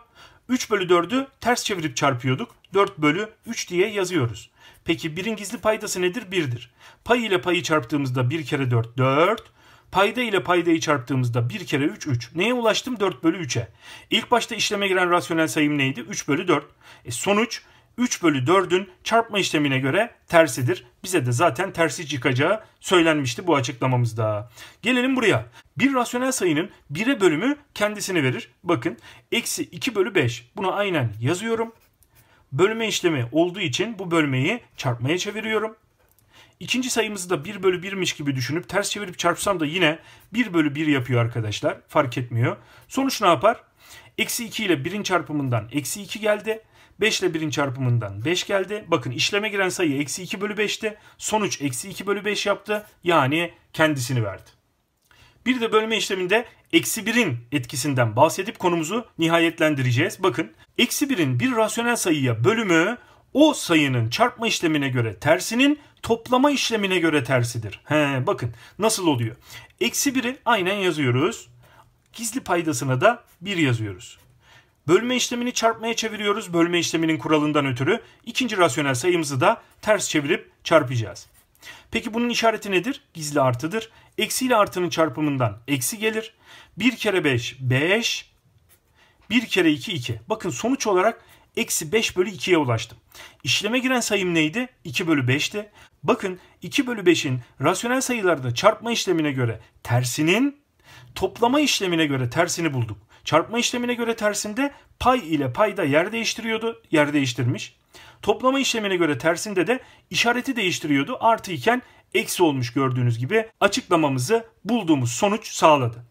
3 bölü 4'ü ters çevirip çarpıyorduk. 4 bölü 3 diye yazıyoruz. Peki birin gizli paydası nedir? 1'dir. Pay ile payı çarptığımızda 1 kere 4 4. Payda ile paydayı çarptığımızda 1 kere 3 3. Neye ulaştım? 4 bölü 3'e. İlk başta işleme giren rasyonel sayım neydi? 3 bölü 4. E sonuç 3 bölü 4'ün çarpma işlemine göre tersidir. Bize de zaten tersi çıkacağı söylenmişti bu açıklamamızda. Gelelim buraya. Bir rasyonel sayının 1'e bölümü kendisini verir. Bakın eksi 2 bölü 5. Bunu aynen yazıyorum. Bölme işlemi olduğu için bu bölmeyi çarpmaya çeviriyorum. İkinci sayımızı da 1 bölü 1'miş gibi düşünüp ters çevirip çarpsam da yine 1 bölü 1 yapıyor arkadaşlar. Fark etmiyor. Sonuç ne yapar? Eksi 2 ile 1'in çarpımından eksi 2 geldi. 5 ile 1'in çarpımından 5 geldi. Bakın işleme giren sayı eksi 2 bölü 5'ti. Sonuç eksi 2 bölü 5 yaptı. Yani kendisini verdi. Bir de bölme işleminde eksi 1'in etkisinden bahsedip konumuzu nihayetlendireceğiz. Bakın eksi 1'in bir rasyonel sayıya bölümü o sayının çarpma işlemine göre tersinin toplama işlemine göre tersidir. He, bakın nasıl oluyor. Eksi 1'i aynen yazıyoruz. Gizli paydasına da 1 yazıyoruz. Bölme işlemini çarpmaya çeviriyoruz. Bölme işleminin kuralından ötürü ikinci rasyonel sayımızı da ters çevirip çarpacağız. Peki bunun işareti nedir? Gizli artıdır. Eksi ile artının çarpımından eksi gelir. 1 kere 5 5 1 kere 2 2. Bakın sonuç olarak eksi 5 bölü 2'ye ulaştım. İşleme giren sayım neydi? 2 bölü 5'ti. Bakın 2 bölü 5'in rasyonel sayılarda çarpma işlemine göre tersinin toplama işlemine göre tersini bulduk. Çarpma işlemine göre tersinde pay ile payda yer değiştiriyordu. Yer değiştirmiş. Toplama işlemine göre tersinde de işareti değiştiriyordu. Artı iken eksi olmuş gördüğünüz gibi açıklamamızı bulduğumuz sonuç sağladı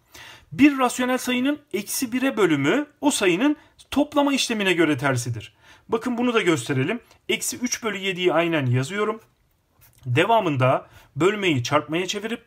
bir rasyonel sayının eksi 1'e bölümü o sayının toplama işlemine göre tersidir. Bakın bunu da gösterelim. Eksi 3 bölü 7'yi aynen yazıyorum. Devamında bölmeyi çarpmaya çevirip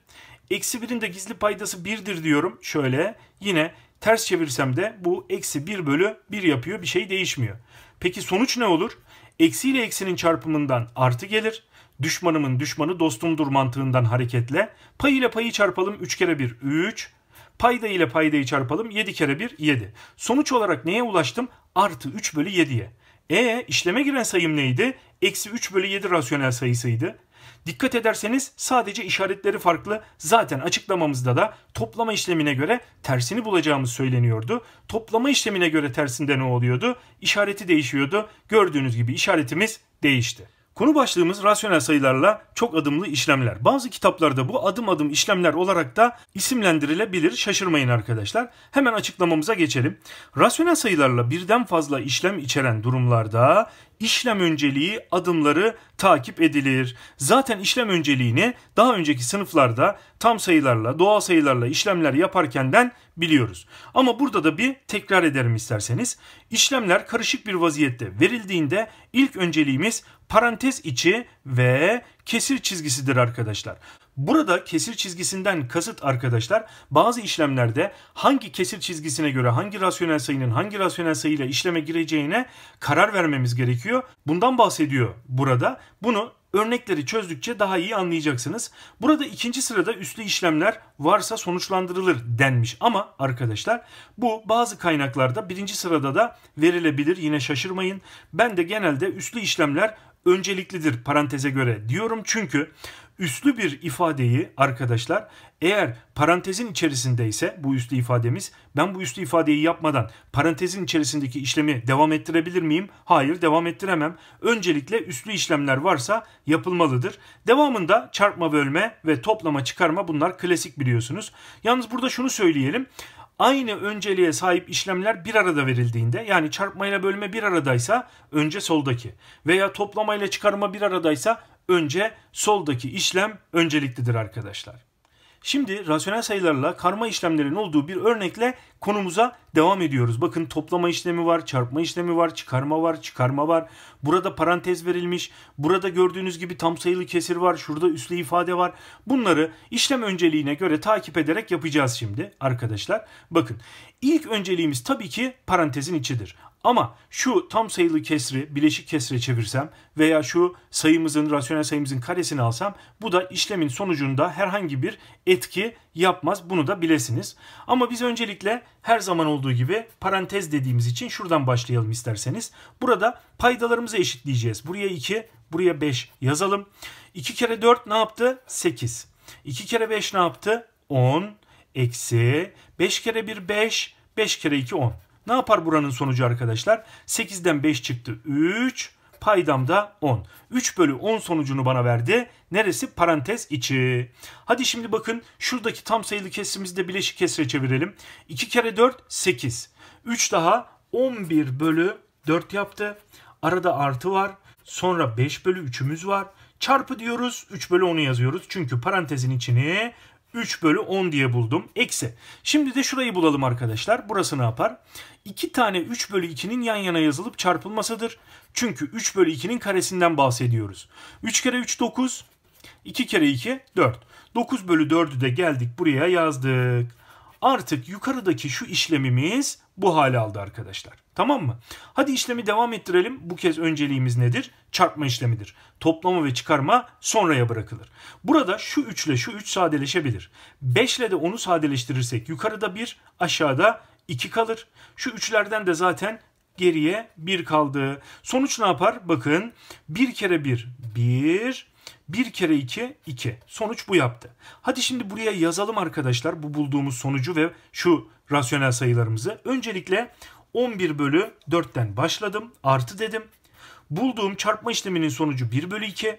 eksi 1'in de gizli paydası 1'dir diyorum. Şöyle yine ters çevirsem de bu eksi 1 bölü 1 yapıyor bir şey değişmiyor. Peki sonuç ne olur? Eksi ile eksinin çarpımından artı gelir. Düşmanımın düşmanı dostumdur mantığından hareketle pay ile payı çarpalım 3 kere 1 3 Payda ile paydayı çarpalım. 7 kere 1 7. Sonuç olarak neye ulaştım? Artı 3 bölü 7'ye. E işleme giren sayım neydi? Eksi 3 bölü 7 rasyonel sayısıydı. Dikkat ederseniz sadece işaretleri farklı. Zaten açıklamamızda da toplama işlemine göre tersini bulacağımız söyleniyordu. Toplama işlemine göre tersinde ne oluyordu? İşareti değişiyordu. Gördüğünüz gibi işaretimiz değişti. Konu başlığımız rasyonel sayılarla çok adımlı işlemler. Bazı kitaplarda bu adım adım işlemler olarak da isimlendirilebilir. Şaşırmayın arkadaşlar. Hemen açıklamamıza geçelim. Rasyonel sayılarla birden fazla işlem içeren durumlarda işlem önceliği adımları takip edilir. Zaten işlem önceliğini daha önceki sınıflarda tam sayılarla, doğal sayılarla işlemler yaparkenden biliyoruz. Ama burada da bir tekrar ederim isterseniz. İşlemler karışık bir vaziyette verildiğinde ilk önceliğimiz parantez içi ve kesir çizgisidir arkadaşlar. Burada kesir çizgisinden kasıt arkadaşlar bazı işlemlerde hangi kesir çizgisine göre hangi rasyonel sayının hangi rasyonel sayıyla işleme gireceğine karar vermemiz gerekiyor. Bundan bahsediyor burada. Bunu Örnekleri çözdükçe daha iyi anlayacaksınız. Burada ikinci sırada üslü işlemler varsa sonuçlandırılır denmiş ama arkadaşlar bu bazı kaynaklarda birinci sırada da verilebilir yine şaşırmayın. Ben de genelde üslü işlemler önceliklidir paranteze göre diyorum çünkü üstlü bir ifadeyi arkadaşlar eğer parantezin içerisinde ise bu üslü ifademiz ben bu üslü ifadeyi yapmadan parantezin içerisindeki işlemi devam ettirebilir miyim? Hayır devam ettiremem. Öncelikle üslü işlemler varsa yapılmalıdır. Devamında çarpma bölme ve toplama çıkarma bunlar klasik biliyorsunuz. Yalnız burada şunu söyleyelim aynı önceliğe sahip işlemler bir arada verildiğinde yani çarpmayla bölme bir aradaysa önce soldaki veya toplamayla çıkarma bir aradaysa önce soldaki işlem önceliklidir arkadaşlar. Şimdi rasyonel sayılarla karma işlemlerin olduğu bir örnekle konumuza devam ediyoruz. Bakın toplama işlemi var, çarpma işlemi var, çıkarma var, çıkarma var. Burada parantez verilmiş. Burada gördüğünüz gibi tam sayılı kesir var. Şurada üslü ifade var. Bunları işlem önceliğine göre takip ederek yapacağız şimdi arkadaşlar. Bakın ilk önceliğimiz tabii ki parantezin içidir. Ama şu tam sayılı kesri bileşik kesre çevirsem veya şu sayımızın rasyonel sayımızın karesini alsam bu da işlemin sonucunda herhangi bir etki yapmaz. Bunu da bilesiniz. Ama biz öncelikle her zaman olduğu gibi parantez dediğimiz için şuradan başlayalım isterseniz. Burada paydalarımızı eşitleyeceğiz. Buraya 2, buraya 5 yazalım. 2 kere 4 ne yaptı? 8. 2 kere 5 ne yaptı? 10 eksi 5 kere 1 5 5 kere 2 10. Ne yapar buranın sonucu arkadaşlar? 8'den 5 çıktı 3. Paydam da 10. 3 bölü 10 sonucunu bana verdi. Neresi? Parantez içi. Hadi şimdi bakın şuradaki tam sayılı kesimizde bileşik kesre çevirelim. 2 kere 4 8. 3 daha 11 bölü 4 yaptı. Arada artı var. Sonra 5 bölü 3'ümüz var. Çarpı diyoruz. 3 bölü 10'u yazıyoruz. Çünkü parantezin içini 3 bölü 10 diye buldum. Eksi. Şimdi de şurayı bulalım arkadaşlar. Burası ne yapar? 2 tane 3 bölü 2'nin yan yana yazılıp çarpılmasıdır. Çünkü 3 bölü 2'nin karesinden bahsediyoruz. 3 kere 3 9. 2 kere 2 4. 9 bölü 4'ü de geldik buraya yazdık artık yukarıdaki şu işlemimiz bu hale aldı arkadaşlar. Tamam mı? Hadi işlemi devam ettirelim. Bu kez önceliğimiz nedir? Çarpma işlemidir. Toplama ve çıkarma sonraya bırakılır. Burada şu 3 ile şu 3 sadeleşebilir. 5 ile de onu sadeleştirirsek yukarıda 1, aşağıda 2 kalır. Şu 3'lerden de zaten geriye 1 kaldı. Sonuç ne yapar? Bakın 1 kere 1 1 1 kere 2 2. Sonuç bu yaptı. Hadi şimdi buraya yazalım arkadaşlar bu bulduğumuz sonucu ve şu rasyonel sayılarımızı. Öncelikle 11 bölü 4'ten başladım. Artı dedim. Bulduğum çarpma işleminin sonucu 1 bölü 2.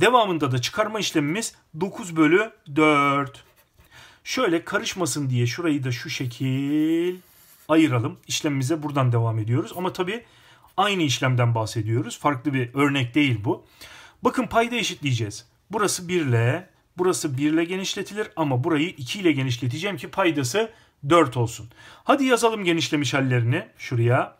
Devamında da çıkarma işlemimiz 9 bölü 4. Şöyle karışmasın diye şurayı da şu şekil ayıralım. İşlemimize buradan devam ediyoruz. Ama tabii aynı işlemden bahsediyoruz. Farklı bir örnek değil bu. Bakın payda eşitleyeceğiz. Burası 1 ile, burası 1 ile genişletilir ama burayı 2 ile genişleteceğim ki paydası 4 olsun. Hadi yazalım genişlemiş hallerini şuraya.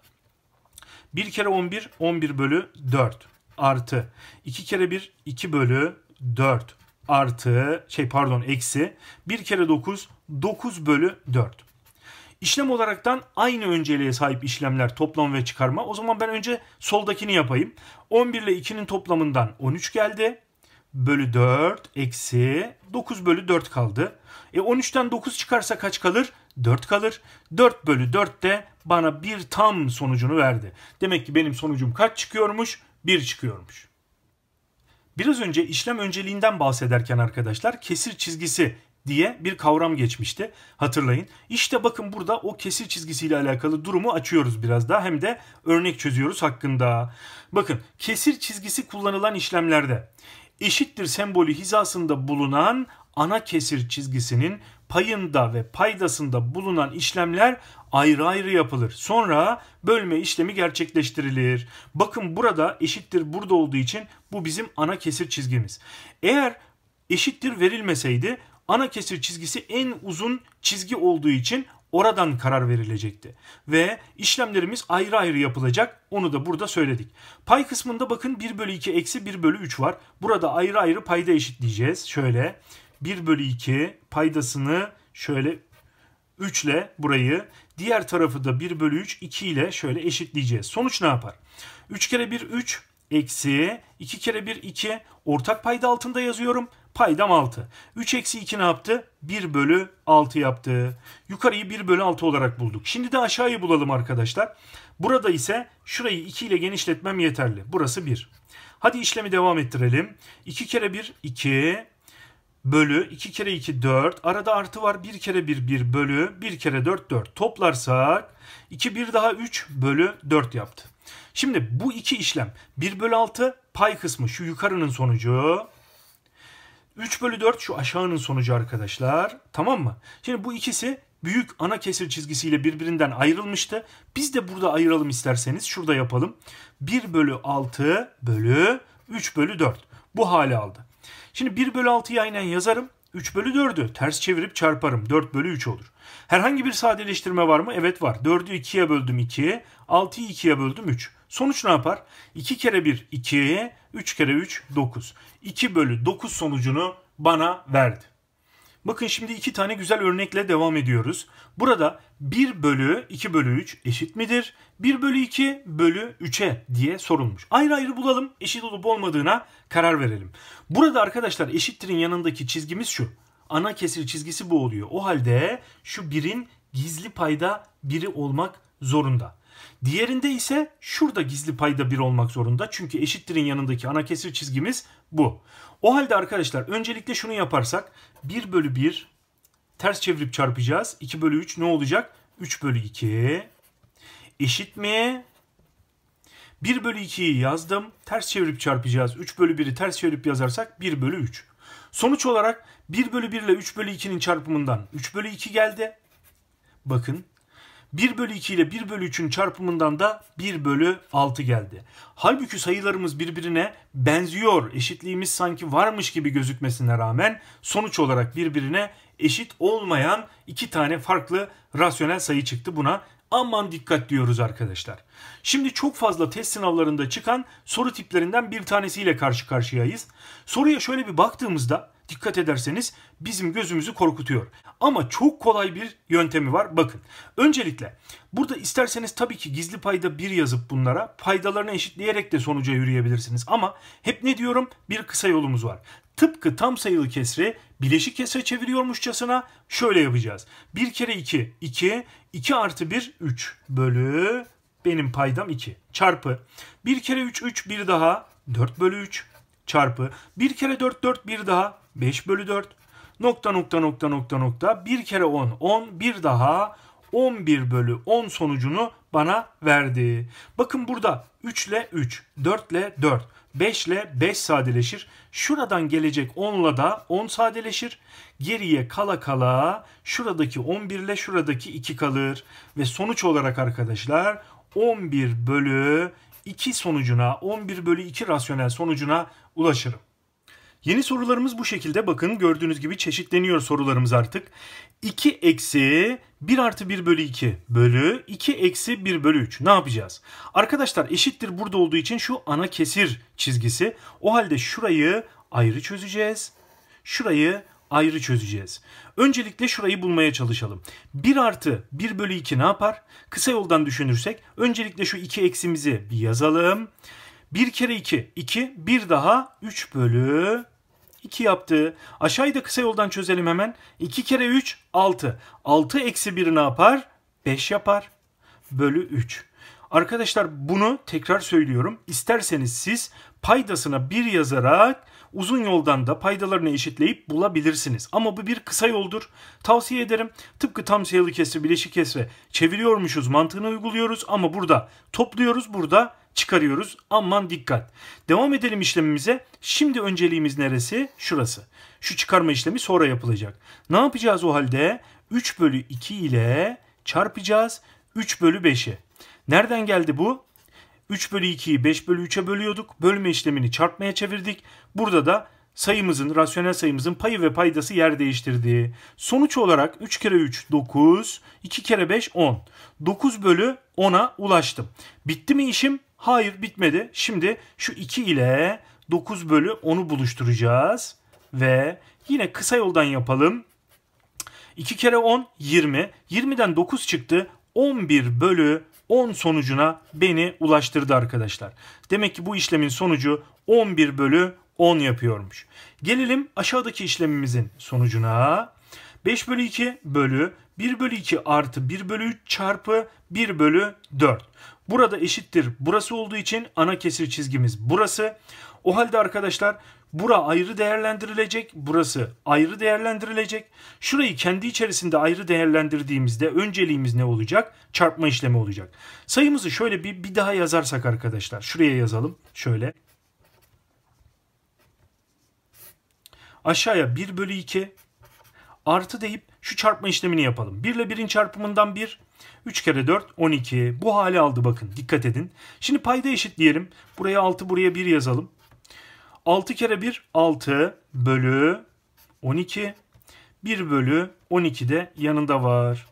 1 kere 11, 11 bölü 4 artı 2 kere 1, 2 bölü 4 artı şey pardon eksi 1 kere 9, 9 bölü 4. İşlem olaraktan aynı önceliğe sahip işlemler toplam ve çıkarma. O zaman ben önce soldakini yapayım. 11 ile 2'nin toplamından 13 geldi. Bölü 4 eksi 9 bölü 4 kaldı. E 13'ten 9 çıkarsa kaç kalır? 4 kalır. 4 bölü 4 de bana bir tam sonucunu verdi. Demek ki benim sonucum kaç çıkıyormuş? 1 çıkıyormuş. Biraz önce işlem önceliğinden bahsederken arkadaşlar kesir çizgisi diye bir kavram geçmişti hatırlayın. İşte bakın burada o kesir çizgisiyle alakalı durumu açıyoruz biraz daha hem de örnek çözüyoruz hakkında. Bakın kesir çizgisi kullanılan işlemlerde eşittir sembolü hizasında bulunan ana kesir çizgisinin payında ve paydasında bulunan işlemler ayrı ayrı yapılır. Sonra bölme işlemi gerçekleştirilir. Bakın burada eşittir burada olduğu için bu bizim ana kesir çizgimiz. Eğer eşittir verilmeseydi ana kesir çizgisi en uzun çizgi olduğu için oradan karar verilecekti. Ve işlemlerimiz ayrı ayrı yapılacak. Onu da burada söyledik. Pay kısmında bakın 1 bölü 2 eksi 1 bölü 3 var. Burada ayrı ayrı payda eşitleyeceğiz. Şöyle 1 bölü 2 paydasını şöyle 3 ile burayı diğer tarafı da 1 bölü 3 2 ile şöyle eşitleyeceğiz. Sonuç ne yapar? 3 kere 1 3 eksi 2 kere 1 2 ortak payda altında yazıyorum. Paydam 6. 3 eksi 2 ne yaptı? 1 bölü 6 yaptı. Yukarıyı 1 bölü 6 olarak bulduk. Şimdi de aşağıyı bulalım arkadaşlar. Burada ise şurayı 2 ile genişletmem yeterli. Burası 1. Hadi işlemi devam ettirelim. 2 kere 1 2 bölü 2 kere 2 4 arada artı var 1 kere 1 1 bölü 1 kere 4 4 toplarsak 2 1 daha 3 bölü 4 yaptı. Şimdi bu iki işlem 1 bölü 6 pay kısmı şu yukarının sonucu 3 bölü 4 şu aşağının sonucu arkadaşlar. Tamam mı? Şimdi bu ikisi büyük ana kesir çizgisiyle birbirinden ayrılmıştı. Biz de burada ayıralım isterseniz. Şurada yapalım. 1 bölü 6 bölü 3 bölü 4. Bu hale aldı. Şimdi 1 bölü 6'yı aynen yazarım. 3 bölü 4'ü ters çevirip çarparım. 4 bölü 3 olur. Herhangi bir sadeleştirme var mı? Evet var. 4'ü 2'ye böldüm 2. 6'yı 2'ye böldüm 3. Sonuç ne yapar? 2 kere 1 2, 3 kere 3 9. 2 bölü 9 sonucunu bana verdi. Bakın şimdi iki tane güzel örnekle devam ediyoruz. Burada 1 bölü 2 bölü 3 eşit midir? 1 bölü 2 bölü 3'e diye sorulmuş. Ayrı ayrı bulalım eşit olup olmadığına karar verelim. Burada arkadaşlar eşittirin yanındaki çizgimiz şu. Ana kesir çizgisi bu oluyor. O halde şu birin gizli payda biri olmak zorunda. Diğerinde ise şurada gizli payda bir olmak zorunda. Çünkü eşittirin yanındaki ana kesir çizgimiz bu. O halde arkadaşlar öncelikle şunu yaparsak 1 bölü 1 ters çevirip çarpacağız. 2 bölü 3 ne olacak? 3 bölü 2 eşit mi? 1 bölü 2'yi yazdım. Ters çevirip çarpacağız. 3 bölü 1'i ters çevirip yazarsak 1 bölü 3. Sonuç olarak 1 bölü 1 ile 3 bölü 2'nin çarpımından 3 bölü 2 geldi. Bakın 1 bölü 2 ile 1 bölü 3'ün çarpımından da 1 bölü 6 geldi. Halbuki sayılarımız birbirine benziyor, eşitliğimiz sanki varmış gibi gözükmesine rağmen sonuç olarak birbirine eşit olmayan iki tane farklı rasyonel sayı çıktı. Buna aman dikkat diyoruz arkadaşlar. Şimdi çok fazla test sınavlarında çıkan soru tiplerinden bir tanesiyle karşı karşıyayız. Soruya şöyle bir baktığımızda dikkat ederseniz bizim gözümüzü korkutuyor. Ama çok kolay bir yöntemi var. Bakın. Öncelikle burada isterseniz tabii ki gizli payda bir yazıp bunlara paydalarını eşitleyerek de sonuca yürüyebilirsiniz. Ama hep ne diyorum? Bir kısa yolumuz var. Tıpkı tam sayılı kesri bileşik kesre çeviriyormuşçasına şöyle yapacağız. 1 kere 2 2 2 artı 1 3 bölü benim paydam 2 çarpı 1 kere 3 3 bir daha 4 bölü 3 çarpı 1 kere 4 4 bir daha 5 bölü 4 nokta nokta nokta nokta nokta bir kere 10 10 bir daha 11 bölü 10 sonucunu bana verdi. Bakın burada 3 ile 3, 4 ile 4, 5 ile 5 sadeleşir. Şuradan gelecek 10 ile da 10 sadeleşir. Geriye kala kala şuradaki 11 ile şuradaki 2 kalır. Ve sonuç olarak arkadaşlar 11 bölü 2 sonucuna 11 bölü 2 rasyonel sonucuna ulaşırım. Yeni sorularımız bu şekilde. Bakın gördüğünüz gibi çeşitleniyor sorularımız artık. 2 eksi 1 artı 1 bölü 2 bölü 2 eksi 1 bölü 3. Ne yapacağız? Arkadaşlar eşittir burada olduğu için şu ana kesir çizgisi. O halde şurayı ayrı çözeceğiz. Şurayı ayrı çözeceğiz. Öncelikle şurayı bulmaya çalışalım. 1 artı 1 bölü 2 ne yapar? Kısa yoldan düşünürsek öncelikle şu 2 eksimizi bir yazalım. 1 kere 2, 2. 1 daha 3 bölü 2 yaptı. Aşağıyı da kısa yoldan çözelim hemen. 2 kere 3 6. 6 eksi 1 ne yapar? 5 yapar. Bölü 3. Arkadaşlar bunu tekrar söylüyorum. İsterseniz siz paydasına 1 yazarak uzun yoldan da paydalarını eşitleyip bulabilirsiniz. Ama bu bir kısa yoldur. Tavsiye ederim. Tıpkı tam sayılı kesre, bileşik kesre çeviriyormuşuz mantığını uyguluyoruz ama burada topluyoruz, burada çıkarıyoruz. Aman dikkat. Devam edelim işlemimize. Şimdi önceliğimiz neresi? Şurası. Şu çıkarma işlemi sonra yapılacak. Ne yapacağız o halde? 3 bölü 2 ile çarpacağız. 3 bölü 5'i. Nereden geldi bu? 3 bölü 2'yi 5 bölü 3'e bölüyorduk. Bölme işlemini çarpmaya çevirdik. Burada da sayımızın, rasyonel sayımızın payı ve paydası yer değiştirdiği. Sonuç olarak 3 kere 3 9, 2 kere 5 10. 9 bölü 10'a ulaştım. Bitti mi işim? Hayır bitmedi. Şimdi şu 2 ile 9 bölü 10'u buluşturacağız. Ve yine kısa yoldan yapalım. 2 kere 10 20. 20'den 9 çıktı. 11 bölü 10 sonucuna beni ulaştırdı arkadaşlar. Demek ki bu işlemin sonucu 11 bölü 10 yapıyormuş. Gelelim aşağıdaki işlemimizin sonucuna. 5 bölü 2 bölü 1 bölü 2 artı 1 bölü 3 çarpı 1 bölü 4. Burada eşittir burası olduğu için ana kesir çizgimiz burası. O halde arkadaşlar bura ayrı değerlendirilecek, burası ayrı değerlendirilecek. Şurayı kendi içerisinde ayrı değerlendirdiğimizde önceliğimiz ne olacak? Çarpma işlemi olacak. Sayımızı şöyle bir, bir daha yazarsak arkadaşlar. Şuraya yazalım şöyle. aşağıya 1 bölü 2 artı deyip şu çarpma işlemini yapalım. 1 ile 1'in çarpımından 1. 3 kere 4 12. Bu hale aldı bakın dikkat edin. Şimdi payda eşit diyelim. Buraya 6 buraya 1 yazalım. 6 kere 1 6 bölü 12. 1 bölü 12 de yanında var.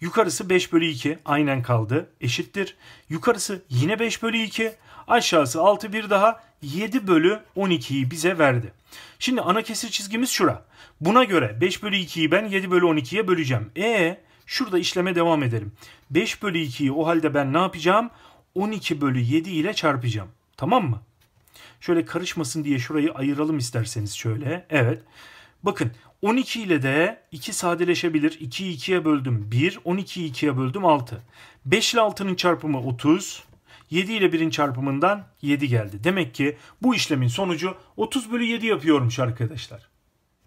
Yukarısı 5 bölü 2 aynen kaldı eşittir. Yukarısı yine 5 bölü 2 aşağısı 6 bir daha 7 bölü 12'yi bize verdi. Şimdi ana kesir çizgimiz şura. Buna göre 5 bölü 2'yi ben 7 bölü 12'ye böleceğim. E şurada işleme devam edelim. 5 bölü 2'yi o halde ben ne yapacağım? 12 bölü 7 ile çarpacağım. Tamam mı? Şöyle karışmasın diye şurayı ayıralım isterseniz şöyle. Evet. Bakın 12 ile de 2 sadeleşebilir. 2'yi 2'ye böldüm 1. 12'yi 2'ye böldüm 6. 5 ile 6'nın çarpımı 30. 7 ile 1'in çarpımından 7 geldi. Demek ki bu işlemin sonucu 30 bölü 7 yapıyormuş arkadaşlar.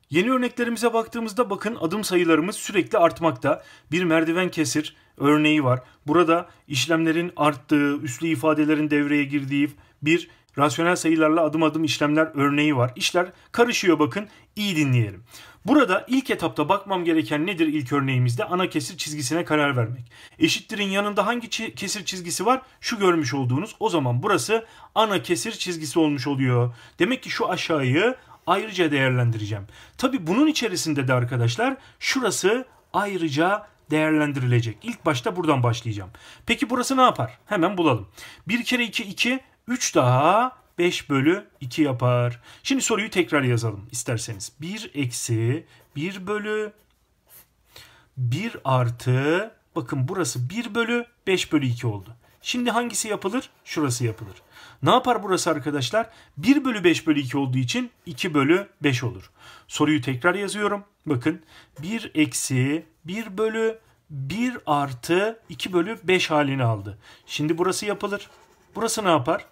Yeni örneklerimize baktığımızda bakın adım sayılarımız sürekli artmakta. Bir merdiven kesir örneği var. Burada işlemlerin arttığı, üslü ifadelerin devreye girdiği bir rasyonel sayılarla adım adım işlemler örneği var. İşler karışıyor bakın iyi dinleyelim. Burada ilk etapta bakmam gereken nedir ilk örneğimizde? Ana kesir çizgisine karar vermek. Eşittirin yanında hangi kesir çizgisi var? Şu görmüş olduğunuz. O zaman burası ana kesir çizgisi olmuş oluyor. Demek ki şu aşağıyı ayrıca değerlendireceğim. Tabi bunun içerisinde de arkadaşlar şurası ayrıca değerlendirilecek. İlk başta buradan başlayacağım. Peki burası ne yapar? Hemen bulalım. 1 kere 2 2 3 daha 5 bölü 2 yapar. Şimdi soruyu tekrar yazalım isterseniz. 1 eksi 1 bölü 1 artı bakın burası 1 bölü 5 bölü 2 oldu. Şimdi hangisi yapılır? Şurası yapılır. Ne yapar burası arkadaşlar? 1 bölü 5 bölü 2 olduğu için 2 bölü 5 olur. Soruyu tekrar yazıyorum. Bakın 1 eksi 1 bölü 1 artı 2 bölü 5 halini aldı. Şimdi burası yapılır. Burası ne yapar?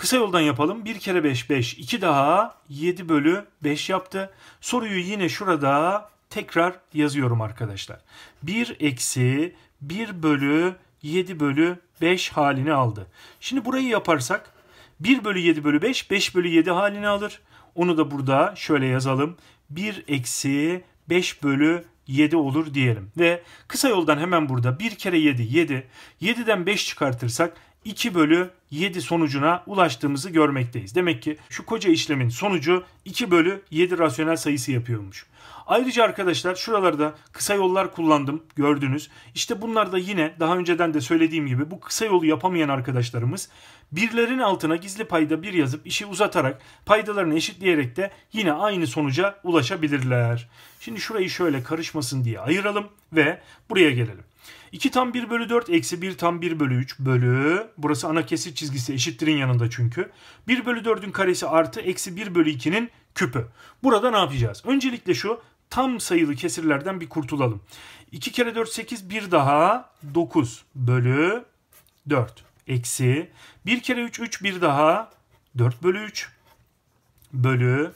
Kısa yoldan yapalım. 1 kere 5 5. 2 daha 7 bölü 5 yaptı. Soruyu yine şurada tekrar yazıyorum arkadaşlar. 1 eksi 1 bölü 7 bölü 5 halini aldı. Şimdi burayı yaparsak 1 bölü 7 bölü 5 5 bölü 7 halini alır. Onu da burada şöyle yazalım. 1 eksi 5 bölü 7 olur diyelim. Ve kısa yoldan hemen burada 1 kere 7 7. 7'den 5 çıkartırsak 2 bölü 7 sonucuna ulaştığımızı görmekteyiz. Demek ki şu koca işlemin sonucu 2 bölü 7 rasyonel sayısı yapıyormuş. Ayrıca arkadaşlar şuralarda kısa yollar kullandım gördünüz. İşte bunlar da yine daha önceden de söylediğim gibi bu kısa yolu yapamayan arkadaşlarımız birlerin altına gizli payda bir yazıp işi uzatarak paydalarını eşitleyerek de yine aynı sonuca ulaşabilirler. Şimdi şurayı şöyle karışmasın diye ayıralım ve buraya gelelim. 2 tam 1 bölü 4 eksi 1 tam 1 bölü 3 bölü burası ana kesit çizgisi eşittirin yanında çünkü. 1 bölü 4'ün karesi artı eksi 1 bölü 2'nin küpü. Burada ne yapacağız? Öncelikle şu tam sayılı kesirlerden bir kurtulalım. 2 kere 4 8 1 daha 9 bölü 4 eksi 1 kere 3 3 1 daha 4 bölü 3 bölü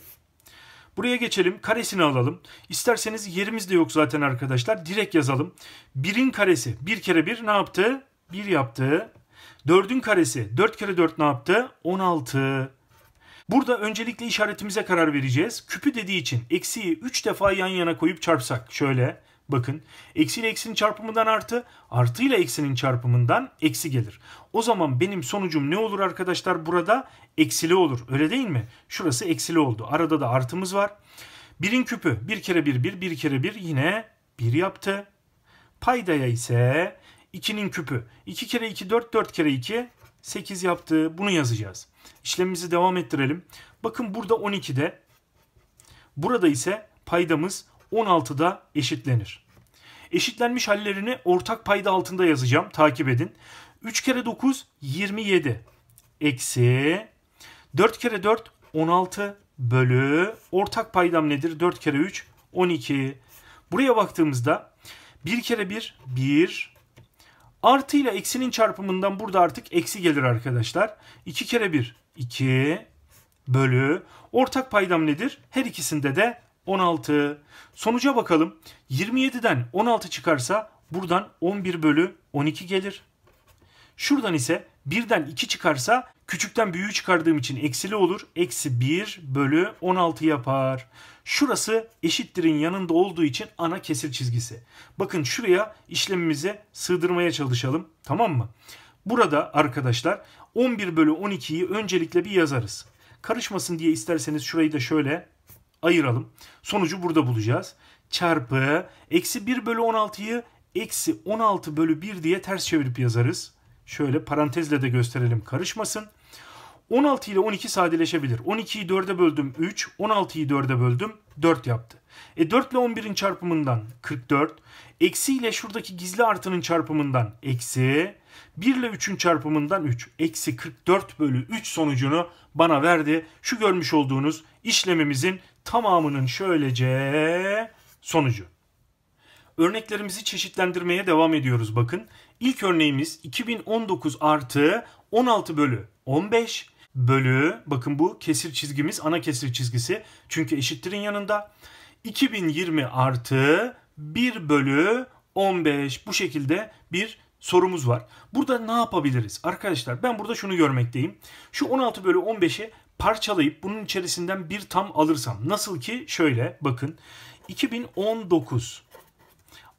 Buraya geçelim. Karesini alalım. İsterseniz yerimiz de yok zaten arkadaşlar. Direkt yazalım. 1'in karesi. 1 kere 1 ne yaptı? 1 yaptı. 4'ün karesi. 4 kere 4 ne yaptı? 16. Burada öncelikle işaretimize karar vereceğiz. Küpü dediği için eksiği 3 defa yan yana koyup çarpsak. Şöyle. Bakın eksi ile eksinin çarpımından artı, artı ile eksinin çarpımından eksi gelir. O zaman benim sonucum ne olur arkadaşlar burada? Eksili olur öyle değil mi? Şurası eksili oldu. Arada da artımız var. Birin küpü bir kere bir bir bir kere bir yine bir yaptı. Paydaya ise 2'nin küpü 2 kere 2 4 4 kere 2 8 yaptı. Bunu yazacağız. İşlemimizi devam ettirelim. Bakın burada 12'de burada ise paydamız 16'da eşitlenir. Eşitlenmiş hallerini ortak payda altında yazacağım. Takip edin. 3 kere 9 27 eksi 4 kere 4 16 bölü ortak paydam nedir? 4 kere 3 12. Buraya baktığımızda 1 kere 1 1 artı ile eksinin çarpımından burada artık eksi gelir arkadaşlar. 2 kere 1 2 bölü ortak paydam nedir? Her ikisinde de 16. Sonuca bakalım. 27'den 16 çıkarsa buradan 11 bölü 12 gelir. Şuradan ise 1'den 2 çıkarsa küçükten büyüğü çıkardığım için eksili olur. Eksi 1 bölü 16 yapar. Şurası eşittirin yanında olduğu için ana kesir çizgisi. Bakın şuraya işlemimize sığdırmaya çalışalım. Tamam mı? Burada arkadaşlar 11 bölü 12'yi öncelikle bir yazarız. Karışmasın diye isterseniz şurayı da şöyle ayıralım. Sonucu burada bulacağız. Çarpı eksi 1 bölü 16'yı eksi 16 bölü 1 diye ters çevirip yazarız. Şöyle parantezle de gösterelim karışmasın. 16 ile 12 sadeleşebilir. 12'yi 4'e böldüm 3, 16'yı 4'e böldüm 4 yaptı. E 4 ile 11'in çarpımından 44, eksi ile şuradaki gizli artının çarpımından eksi, 1 ile 3'ün çarpımından 3. Eksi 44 bölü 3 sonucunu bana verdi. Şu görmüş olduğunuz işlemimizin tamamının şöylece sonucu. Örneklerimizi çeşitlendirmeye devam ediyoruz bakın. İlk örneğimiz 2019 artı 16 bölü 15 bölü bakın bu kesir çizgimiz ana kesir çizgisi çünkü eşittirin yanında 2020 artı 1 bölü 15 bu şekilde bir sorumuz var. Burada ne yapabiliriz? Arkadaşlar ben burada şunu görmekteyim. Şu 16 bölü 15'i parçalayıp bunun içerisinden bir tam alırsam. Nasıl ki şöyle bakın. 2019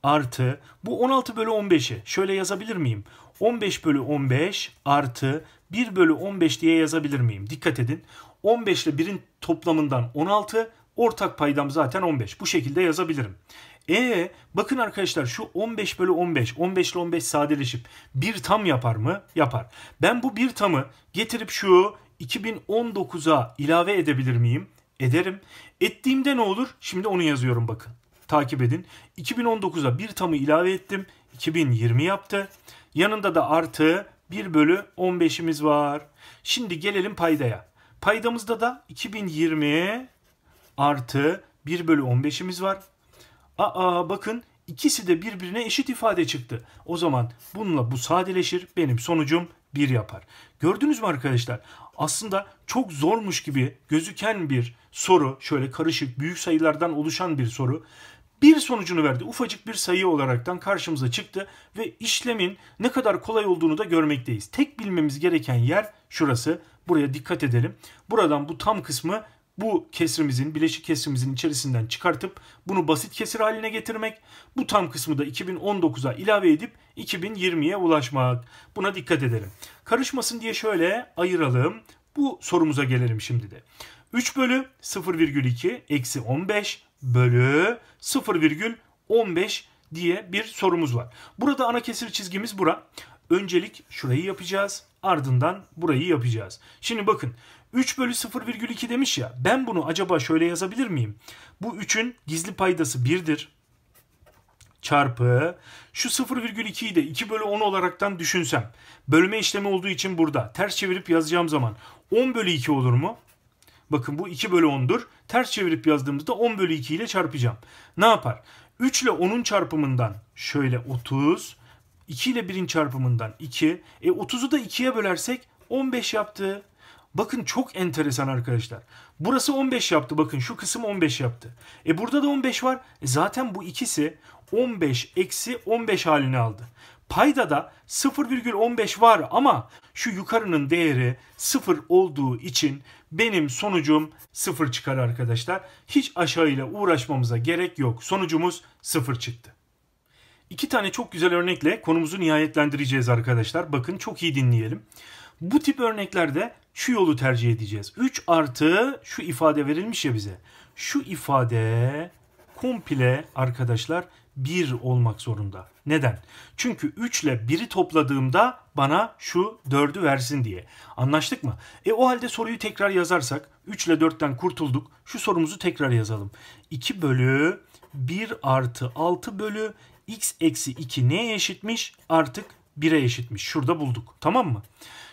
artı bu 16 bölü 15'i şöyle yazabilir miyim? 15 bölü 15 artı 1 bölü 15 diye yazabilir miyim? Dikkat edin. 15 ile 1'in toplamından 16, Ortak paydam zaten 15. Bu şekilde yazabilirim. E bakın arkadaşlar şu 15 bölü 15, 15 ile 15 sadeleşip bir tam yapar mı? Yapar. Ben bu bir tamı getirip şu 2019'a ilave edebilir miyim? Ederim. Ettiğimde ne olur? Şimdi onu yazıyorum bakın. Takip edin. 2019'a bir tamı ilave ettim. 2020 yaptı. Yanında da artı 1 bölü 15'imiz var. Şimdi gelelim paydaya. Paydamızda da 2020 artı 1 bölü 15'imiz var. Aa bakın ikisi de birbirine eşit ifade çıktı. O zaman bununla bu sadeleşir. Benim sonucum 1 yapar. Gördünüz mü arkadaşlar? Aslında çok zormuş gibi gözüken bir soru, şöyle karışık büyük sayılardan oluşan bir soru bir sonucunu verdi. Ufacık bir sayı olaraktan karşımıza çıktı ve işlemin ne kadar kolay olduğunu da görmekteyiz. Tek bilmemiz gereken yer şurası. Buraya dikkat edelim. Buradan bu tam kısmı bu kesrimizin, bileşik kesrimizin içerisinden çıkartıp bunu basit kesir haline getirmek, bu tam kısmı da 2019'a ilave edip 2020'ye ulaşmak. Buna dikkat edelim. Karışmasın diye şöyle ayıralım. Bu sorumuza gelelim şimdi de. 3 bölü 0,2 eksi 15 bölü 0,15 diye bir sorumuz var. Burada ana kesir çizgimiz bura. Öncelik şurayı yapacağız. Ardından burayı yapacağız. Şimdi bakın 3 bölü 0,2 demiş ya. Ben bunu acaba şöyle yazabilir miyim? Bu 3'ün gizli paydası 1'dir. Çarpı şu 0,2'yi de 2 bölü 10 olaraktan düşünsem. Bölme işlemi olduğu için burada. Ters çevirip yazacağım zaman 10 bölü 2 olur mu? Bakın bu 2 bölü 10'dur. Ters çevirip yazdığımızda 10 bölü 2 ile çarpacağım. Ne yapar? 3 ile 10'un çarpımından şöyle 30. 2 ile 1'in çarpımından 2. E 30'u da 2'ye bölersek 15 yaptı. Bakın çok enteresan arkadaşlar. Burası 15 yaptı bakın şu kısım 15 yaptı. E burada da 15 var. E zaten bu ikisi 15 eksi 15 halini aldı. Payda da 0,15 var ama şu yukarının değeri 0 olduğu için benim sonucum 0 çıkar arkadaşlar. Hiç aşağıyla uğraşmamıza gerek yok. Sonucumuz 0 çıktı. İki tane çok güzel örnekle konumuzu nihayetlendireceğiz arkadaşlar. Bakın çok iyi dinleyelim. Bu tip örneklerde şu yolu tercih edeceğiz. 3 artı şu ifade verilmiş ya bize. Şu ifade komple arkadaşlar 1 olmak zorunda. Neden? Çünkü 3 ile 1'i topladığımda bana şu 4'ü versin diye. Anlaştık mı? E o halde soruyu tekrar yazarsak 3 ile 4'ten kurtulduk. Şu sorumuzu tekrar yazalım. 2 bölü 1 artı 6 bölü x eksi 2 neye eşitmiş? Artık 1'e eşitmiş. Şurada bulduk. Tamam mı?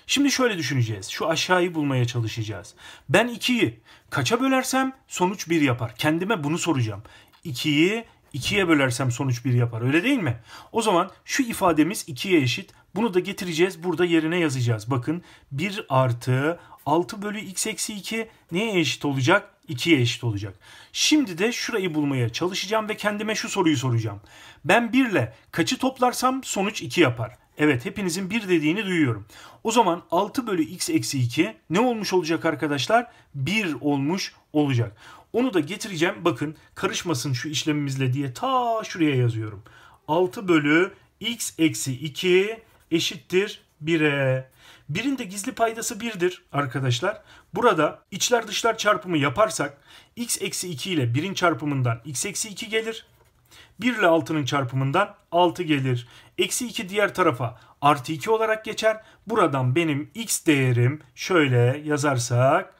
Şimdi şöyle düşüneceğiz. Şu aşağıyı bulmaya çalışacağız. Ben 2'yi kaça bölersem sonuç 1 yapar. Kendime bunu soracağım. 2'yi 2'ye bölersem sonuç 1 yapar. Öyle değil mi? O zaman şu ifademiz 2'ye eşit. Bunu da getireceğiz. Burada yerine yazacağız. Bakın 1 artı 6 bölü x eksi 2 neye eşit olacak? 2'ye eşit olacak. Şimdi de şurayı bulmaya çalışacağım ve kendime şu soruyu soracağım. Ben 1 ile kaçı toplarsam sonuç 2 yapar. Evet hepinizin bir dediğini duyuyorum. O zaman 6 bölü x eksi 2 ne olmuş olacak arkadaşlar? 1 olmuş olacak. Onu da getireceğim. Bakın karışmasın şu işlemimizle diye ta şuraya yazıyorum. 6 bölü x eksi 2 eşittir 1'e. de gizli paydası 1'dir arkadaşlar. Burada içler dışlar çarpımı yaparsak x eksi 2 ile 1'in çarpımından x eksi 2 gelir. 1 ile 6'nın çarpımından 6 gelir. Eksi 2 diğer tarafa artı 2 olarak geçer. Buradan benim x değerim şöyle yazarsak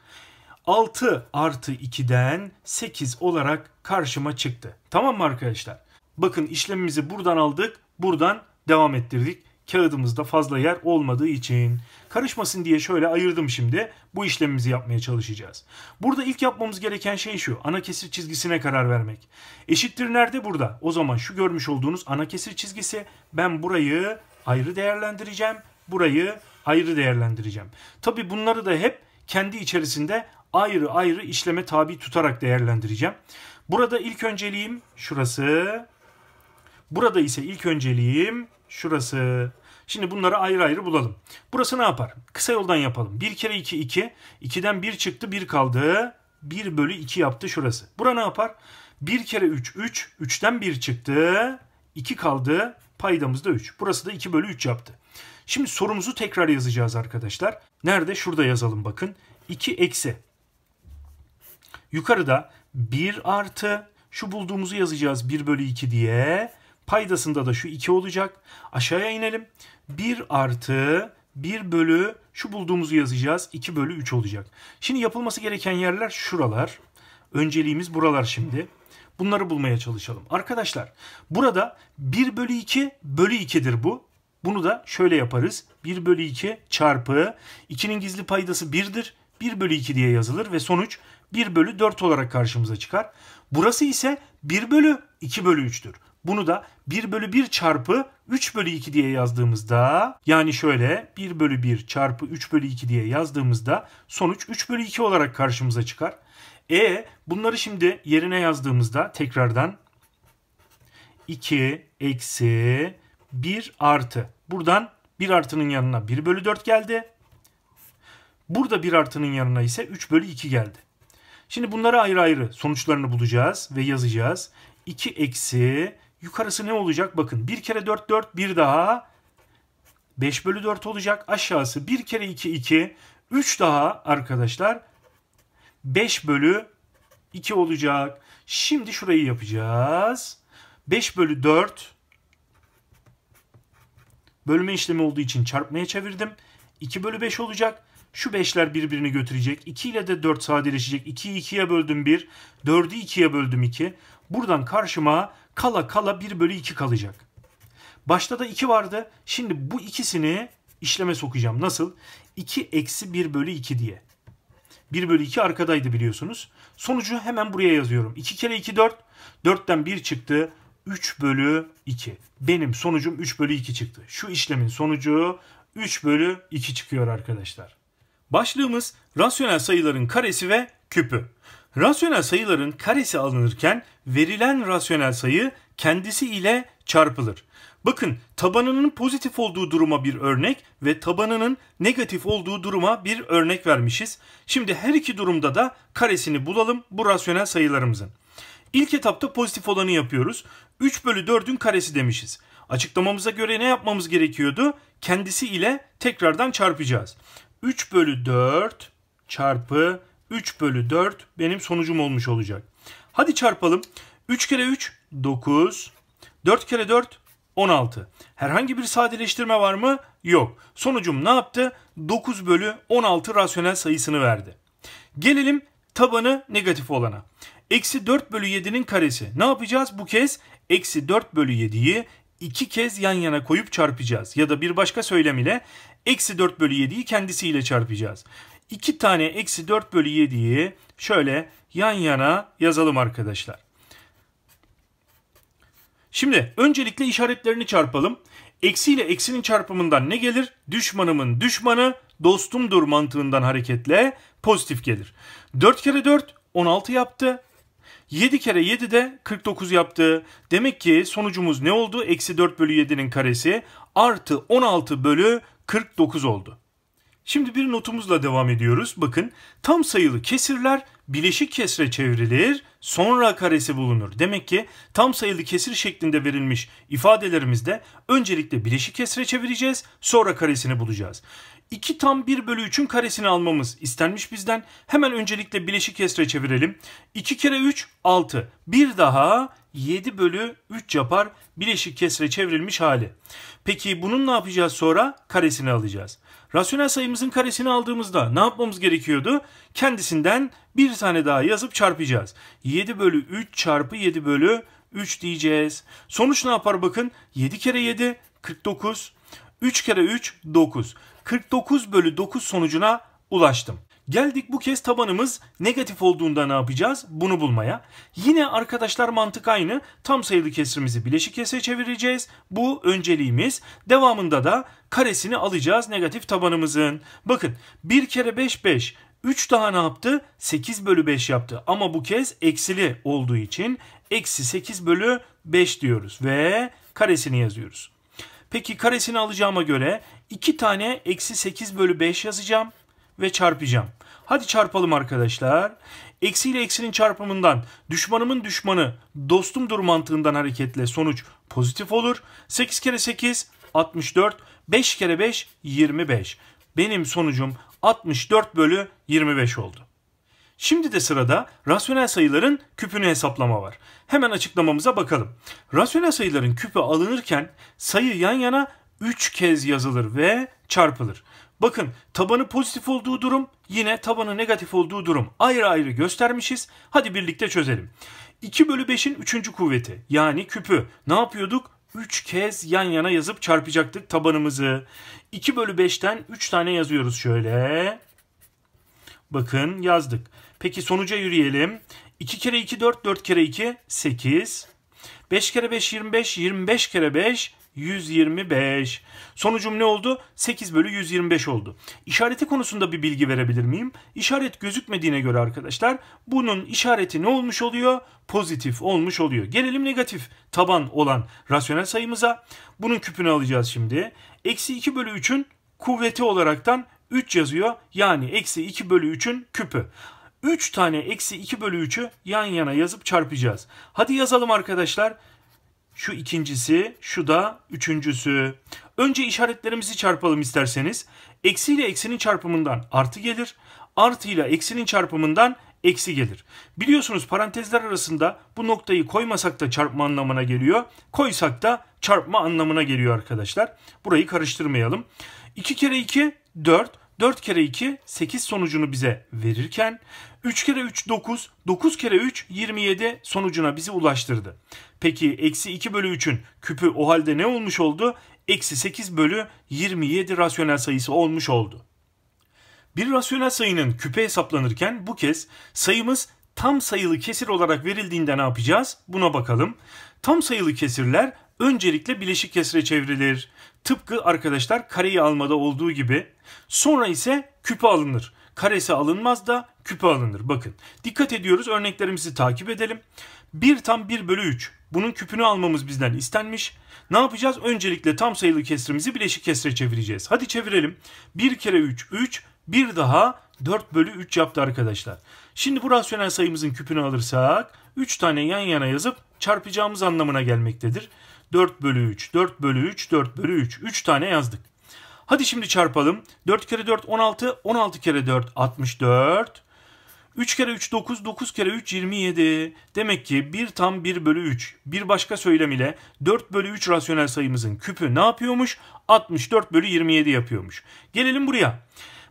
6 artı 2'den 8 olarak karşıma çıktı. Tamam mı arkadaşlar? Bakın işlemimizi buradan aldık. Buradan devam ettirdik kağıdımızda fazla yer olmadığı için. Karışmasın diye şöyle ayırdım şimdi. Bu işlemimizi yapmaya çalışacağız. Burada ilk yapmamız gereken şey şu. Ana kesir çizgisine karar vermek. Eşittir nerede? Burada. O zaman şu görmüş olduğunuz ana kesir çizgisi. Ben burayı ayrı değerlendireceğim. Burayı ayrı değerlendireceğim. Tabi bunları da hep kendi içerisinde ayrı ayrı işleme tabi tutarak değerlendireceğim. Burada ilk önceliğim şurası. Burada ise ilk önceliğim şurası. Şimdi bunları ayrı ayrı bulalım. Burası ne yapar? Kısa yoldan yapalım. 1 kere 2 2. 2'den 1 çıktı 1 kaldı. 1 bölü 2 yaptı şurası. Bura ne yapar? 1 kere 3 3. 3'ten 1 çıktı. 2 kaldı. Paydamız da 3. Burası da 2 bölü 3 yaptı. Şimdi sorumuzu tekrar yazacağız arkadaşlar. Nerede? Şurada yazalım bakın. 2 eksi. Yukarıda 1 artı şu bulduğumuzu yazacağız 1 bölü 2 diye. Paydasında da şu 2 olacak. Aşağıya inelim. 1 artı 1 bölü şu bulduğumuzu yazacağız. 2 bölü 3 olacak. Şimdi yapılması gereken yerler şuralar. Önceliğimiz buralar şimdi. Bunları bulmaya çalışalım. Arkadaşlar burada 1 bölü 2 bölü 2'dir bu. Bunu da şöyle yaparız. 1 bölü 2 çarpı 2'nin gizli paydası 1'dir. 1 bölü 2 diye yazılır ve sonuç 1 bölü 4 olarak karşımıza çıkar. Burası ise 1 bölü 2 bölü 3'tür. Bunu da 1 bölü 1 çarpı 3 bölü 2 diye yazdığımızda yani şöyle 1 bölü 1 çarpı 3 bölü 2 diye yazdığımızda sonuç 3 bölü 2 olarak karşımıza çıkar. E bunları şimdi yerine yazdığımızda tekrardan 2 eksi 1 artı. Buradan 1 artının yanına 1 bölü 4 geldi. Burada 1 artının yanına ise 3 bölü 2 geldi. Şimdi bunları ayrı ayrı sonuçlarını bulacağız ve yazacağız. 2 eksi Yukarısı ne olacak? Bakın 1 kere 4 4 bir daha 5 bölü 4 olacak. Aşağısı 1 kere 2 2 3 daha arkadaşlar 5 bölü 2 olacak. Şimdi şurayı yapacağız. 5 bölü 4 bölme işlemi olduğu için çarpmaya çevirdim. 2 bölü 5 olacak. Şu 5'ler birbirini götürecek. 2 ile de 4 sadeleşecek. 2'yi 2'ye böldüm 1. 4'ü 2'ye böldüm 2. Buradan karşıma kala kala 1 bölü 2 kalacak. Başta da 2 vardı. Şimdi bu ikisini işleme sokacağım. Nasıl? 2 eksi 1 bölü 2 diye. 1 bölü 2 arkadaydı biliyorsunuz. Sonucu hemen buraya yazıyorum. 2 kere 2 4. 4'ten 1 çıktı. 3 bölü 2. Benim sonucum 3 bölü 2 çıktı. Şu işlemin sonucu 3 bölü 2 çıkıyor arkadaşlar. Başlığımız rasyonel sayıların karesi ve küpü. Rasyonel sayıların karesi alınırken verilen rasyonel sayı kendisi ile çarpılır. Bakın tabanının pozitif olduğu duruma bir örnek ve tabanının negatif olduğu duruma bir örnek vermişiz. Şimdi her iki durumda da karesini bulalım bu rasyonel sayılarımızın. İlk etapta pozitif olanı yapıyoruz. 3 bölü 4'ün karesi demişiz. Açıklamamıza göre ne yapmamız gerekiyordu? Kendisi ile tekrardan çarpacağız. 3 bölü 4 çarpı 3 bölü 4 benim sonucum olmuş olacak. Hadi çarpalım. 3 kere 3 9. 4 kere 4 16. Herhangi bir sadeleştirme var mı? Yok. Sonucum ne yaptı? 9 bölü 16 rasyonel sayısını verdi. Gelelim tabanı negatif olana. Eksi 4 bölü 7'nin karesi. Ne yapacağız? Bu kez eksi 4 bölü 7'yi iki kez yan yana koyup çarpacağız. Ya da bir başka söylem ile eksi 4 bölü 7'yi kendisiyle çarpacağız. 2 tane eksi 4 bölü 7'yi şöyle yan yana yazalım arkadaşlar. Şimdi öncelikle işaretlerini çarpalım. Eksi ile eksinin çarpımından ne gelir? Düşmanımın düşmanı dostumdur mantığından hareketle pozitif gelir. 4 kere 4 16 yaptı. 7 kere 7 de 49 yaptı. Demek ki sonucumuz ne oldu? Eksi 4 bölü 7'nin karesi artı 16 bölü 49 oldu. Şimdi bir notumuzla devam ediyoruz. Bakın tam sayılı kesirler bileşik kesre çevrilir sonra karesi bulunur. Demek ki tam sayılı kesir şeklinde verilmiş ifadelerimizde öncelikle bileşik kesre çevireceğiz sonra karesini bulacağız. 2 tam 1 bölü 3'ün karesini almamız istenmiş bizden. Hemen öncelikle bileşik kesre çevirelim. 2 kere 3 6. Bir daha 7 bölü 3 yapar bileşik kesre çevrilmiş hali. Peki bunun ne yapacağız sonra? Karesini alacağız. Rasyonel sayımızın karesini aldığımızda ne yapmamız gerekiyordu? Kendisinden bir tane daha yazıp çarpacağız. 7 bölü 3 çarpı 7 bölü 3 diyeceğiz. Sonuç ne yapar bakın? 7 kere 7 49. 3 kere 3 9. 49 bölü 9 sonucuna ulaştım. Geldik bu kez tabanımız negatif olduğunda ne yapacağız? Bunu bulmaya. Yine arkadaşlar mantık aynı. Tam sayılı kesrimizi bileşik kesre çevireceğiz. Bu önceliğimiz. Devamında da karesini alacağız negatif tabanımızın. Bakın 1 kere 5 5. 3 daha ne yaptı? 8 bölü 5 yaptı. Ama bu kez eksili olduğu için eksi 8 bölü 5 diyoruz. Ve karesini yazıyoruz. Peki karesini alacağıma göre 2 tane eksi 8 bölü 5 yazacağım ve çarpacağım. Hadi çarpalım arkadaşlar. Eksi ile eksinin çarpımından, düşmanımın düşmanı, dostumdur mantığından hareketle sonuç pozitif olur. 8 kere 8 64, 5 kere 5 25. Benim sonucum 64 bölü 25 oldu. Şimdi de sırada rasyonel sayıların küpünü hesaplama var. Hemen açıklamamıza bakalım. Rasyonel sayıların küpü alınırken sayı yan yana 3 kez yazılır ve çarpılır. Bakın tabanı pozitif olduğu durum yine tabanı negatif olduğu durum ayrı ayrı göstermişiz. Hadi birlikte çözelim. 2 bölü 5'in 3. kuvveti yani küpü ne yapıyorduk? 3 kez yan yana yazıp çarpacaktık tabanımızı. 2 bölü 5'ten 3 tane yazıyoruz şöyle. Bakın yazdık. Peki sonuca yürüyelim. 2 kere 2 4, 4 kere 2 8. 5 kere 5 25, 25 kere 5 125. Sonucum ne oldu? 8 bölü 125 oldu. İşareti konusunda bir bilgi verebilir miyim? İşaret gözükmediğine göre arkadaşlar bunun işareti ne olmuş oluyor? Pozitif olmuş oluyor. Gelelim negatif taban olan rasyonel sayımıza. Bunun küpünü alacağız şimdi. Eksi 2 bölü 3'ün kuvveti olaraktan 3 yazıyor. Yani eksi 2 bölü 3'ün küpü. 3 tane eksi 2 bölü 3'ü yan yana yazıp çarpacağız. Hadi yazalım arkadaşlar. Arkadaşlar şu ikincisi, şu da üçüncüsü. Önce işaretlerimizi çarpalım isterseniz. Eksi ile eksinin çarpımından artı gelir. Artı ile eksinin çarpımından eksi gelir. Biliyorsunuz parantezler arasında bu noktayı koymasak da çarpma anlamına geliyor. Koysak da çarpma anlamına geliyor arkadaşlar. Burayı karıştırmayalım. 2 kere 2 4. 4 kere 2 8 sonucunu bize verirken 3 kere 3 9, 9 kere 3 27 sonucuna bizi ulaştırdı. Peki eksi 2 bölü 3'ün küpü o halde ne olmuş oldu? Eksi 8 bölü 27 rasyonel sayısı olmuş oldu. Bir rasyonel sayının küpe hesaplanırken bu kez sayımız tam sayılı kesir olarak verildiğinde ne yapacağız? Buna bakalım. Tam sayılı kesirler öncelikle bileşik kesire çevrilir. Tıpkı arkadaşlar kareyi almada olduğu gibi. Sonra ise küpe alınır. Karesi alınmaz da küpe alınır. Bakın dikkat ediyoruz örneklerimizi takip edelim. 1 tam 1 bölü 3. Bunun küpünü almamız bizden istenmiş. Ne yapacağız? Öncelikle tam sayılı kesrimizi bileşik kesre çevireceğiz. Hadi çevirelim. 1 kere 3 3. Bir daha 4 bölü 3 yaptı arkadaşlar. Şimdi bu rasyonel sayımızın küpünü alırsak 3 tane yan yana yazıp çarpacağımız anlamına gelmektedir. 4 bölü 3, 4 bölü 3, 4 bölü 3. 3 tane yazdık. Hadi şimdi çarpalım. 4 kere 4 16, 16 kere 4 64, 3 kere 3 9, 9 kere 3 27. Demek ki 1 tam 1 bölü 3. Bir başka söylem ile 4 bölü 3 rasyonel sayımızın küpü ne yapıyormuş? 64 bölü 27 yapıyormuş. Gelelim buraya.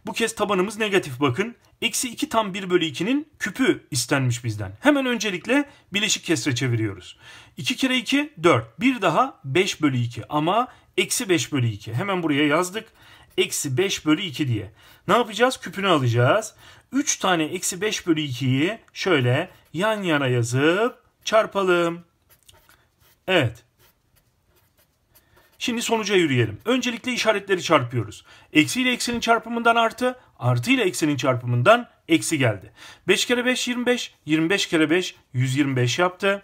Bu kez tabanımız negatif bakın. Eksi 2 tam 1 bölü 2'nin küpü istenmiş bizden. Hemen öncelikle bileşik kesre çeviriyoruz. 2 kere 2 4. Bir daha 5 bölü 2 ama eksi 5 bölü 2. Hemen buraya yazdık. Eksi 5 bölü 2 diye. Ne yapacağız? Küpünü alacağız. 3 tane eksi 5 bölü 2'yi şöyle yan yana yazıp çarpalım. Evet. Şimdi sonuca yürüyelim. Öncelikle işaretleri çarpıyoruz. Eksi ile eksinin çarpımından artı, artı ile eksinin çarpımından eksi geldi. 5 kere 5 25, 25 kere 5 125 yaptı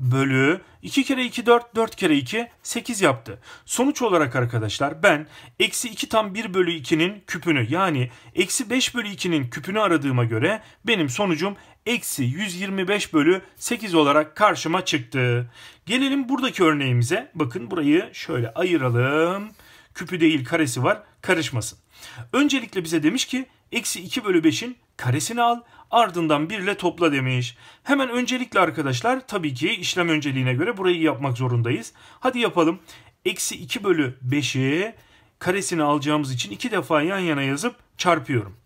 bölü 2 kere 2 4 4 kere 2 8 yaptı. Sonuç olarak arkadaşlar ben eksi 2 tam 1 bölü 2'nin küpünü yani eksi 5 bölü 2'nin küpünü aradığıma göre benim sonucum eksi 125 bölü 8 olarak karşıma çıktı. Gelelim buradaki örneğimize. Bakın burayı şöyle ayıralım. Küpü değil karesi var karışmasın. Öncelikle bize demiş ki eksi 2 bölü 5'in karesini al ardından birle topla demiş. Hemen öncelikle arkadaşlar tabii ki işlem önceliğine göre burayı yapmak zorundayız. Hadi yapalım. Eksi 2 bölü 5'i karesini alacağımız için iki defa yan yana yazıp çarpıyorum.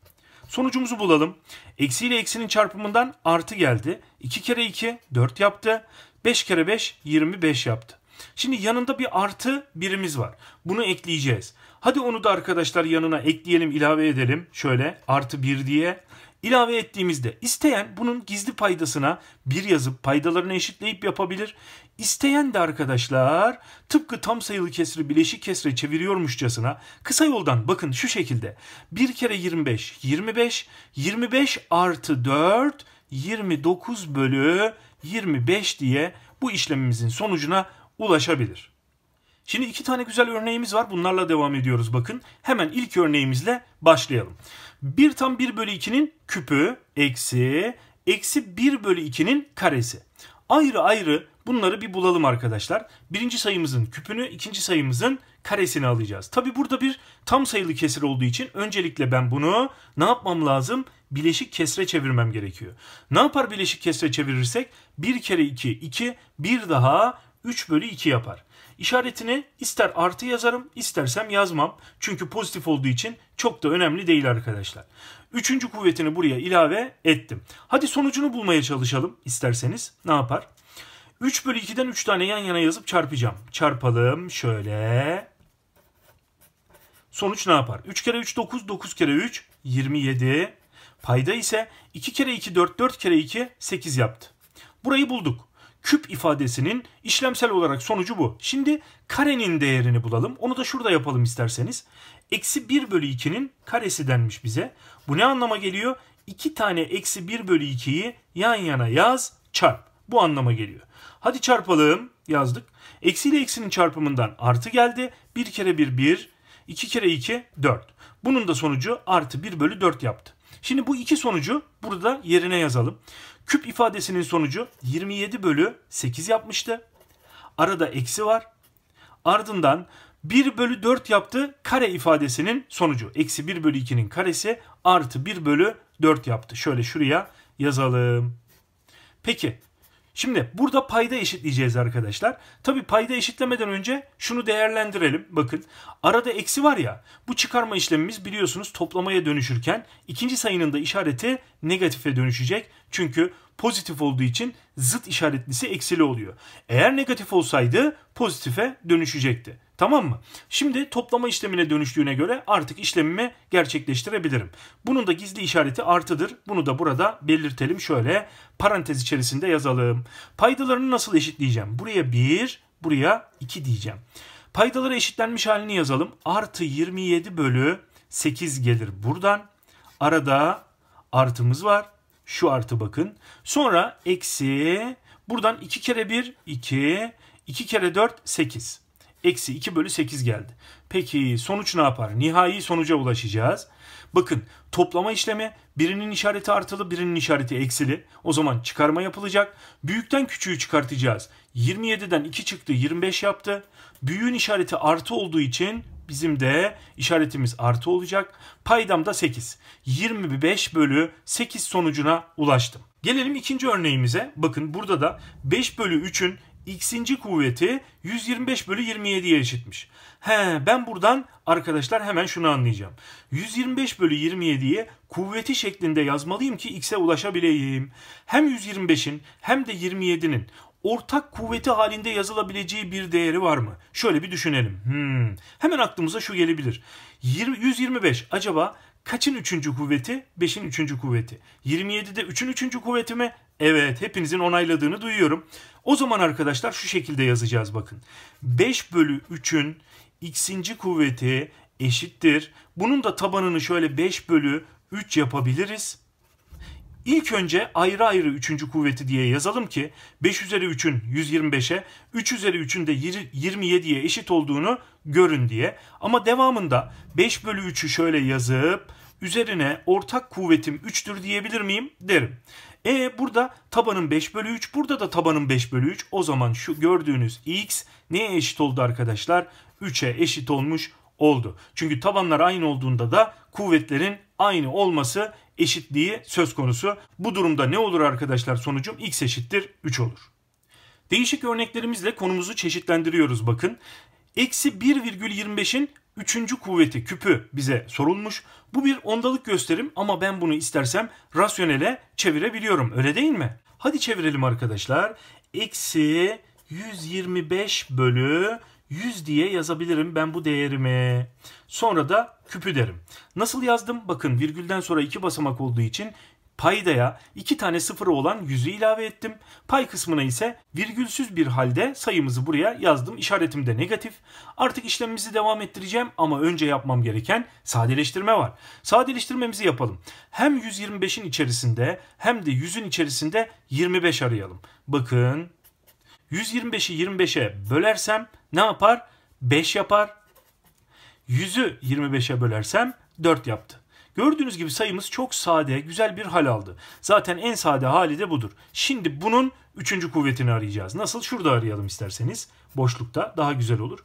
Sonucumuzu bulalım. Eksi ile eksinin çarpımından artı geldi. 2 kere 2 4 yaptı. 5 kere 5 25 yaptı. Şimdi yanında bir artı birimiz var. Bunu ekleyeceğiz. Hadi onu da arkadaşlar yanına ekleyelim ilave edelim. Şöyle artı 1 diye ilave ettiğimizde isteyen bunun gizli paydasına bir yazıp paydalarını eşitleyip yapabilir. İsteyen de arkadaşlar tıpkı tam sayılı kesri bileşik kesre çeviriyormuşçasına kısa yoldan bakın şu şekilde 1 kere 25 25 25 artı 4 29 bölü 25 diye bu işlemimizin sonucuna ulaşabilir. Şimdi iki tane güzel örneğimiz var. Bunlarla devam ediyoruz bakın. Hemen ilk örneğimizle başlayalım. 1 tam 1 bölü 2'nin küpü eksi eksi 1 bölü 2'nin karesi. Ayrı ayrı bunları bir bulalım arkadaşlar. Birinci sayımızın küpünü, ikinci sayımızın karesini alacağız. Tabi burada bir tam sayılı kesir olduğu için öncelikle ben bunu ne yapmam lazım? Bileşik kesre çevirmem gerekiyor. Ne yapar bileşik kesre çevirirsek? 1 kere 2, 2. Bir daha 3 bölü 2 yapar. İşaretini ister artı yazarım istersem yazmam. Çünkü pozitif olduğu için çok da önemli değil arkadaşlar. Üçüncü kuvvetini buraya ilave ettim. Hadi sonucunu bulmaya çalışalım isterseniz. Ne yapar? 3 bölü 2'den 3 tane yan yana yazıp çarpacağım. Çarpalım şöyle. Sonuç ne yapar? 3 kere 3 9, 9 kere 3 27. Payda ise 2 kere 2 4, 4 kere 2 8 yaptı. Burayı bulduk küp ifadesinin işlemsel olarak sonucu bu. Şimdi karenin değerini bulalım. Onu da şurada yapalım isterseniz. Eksi 1 bölü 2'nin karesi denmiş bize. Bu ne anlama geliyor? 2 tane eksi 1 bölü 2'yi yan yana yaz çarp. Bu anlama geliyor. Hadi çarpalım yazdık. Eksi ile eksinin çarpımından artı geldi. 1 kere 1 1, 2 kere 2 4. Bunun da sonucu artı 1 bölü 4 yaptı. Şimdi bu iki sonucu burada yerine yazalım. Küp ifadesinin sonucu 27 bölü 8 yapmıştı. Arada eksi var. Ardından 1 bölü 4 yaptı kare ifadesinin sonucu. Eksi 1 bölü 2'nin karesi artı 1 bölü 4 yaptı. Şöyle şuraya yazalım. Peki Şimdi burada payda eşitleyeceğiz arkadaşlar. Tabi payda eşitlemeden önce şunu değerlendirelim. Bakın arada eksi var ya bu çıkarma işlemimiz biliyorsunuz toplamaya dönüşürken ikinci sayının da işareti negatife dönüşecek. Çünkü pozitif olduğu için zıt işaretlisi eksili oluyor. Eğer negatif olsaydı pozitife dönüşecekti. Tamam mı? Şimdi toplama işlemine dönüştüğüne göre artık işlemimi gerçekleştirebilirim. Bunun da gizli işareti artıdır. Bunu da burada belirtelim şöyle parantez içerisinde yazalım. Paydalarını nasıl eşitleyeceğim? Buraya 1, buraya 2 diyeceğim. Paydaları eşitlenmiş halini yazalım. Artı 27 bölü 8 gelir buradan. Arada artımız var. Şu artı bakın. Sonra eksi buradan 2 kere 1 2 2 kere 4 8. Eksi 2 bölü 8 geldi. Peki sonuç ne yapar? Nihai sonuca ulaşacağız. Bakın toplama işlemi birinin işareti artılı birinin işareti eksili. O zaman çıkarma yapılacak. Büyükten küçüğü çıkartacağız. 27'den 2 çıktı 25 yaptı. Büyüğün işareti artı olduğu için bizim de işaretimiz artı olacak. Paydam da 8. 25 bölü 8 sonucuna ulaştım. Gelelim ikinci örneğimize. Bakın burada da 5 bölü 3'ün x'inci kuvveti 125 bölü 27'ye eşitmiş. He ben buradan arkadaşlar hemen şunu anlayacağım. 125 bölü 27'ye kuvveti şeklinde yazmalıyım ki x'e ulaşabileyim. Hem 125'in hem de 27'nin ortak kuvveti halinde yazılabileceği bir değeri var mı? Şöyle bir düşünelim. Hmm. Hemen aklımıza şu gelebilir. 20, 125 acaba kaçın üçüncü kuvveti? 5'in üçüncü kuvveti. 27'de 3'ün üçüncü kuvveti mi? Evet hepinizin onayladığını duyuyorum. O zaman arkadaşlar şu şekilde yazacağız bakın. 5 bölü 3'ün x'inci kuvveti eşittir. Bunun da tabanını şöyle 5 bölü 3 yapabiliriz. İlk önce ayrı ayrı 3. kuvveti diye yazalım ki 5 üzeri 3'ün 125'e 3 üzeri 3'ün de 27'ye eşit olduğunu görün diye. Ama devamında 5 bölü 3'ü şöyle yazıp üzerine ortak kuvvetim 3'tür diyebilir miyim derim. E burada tabanın 5 bölü 3. Burada da tabanın 5 bölü 3. O zaman şu gördüğünüz x neye eşit oldu arkadaşlar? 3'e eşit olmuş oldu. Çünkü tabanlar aynı olduğunda da kuvvetlerin aynı olması eşitliği söz konusu. Bu durumda ne olur arkadaşlar sonucum? x eşittir 3 olur. Değişik örneklerimizle konumuzu çeşitlendiriyoruz bakın. Eksi 1,25'in üçüncü kuvveti küpü bize sorulmuş. Bu bir ondalık gösterim ama ben bunu istersem rasyonele çevirebiliyorum. Öyle değil mi? Hadi çevirelim arkadaşlar. Eksi 125 bölü 100 diye yazabilirim ben bu değerimi. Sonra da küpü derim. Nasıl yazdım? Bakın virgülden sonra iki basamak olduğu için Paydaya iki tane sıfırı olan yüzü ilave ettim. Pay kısmına ise virgülsüz bir halde sayımızı buraya yazdım. İşaretim de negatif. Artık işlemimizi devam ettireceğim ama önce yapmam gereken sadeleştirme var. Sadeleştirmemizi yapalım. Hem 125'in içerisinde hem de 100'ün içerisinde 25 arayalım. Bakın 125'i 25'e bölersem ne yapar? 5 yapar. 100'ü 25'e bölersem 4 yaptı. Gördüğünüz gibi sayımız çok sade, güzel bir hal aldı. Zaten en sade hali de budur. Şimdi bunun üçüncü kuvvetini arayacağız. Nasıl? Şurada arayalım isterseniz. Boşlukta daha güzel olur.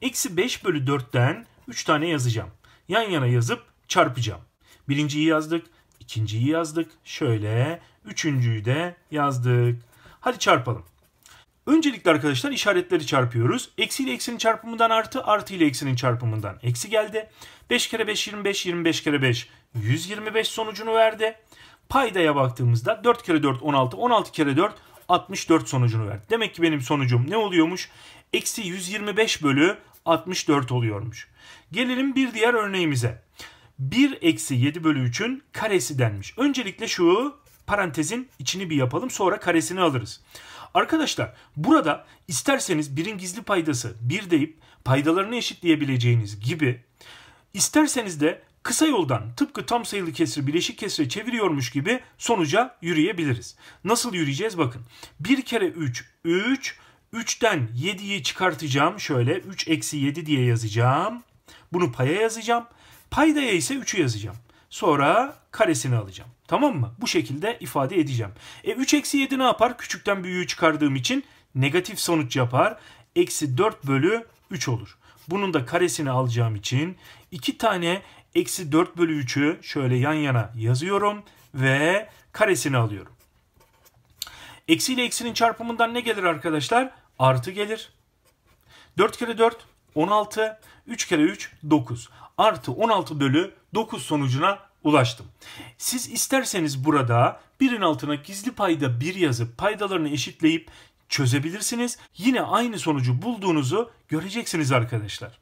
Eksi 5 bölü 4'ten 3 tane yazacağım. Yan yana yazıp çarpacağım. Birinciyi yazdık, ikinciyi yazdık. Şöyle üçüncüyü de yazdık. Hadi çarpalım. Öncelikle arkadaşlar işaretleri çarpıyoruz. Eksi ile eksinin çarpımından artı, artı ile eksinin çarpımından eksi geldi. 5 kere 5 25, 25 kere 5 125 sonucunu verdi. Paydaya baktığımızda 4 kere 4 16, 16 kere 4 64 sonucunu verdi. Demek ki benim sonucum ne oluyormuş? Eksi 125 bölü 64 oluyormuş. Gelelim bir diğer örneğimize. 1 eksi 7 bölü 3'ün karesi denmiş. Öncelikle şu parantezin içini bir yapalım sonra karesini alırız. Arkadaşlar burada isterseniz birin gizli paydası bir deyip paydalarını eşitleyebileceğiniz gibi isterseniz de kısa yoldan tıpkı tam sayılı kesri bileşik kesre çeviriyormuş gibi sonuca yürüyebiliriz. Nasıl yürüyeceğiz bakın. 1 kere 3 3 3'ten 7'yi çıkartacağım şöyle 3 eksi 7 diye yazacağım. Bunu paya yazacağım. Paydaya ise 3'ü yazacağım. Sonra karesini alacağım. Tamam mı? Bu şekilde ifade edeceğim. E 3 eksi 7 ne yapar? Küçükten büyüğü çıkardığım için negatif sonuç yapar. Eksi 4 bölü 3 olur. Bunun da karesini alacağım için 2 tane eksi 4 bölü 3'ü şöyle yan yana yazıyorum ve karesini alıyorum. Eksi ile eksinin çarpımından ne gelir arkadaşlar? Artı gelir. 4 kere 4 16, 3 kere 3 9 artı 16 bölü 9 sonucuna ulaştım. Siz isterseniz burada birin altına gizli payda 1 yazıp paydalarını eşitleyip çözebilirsiniz. Yine aynı sonucu bulduğunuzu göreceksiniz arkadaşlar.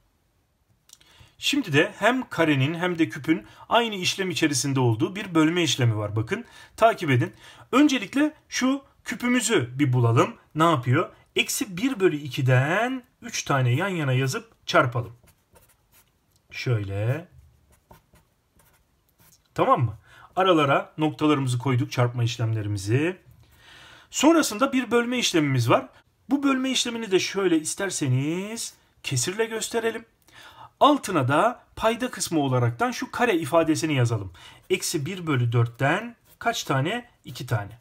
Şimdi de hem karenin hem de küpün aynı işlem içerisinde olduğu bir bölme işlemi var. Bakın takip edin. Öncelikle şu küpümüzü bir bulalım. Ne yapıyor? Eksi 1 bölü 2'den 3 tane yan yana yazıp çarpalım. Şöyle Tamam mı? Aralara noktalarımızı koyduk çarpma işlemlerimizi. Sonrasında bir bölme işlemimiz var. Bu bölme işlemini de şöyle isterseniz kesirle gösterelim. Altına da payda kısmı olaraktan şu kare ifadesini yazalım. Eksi 1 bölü 4'ten kaç tane? 2 tane.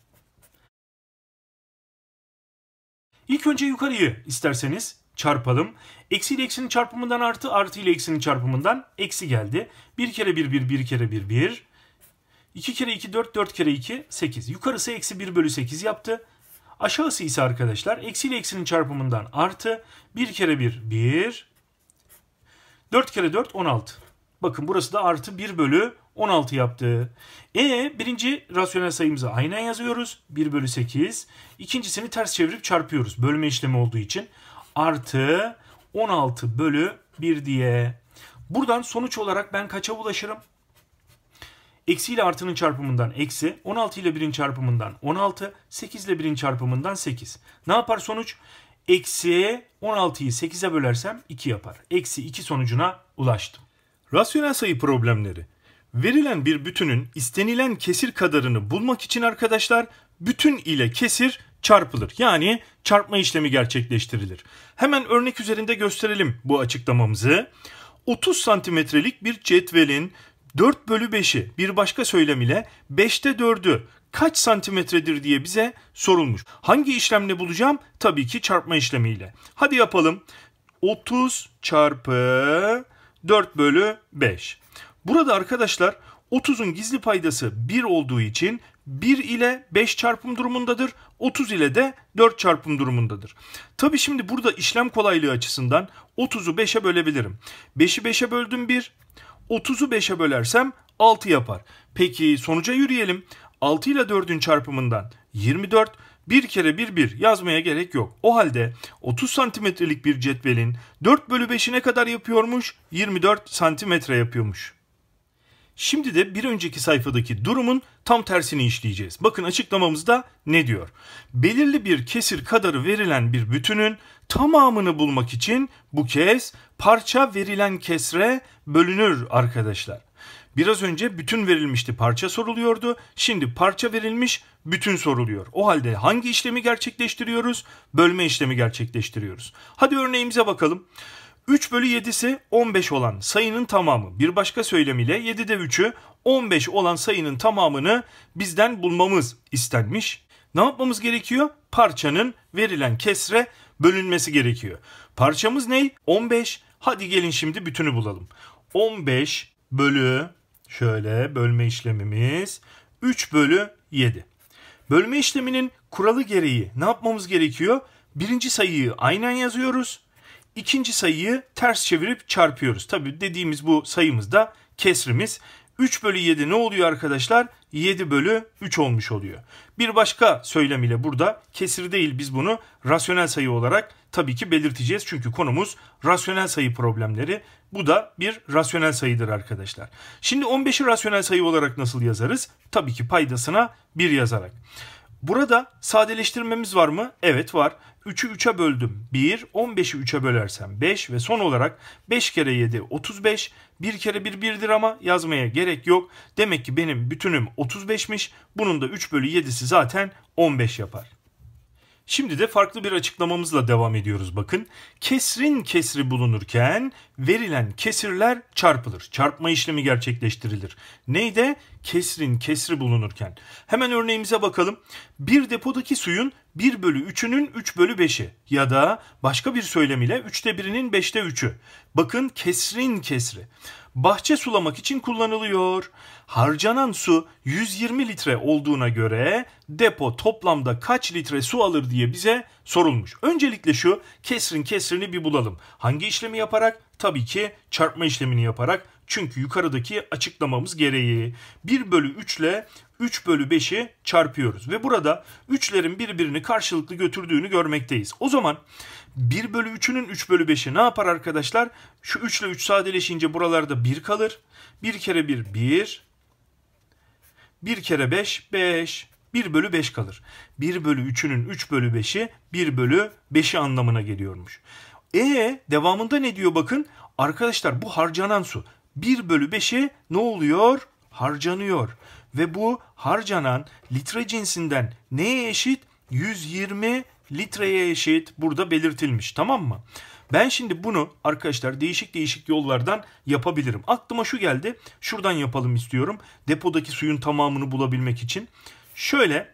İlk önce yukarıyı isterseniz çarpalım. Eksi ile eksinin çarpımından artı, artı ile eksinin çarpımından eksi geldi. 1 kere 1, 1, 1 kere 1, 1. 2 kere 2, 4, 4 kere 2, 8. Yukarısı eksi 1 bölü 8 yaptı. Aşağısı ise arkadaşlar eksi ile eksinin çarpımından artı. 1 kere 1, 1. 4 kere 4, 16. Bakın burası da artı 1 bölü 16 yaptı. E birinci rasyonel sayımızı aynen yazıyoruz. 1 bölü 8. İkincisini ters çevirip çarpıyoruz. Bölme işlemi olduğu için artı 16 bölü 1 diye. Buradan sonuç olarak ben kaça ulaşırım? Eksi ile artının çarpımından eksi, 16 ile 1'in çarpımından 16, 8 ile 1'in çarpımından 8. Ne yapar sonuç? Eksi 16'yı 8'e bölersem 2 yapar. Eksi 2 sonucuna ulaştım. Rasyonel sayı problemleri. Verilen bir bütünün istenilen kesir kadarını bulmak için arkadaşlar bütün ile kesir çarpılır. Yani çarpma işlemi gerçekleştirilir. Hemen örnek üzerinde gösterelim bu açıklamamızı. 30 santimetrelik bir cetvelin 4 bölü 5'i bir başka söylem ile 5'te 4'ü kaç santimetredir diye bize sorulmuş. Hangi işlemle bulacağım? Tabii ki çarpma işlemiyle. Hadi yapalım. 30 çarpı 4 bölü 5. Burada arkadaşlar 30'un gizli paydası 1 olduğu için 1 ile 5 çarpım durumundadır. 30 ile de 4 çarpım durumundadır. Tabi şimdi burada işlem kolaylığı açısından 30'u 5'e bölebilirim. 5'i 5'e böldüm 1. 30'u 5'e bölersem 6 yapar. Peki sonuca yürüyelim. 6 ile 4'ün çarpımından 24. 1 kere 1 1 yazmaya gerek yok. O halde 30 santimetrelik bir cetvelin 4 bölü 5'i ne kadar yapıyormuş? 24 santimetre yapıyormuş. Şimdi de bir önceki sayfadaki durumun tam tersini işleyeceğiz. Bakın açıklamamızda ne diyor? Belirli bir kesir kadarı verilen bir bütünün tamamını bulmak için bu kez parça verilen kesre bölünür arkadaşlar. Biraz önce bütün verilmişti parça soruluyordu. Şimdi parça verilmiş bütün soruluyor. O halde hangi işlemi gerçekleştiriyoruz? Bölme işlemi gerçekleştiriyoruz. Hadi örneğimize bakalım. 3 bölü 7'si 15 olan sayının tamamı. Bir başka söylemiyle 7'de 3'ü 15 olan sayının tamamını bizden bulmamız istenmiş. Ne yapmamız gerekiyor? Parçanın verilen kesre bölünmesi gerekiyor. Parçamız ne? 15. Hadi gelin şimdi bütünü bulalım. 15 bölü şöyle bölme işlemimiz 3 bölü 7. Bölme işleminin kuralı gereği ne yapmamız gerekiyor? Birinci sayıyı aynen yazıyoruz ikinci sayıyı ters çevirip çarpıyoruz. Tabi dediğimiz bu sayımız da kesrimiz. 3 bölü 7 ne oluyor arkadaşlar? 7 bölü 3 olmuş oluyor. Bir başka söylem ile burada kesir değil biz bunu rasyonel sayı olarak tabii ki belirteceğiz. Çünkü konumuz rasyonel sayı problemleri. Bu da bir rasyonel sayıdır arkadaşlar. Şimdi 15'i rasyonel sayı olarak nasıl yazarız? Tabii ki paydasına 1 yazarak. Burada sadeleştirmemiz var mı? Evet var. 3'ü 3'e böldüm 1, 15'i 3'e bölersem 5 ve son olarak 5 kere 7 35, 1 kere 1 1'dir ama yazmaya gerek yok. Demek ki benim bütünüm 35'miş. Bunun da 3 bölü 7'si zaten 15 yapar. Şimdi de farklı bir açıklamamızla devam ediyoruz bakın. Kesrin kesri bulunurken verilen kesirler çarpılır. Çarpma işlemi gerçekleştirilir. Neyde? Kesrin kesri bulunurken. Hemen örneğimize bakalım. Bir depodaki suyun 1 bölü 3'ünün 3 bölü 5'i ya da başka bir söylemiyle 3'te 1'inin 5'te 3'ü. Bakın kesrin kesri bahçe sulamak için kullanılıyor. Harcanan su 120 litre olduğuna göre depo toplamda kaç litre su alır diye bize sorulmuş. Öncelikle şu kesrin kesrini bir bulalım. Hangi işlemi yaparak? Tabii ki çarpma işlemini yaparak. Çünkü yukarıdaki açıklamamız gereği 1 bölü 3 ile 3 bölü 5'i çarpıyoruz. Ve burada 3'lerin birbirini karşılıklı götürdüğünü görmekteyiz. O zaman 1 bölü 3'ünün 3 bölü 5'i ne yapar arkadaşlar? Şu 3 ile 3 sadeleşince buralarda 1 kalır. 1 kere 1 1. 1 kere 5 5. 1 bölü 5 kalır. 1 bölü 3'ünün 3 bölü 5'i 1 bölü 5'i anlamına geliyormuş. E devamında ne diyor bakın? Arkadaşlar bu harcanan su. 1 bölü 5'i ne oluyor? Harcanıyor. Ve bu harcanan litre cinsinden neye eşit? 120 litreye eşit burada belirtilmiş tamam mı? Ben şimdi bunu arkadaşlar değişik değişik yollardan yapabilirim. Aklıma şu geldi. Şuradan yapalım istiyorum. Depodaki suyun tamamını bulabilmek için. Şöyle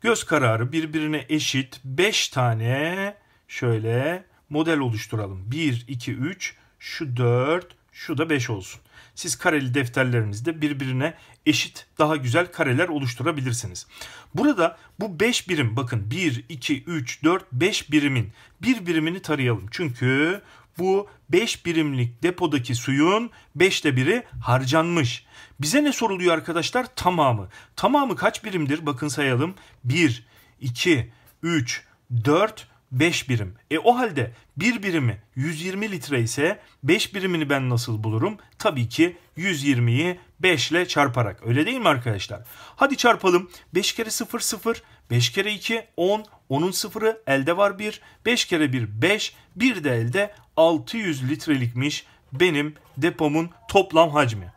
göz kararı birbirine eşit 5 tane şöyle model oluşturalım. 1, 2, 3, şu 4, şu da 5 olsun siz kareli defterlerinizde birbirine eşit daha güzel kareler oluşturabilirsiniz. Burada bu 5 birim bakın 1, 2, 3, 4, 5 birimin bir birimini tarayalım. Çünkü bu 5 birimlik depodaki suyun 5'te biri harcanmış. Bize ne soruluyor arkadaşlar? Tamamı. Tamamı kaç birimdir? Bakın sayalım. 1, 2, 3, 4, 5 birim. E o halde 1 birimi 120 litre ise 5 birimini ben nasıl bulurum? Tabii ki 120'yi 5 ile çarparak. Öyle değil mi arkadaşlar? Hadi çarpalım. 5 kere 0 0, 5 kere 2 10, 10'un 0'ı elde var 1, 5 kere 1 5, 1 de elde 600 litrelikmiş benim depomun toplam hacmi.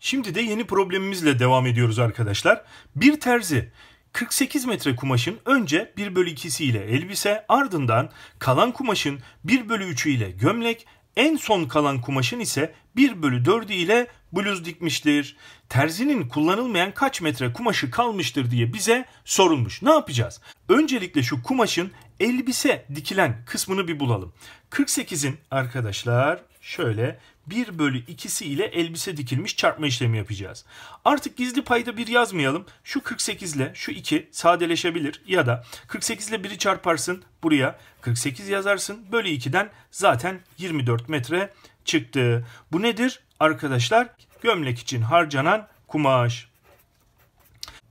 Şimdi de yeni problemimizle devam ediyoruz arkadaşlar. Bir terzi 48 metre kumaşın önce 1 bölü 2'si ile elbise ardından kalan kumaşın 1 bölü 3'ü ile gömlek en son kalan kumaşın ise 1 bölü 4'ü ile bluz dikmiştir. Terzinin kullanılmayan kaç metre kumaşı kalmıştır diye bize sorulmuş. Ne yapacağız? Öncelikle şu kumaşın elbise dikilen kısmını bir bulalım. 48'in arkadaşlar şöyle 1 bölü 2'si ile elbise dikilmiş çarpma işlemi yapacağız. Artık gizli payda 1 yazmayalım. Şu 48 ile şu 2 sadeleşebilir ya da 48 ile 1'i çarparsın buraya 48 yazarsın bölü 2'den zaten 24 metre çıktı. Bu nedir arkadaşlar? Gömlek için harcanan kumaş.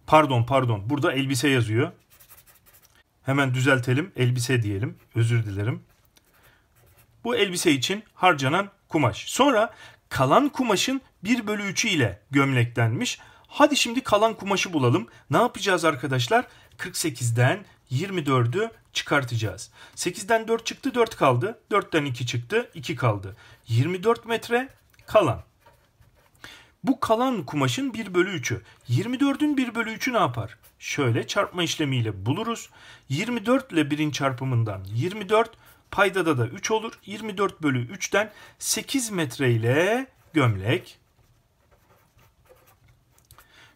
Pardon pardon burada elbise yazıyor. Hemen düzeltelim elbise diyelim özür dilerim. Bu elbise için harcanan kumaş. Sonra kalan kumaşın 1 bölü 3'ü ile gömleklenmiş. Hadi şimdi kalan kumaşı bulalım. Ne yapacağız arkadaşlar? 48'den 24'ü çıkartacağız. 8'den 4 çıktı 4 kaldı. 4'ten 2 çıktı 2 kaldı. 24 metre kalan. Bu kalan kumaşın 1 bölü 3'ü. 24'ün 1 bölü 3'ü ne yapar? Şöyle çarpma işlemiyle buluruz. 24 ile 1'in çarpımından 24 Paydada da 3 olur. 24 bölü 3'ten 8 metre ile gömlek.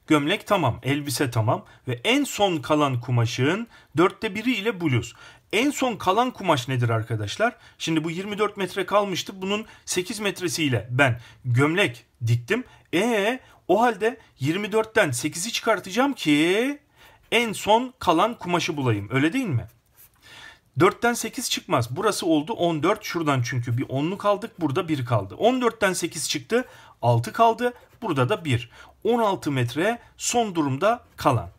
Gömlek tamam, elbise tamam ve en son kalan kumaşın dörtte biri ile bluz. En son kalan kumaş nedir arkadaşlar? Şimdi bu 24 metre kalmıştı. Bunun 8 metresiyle ben gömlek diktim. E o halde 24'ten 8'i çıkartacağım ki en son kalan kumaşı bulayım. Öyle değil mi? 4'ten 8 çıkmaz. Burası oldu 14. Şuradan çünkü bir 10'luk kaldık, Burada 1 kaldı. 14'ten 8 çıktı. 6 kaldı. Burada da 1. 16 metre son durumda kalan.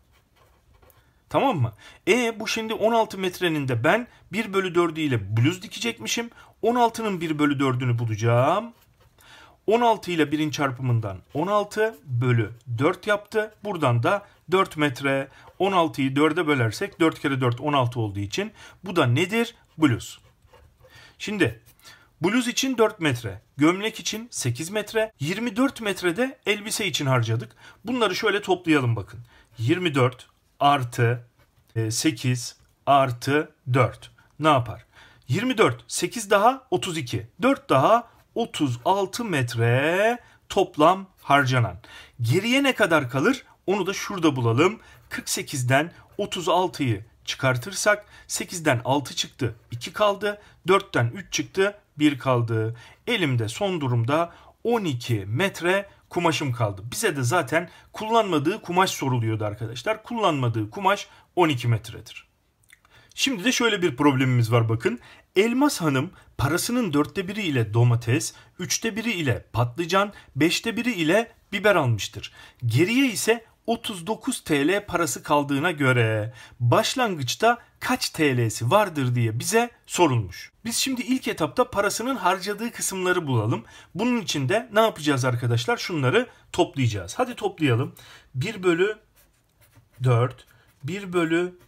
Tamam mı? E bu şimdi 16 metrenin de ben 1 bölü 4'ü ile bluz dikecekmişim. 16'nın 1 bölü 4'ünü bulacağım. 16 ile 1'in çarpımından 16 bölü 4 yaptı. Buradan da 4 metre 16'yı 4'e bölersek 4 kere 4 16 olduğu için bu da nedir? Bluz. Şimdi bluz için 4 metre, gömlek için 8 metre, 24 metrede elbise için harcadık. Bunları şöyle toplayalım bakın. 24 artı 8 e, artı 4 ne yapar? 24, 8 daha 32, 4 daha 36 metre toplam harcanan. Geriye ne kadar kalır? Onu da şurada bulalım. 48'den 36'yı çıkartırsak 8'den 6 çıktı 2 kaldı. 4'ten 3 çıktı 1 kaldı. Elimde son durumda 12 metre kumaşım kaldı. Bize de zaten kullanmadığı kumaş soruluyordu arkadaşlar. Kullanmadığı kumaş 12 metredir. Şimdi de şöyle bir problemimiz var bakın. Elmas Hanım parasının dörtte biri ile domates, üçte biri ile patlıcan, beşte biri ile biber almıştır. Geriye ise 39 TL parası kaldığına göre başlangıçta kaç TL'si vardır diye bize sorulmuş. Biz şimdi ilk etapta parasının harcadığı kısımları bulalım. Bunun için de ne yapacağız arkadaşlar? Şunları toplayacağız. Hadi toplayalım. 1 bölü 4, 1 bölü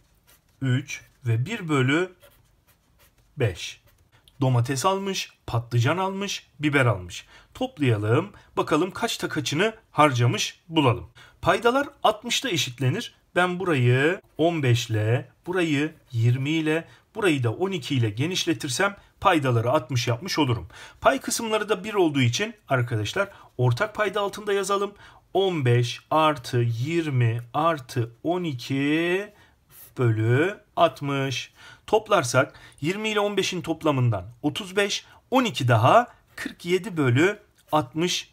3 ve 1 bölü 5. Domates almış, patlıcan almış, biber almış. Toplayalım bakalım kaçta kaçını harcamış bulalım. Paydalar 60'ta eşitlenir. Ben burayı 15 ile, burayı 20 ile, burayı da 12 ile genişletirsem paydaları 60 yapmış olurum. Pay kısımları da 1 olduğu için arkadaşlar ortak payda altında yazalım. 15 artı 20 artı 12 bölü 60. Toplarsak 20 ile 15'in toplamından 35, 12 daha 47 bölü 60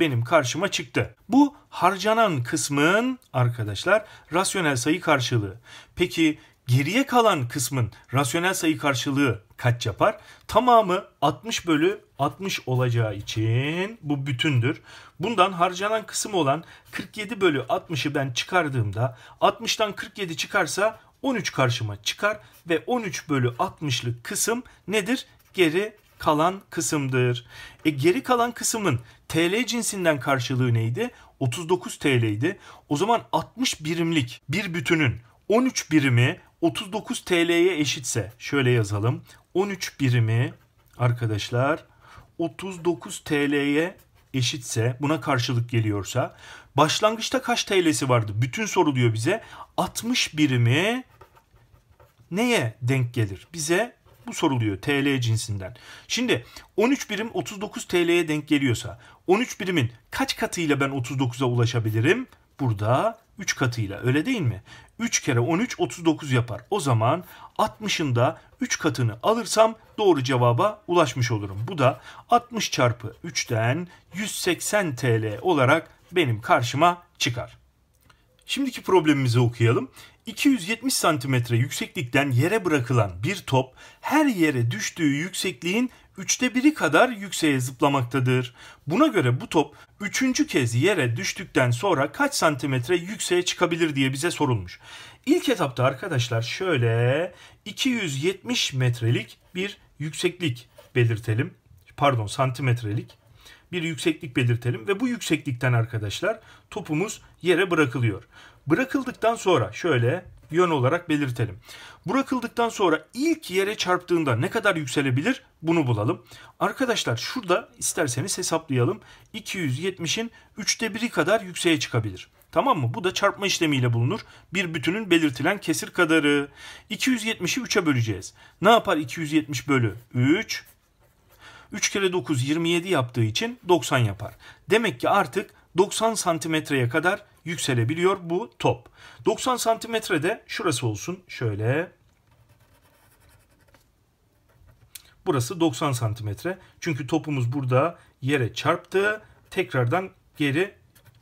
benim karşıma çıktı. Bu harcanan kısmın arkadaşlar rasyonel sayı karşılığı. Peki geriye kalan kısmın rasyonel sayı karşılığı kaç yapar? Tamamı 60 bölü 60 olacağı için bu bütündür. Bundan harcanan kısım olan 47 bölü 60'ı ben çıkardığımda 60'tan 47 çıkarsa 13 karşıma çıkar ve 13 bölü 60'lık kısım nedir? Geri kalan kısımdır. E geri kalan kısmın TL cinsinden karşılığı neydi? 39 TL idi. O zaman 60 birimlik bir bütünün 13 birimi 39 TL'ye eşitse şöyle yazalım. 13 birimi arkadaşlar 39 TL'ye eşitse buna karşılık geliyorsa başlangıçta kaç TL'si vardı? Bütün soruluyor bize. 60 birimi neye denk gelir? Bize bu soruluyor TL cinsinden. Şimdi 13 birim 39 TL'ye denk geliyorsa 13 birimin kaç katıyla ben 39'a ulaşabilirim? Burada 3 katıyla öyle değil mi? 3 kere 13 39 yapar. O zaman 60'ın da 3 katını alırsam doğru cevaba ulaşmış olurum. Bu da 60 çarpı 3'ten 180 TL olarak benim karşıma çıkar. Şimdiki problemimizi okuyalım. 270 santimetre yükseklikten yere bırakılan bir top her yere düştüğü yüksekliğin üçte biri kadar yükseğe zıplamaktadır. Buna göre bu top üçüncü kez yere düştükten sonra kaç santimetre yükseğe çıkabilir diye bize sorulmuş. İlk etapta arkadaşlar şöyle 270 metrelik bir yükseklik belirtelim. Pardon santimetrelik bir yükseklik belirtelim ve bu yükseklikten arkadaşlar topumuz yere bırakılıyor. Bırakıldıktan sonra şöyle yön olarak belirtelim. Bırakıldıktan sonra ilk yere çarptığında ne kadar yükselebilir bunu bulalım. Arkadaşlar şurada isterseniz hesaplayalım. 270'in 3'te 1'i kadar yükseğe çıkabilir. Tamam mı? Bu da çarpma işlemiyle bulunur. Bir bütünün belirtilen kesir kadarı. 270'i 3'e böleceğiz. Ne yapar 270 bölü 3? 3 kere 9 27 yaptığı için 90 yapar. Demek ki artık 90 santimetreye kadar yükselebiliyor bu top. 90 santimetre de şurası olsun şöyle. Burası 90 santimetre. Çünkü topumuz burada yere çarptı. Tekrardan geri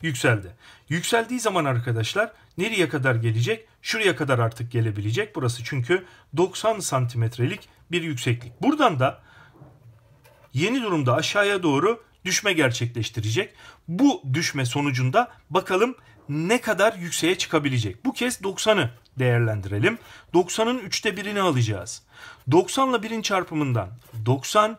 yükseldi. Yükseldiği zaman arkadaşlar nereye kadar gelecek? Şuraya kadar artık gelebilecek. Burası çünkü 90 santimetrelik bir yükseklik. Buradan da yeni durumda aşağıya doğru düşme gerçekleştirecek. Bu düşme sonucunda bakalım ne kadar yükseğe çıkabilecek. Bu kez 90'ı değerlendirelim. 90'ın 3'te 1'ini alacağız. 90 ile 1'in çarpımından 90.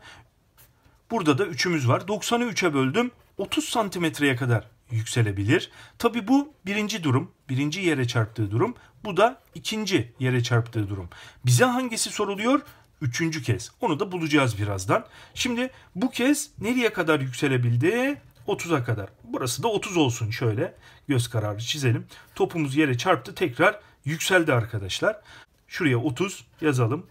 Burada da 3'ümüz var. 90'ı 3'e böldüm. 30 santimetreye kadar yükselebilir. Tabi bu birinci durum. Birinci yere çarptığı durum. Bu da ikinci yere çarptığı durum. Bize hangisi soruluyor? Üçüncü kez. Onu da bulacağız birazdan. Şimdi bu kez nereye kadar yükselebildi? 30'a kadar. Burası da 30 olsun şöyle. Göz kararı çizelim. Topumuz yere çarptı. Tekrar yükseldi arkadaşlar. Şuraya 30 yazalım.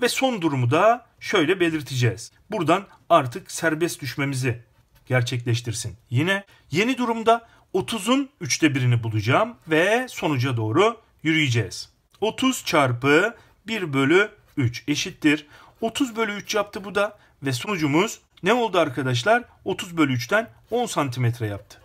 Ve son durumu da şöyle belirteceğiz. Buradan artık serbest düşmemizi gerçekleştirsin. Yine yeni durumda 30'un 3'te 1'ini bulacağım ve sonuca doğru yürüyeceğiz. 30 çarpı 1 bölü 3 eşittir. 30 bölü 3 yaptı bu da ve sonucumuz ne oldu arkadaşlar? 30 bölü 3'ten 10 santimetre yaptı.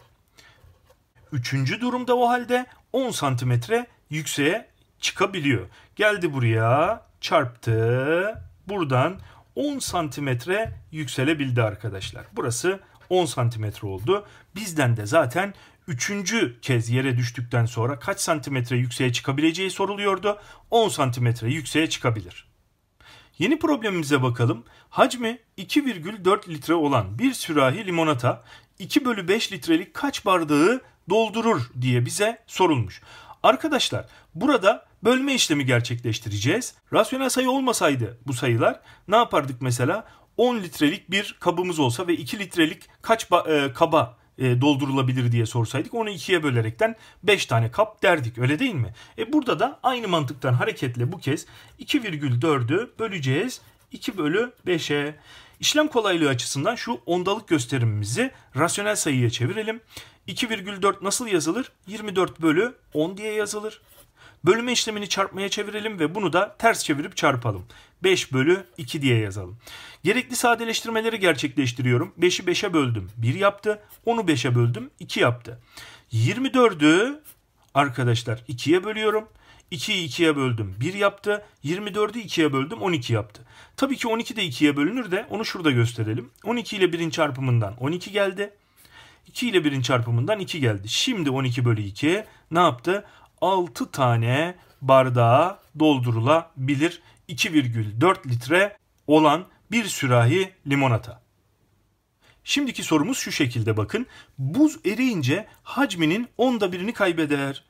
Üçüncü durumda o halde 10 santimetre yükseğe çıkabiliyor. Geldi buraya çarptı. Buradan 10 santimetre yükselebildi arkadaşlar. Burası 10 santimetre oldu. Bizden de zaten üçüncü kez yere düştükten sonra kaç santimetre yükseğe çıkabileceği soruluyordu. 10 santimetre yükseğe çıkabilir. Yeni problemimize bakalım. Hacmi 2,4 litre olan bir sürahi limonata 2 bölü 5 litrelik kaç bardağı doldurur diye bize sorulmuş. Arkadaşlar burada bölme işlemi gerçekleştireceğiz. Rasyonel sayı olmasaydı bu sayılar ne yapardık mesela? 10 litrelik bir kabımız olsa ve 2 litrelik kaç e, kaba e, doldurulabilir diye sorsaydık onu ikiye bölerekten 5 tane kap derdik öyle değil mi? E burada da aynı mantıktan hareketle bu kez 2,4'ü böleceğiz 2 bölü 5'e. İşlem kolaylığı açısından şu ondalık gösterimimizi rasyonel sayıya çevirelim. 2,4 nasıl yazılır? 24 bölü 10 diye yazılır. Bölme işlemini çarpmaya çevirelim ve bunu da ters çevirip çarpalım. 5 bölü 2 diye yazalım. Gerekli sadeleştirmeleri gerçekleştiriyorum. 5'i 5'e böldüm 1 yaptı. 10'u 5'e böldüm 2 yaptı. 24'ü arkadaşlar 2'ye bölüyorum. 2'yi 2'ye böldüm 1 yaptı. 24'ü 2'ye böldüm 12 yaptı. Tabii ki 12 de 2'ye bölünür de onu şurada gösterelim. 12 ile 1'in çarpımından 12 geldi. 2 ile 1'in çarpımından 2 geldi. Şimdi 12 bölü 2 ne yaptı? 6 tane bardağa doldurulabilir 2,4 litre olan bir sürahi limonata. Şimdiki sorumuz şu şekilde bakın. Buz eriyince hacminin onda birini kaybeder.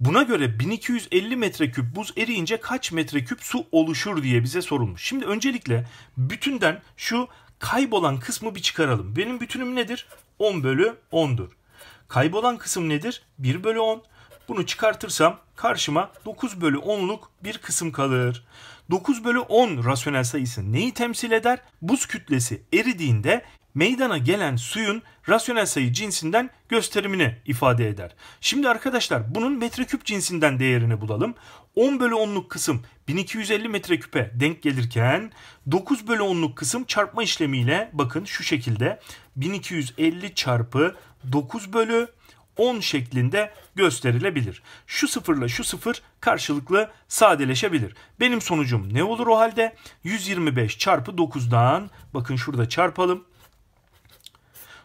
Buna göre 1250 metreküp buz eriyince kaç metreküp su oluşur diye bize sorulmuş. Şimdi öncelikle bütünden şu kaybolan kısmı bir çıkaralım. Benim bütünüm nedir? 10 bölü 10'dur. Kaybolan kısım nedir? 1 bölü 10. Bunu çıkartırsam karşıma 9 bölü 10'luk bir kısım kalır. 9 bölü 10 rasyonel sayısı neyi temsil eder? Buz kütlesi eridiğinde meydana gelen suyun rasyonel sayı cinsinden gösterimini ifade eder. Şimdi arkadaşlar bunun metreküp cinsinden değerini bulalım. 10 bölü 10'luk kısım 1250 metreküpe denk gelirken 9 bölü 10'luk kısım çarpma işlemiyle bakın şu şekilde 1250 çarpı 9 bölü 10 şeklinde gösterilebilir. Şu sıfırla şu sıfır karşılıklı sadeleşebilir. Benim sonucum ne olur o halde? 125 çarpı 9'dan bakın şurada çarpalım.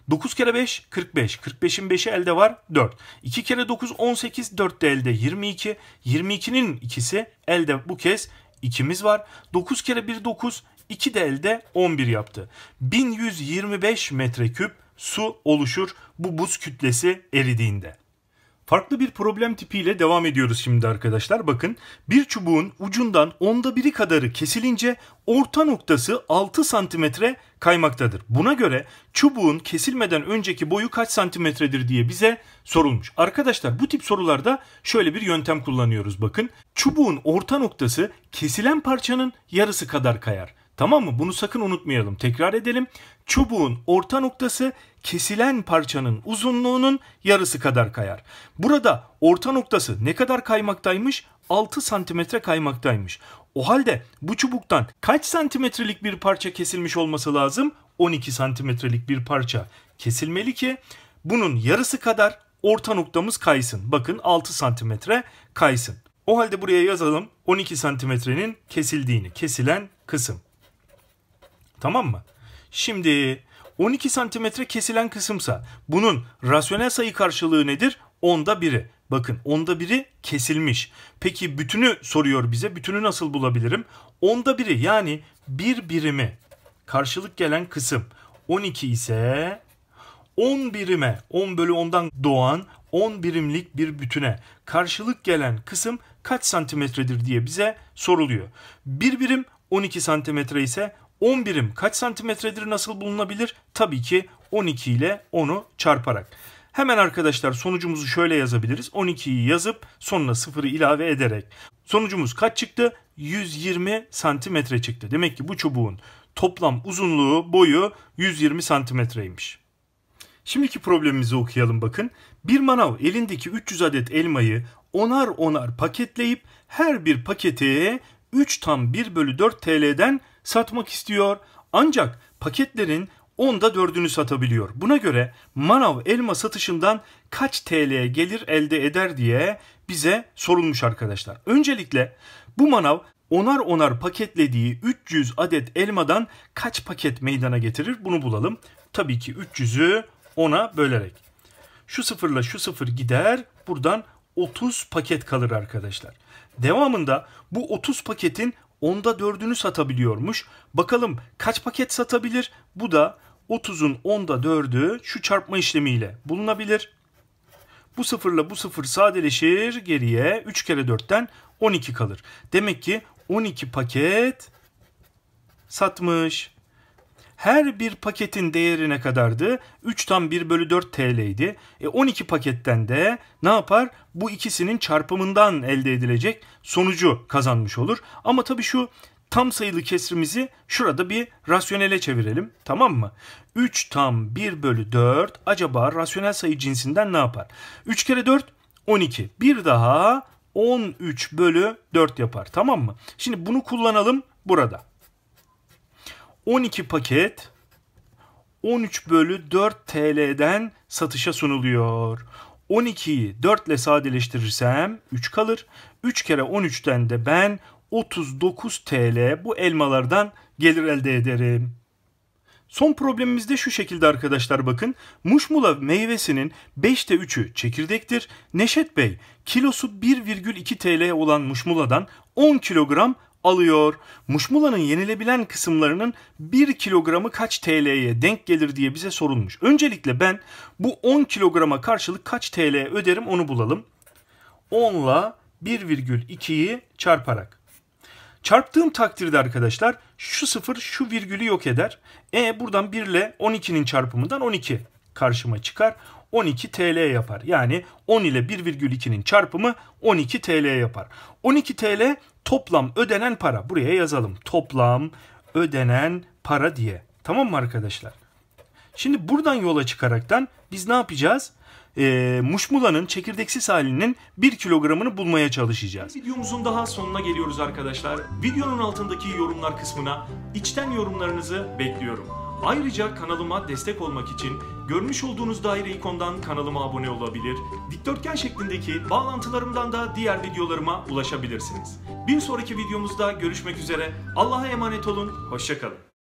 9 kere 5 45. 45'in 5'i elde var 4. 2 kere 9 18. 4 de elde 22. 22'nin ikisi elde bu kez 2'miz var. 9 kere 1 9. 2 de elde 11 yaptı. 1125 metreküp su oluşur bu buz kütlesi eridiğinde. Farklı bir problem tipiyle devam ediyoruz şimdi arkadaşlar. Bakın bir çubuğun ucundan onda biri kadarı kesilince orta noktası 6 santimetre kaymaktadır. Buna göre çubuğun kesilmeden önceki boyu kaç santimetredir diye bize sorulmuş. Arkadaşlar bu tip sorularda şöyle bir yöntem kullanıyoruz bakın. Çubuğun orta noktası kesilen parçanın yarısı kadar kayar. Tamam mı? Bunu sakın unutmayalım. Tekrar edelim. Çubuğun orta noktası kesilen parçanın uzunluğunun yarısı kadar kayar. Burada orta noktası ne kadar kaymaktaymış? 6 santimetre kaymaktaymış. O halde bu çubuktan kaç santimetrelik bir parça kesilmiş olması lazım? 12 santimetrelik bir parça kesilmeli ki bunun yarısı kadar orta noktamız kaysın. Bakın 6 santimetre kaysın. O halde buraya yazalım 12 santimetrenin kesildiğini, kesilen kısım. Tamam mı? Şimdi 12 santimetre kesilen kısımsa bunun rasyonel sayı karşılığı nedir? Onda biri. Bakın onda biri kesilmiş. Peki bütünü soruyor bize. Bütünü nasıl bulabilirim? Onda biri yani bir birimi karşılık gelen kısım 12 ise 10 birime 10 bölü 10'dan doğan 10 birimlik bir bütüne karşılık gelen kısım kaç santimetredir diye bize soruluyor. Bir birim 12 santimetre ise 10 birim kaç santimetredir nasıl bulunabilir? Tabii ki 12 ile 10'u çarparak. Hemen arkadaşlar sonucumuzu şöyle yazabiliriz. 12'yi yazıp sonuna 0'ı ilave ederek. Sonucumuz kaç çıktı? 120 santimetre çıktı. Demek ki bu çubuğun toplam uzunluğu boyu 120 santimetreymiş. Şimdiki problemimizi okuyalım bakın. Bir manav elindeki 300 adet elmayı onar onar paketleyip her bir paketeye 3 tam 1 bölü 4 TL'den satmak istiyor ancak paketlerin onda dördünü satabiliyor. Buna göre manav elma satışından kaç TL gelir elde eder diye bize sorulmuş arkadaşlar. Öncelikle bu manav onar onar paketlediği 300 adet elmadan kaç paket meydana getirir bunu bulalım. Tabii ki 300'ü ona bölerek. Şu sıfırla şu sıfır gider. Buradan 30 paket kalır arkadaşlar. Devamında bu 30 paketin onda dördünü satabiliyormuş. Bakalım kaç paket satabilir? Bu da 30'un onda dördü şu çarpma işlemiyle bulunabilir. Bu sıfırla bu sıfır sadeleşir geriye 3 kere 4'ten 12 kalır. Demek ki 12 paket satmış her bir paketin değeri ne kadardı? 3 tam 1 bölü 4 TL idi. E 12 paketten de ne yapar? Bu ikisinin çarpımından elde edilecek sonucu kazanmış olur. Ama tabii şu tam sayılı kesrimizi şurada bir rasyonele çevirelim. Tamam mı? 3 tam 1 bölü 4 acaba rasyonel sayı cinsinden ne yapar? 3 kere 4 12. Bir daha 13 bölü 4 yapar. Tamam mı? Şimdi bunu kullanalım burada. 12 paket 13 bölü 4 TL'den satışa sunuluyor. 12'yi 4 ile sadeleştirirsem 3 kalır. 3 kere 13'ten de ben 39 TL bu elmalardan gelir elde ederim. Son problemimiz de şu şekilde arkadaşlar bakın. Muşmula meyvesinin 5'te 3'ü çekirdektir. Neşet Bey kilosu 1,2 TL olan muşmuladan 10 kilogram alıyor. Muşmula'nın yenilebilen kısımlarının 1 kilogramı kaç TL'ye denk gelir diye bize sorulmuş. Öncelikle ben bu 10 kilograma karşılık kaç TL öderim onu bulalım. 10 1,2'yi çarparak. Çarptığım takdirde arkadaşlar şu sıfır şu virgülü yok eder. E buradan 1 ile 12'nin çarpımından 12 karşıma çıkar. 12 TL yapar. Yani 10 ile 1,2'nin çarpımı 12 TL yapar. 12 TL toplam ödenen para. Buraya yazalım. Toplam ödenen para diye. Tamam mı arkadaşlar? Şimdi buradan yola çıkaraktan biz ne yapacağız? e, muşmulanın çekirdeksiz halinin 1 kilogramını bulmaya çalışacağız. Videomuzun daha sonuna geliyoruz arkadaşlar. Videonun altındaki yorumlar kısmına içten yorumlarınızı bekliyorum. Ayrıca kanalıma destek olmak için görmüş olduğunuz daire ikondan kanalıma abone olabilir, dikdörtgen şeklindeki bağlantılarımdan da diğer videolarıma ulaşabilirsiniz. Bir sonraki videomuzda görüşmek üzere, Allah'a emanet olun, hoşçakalın.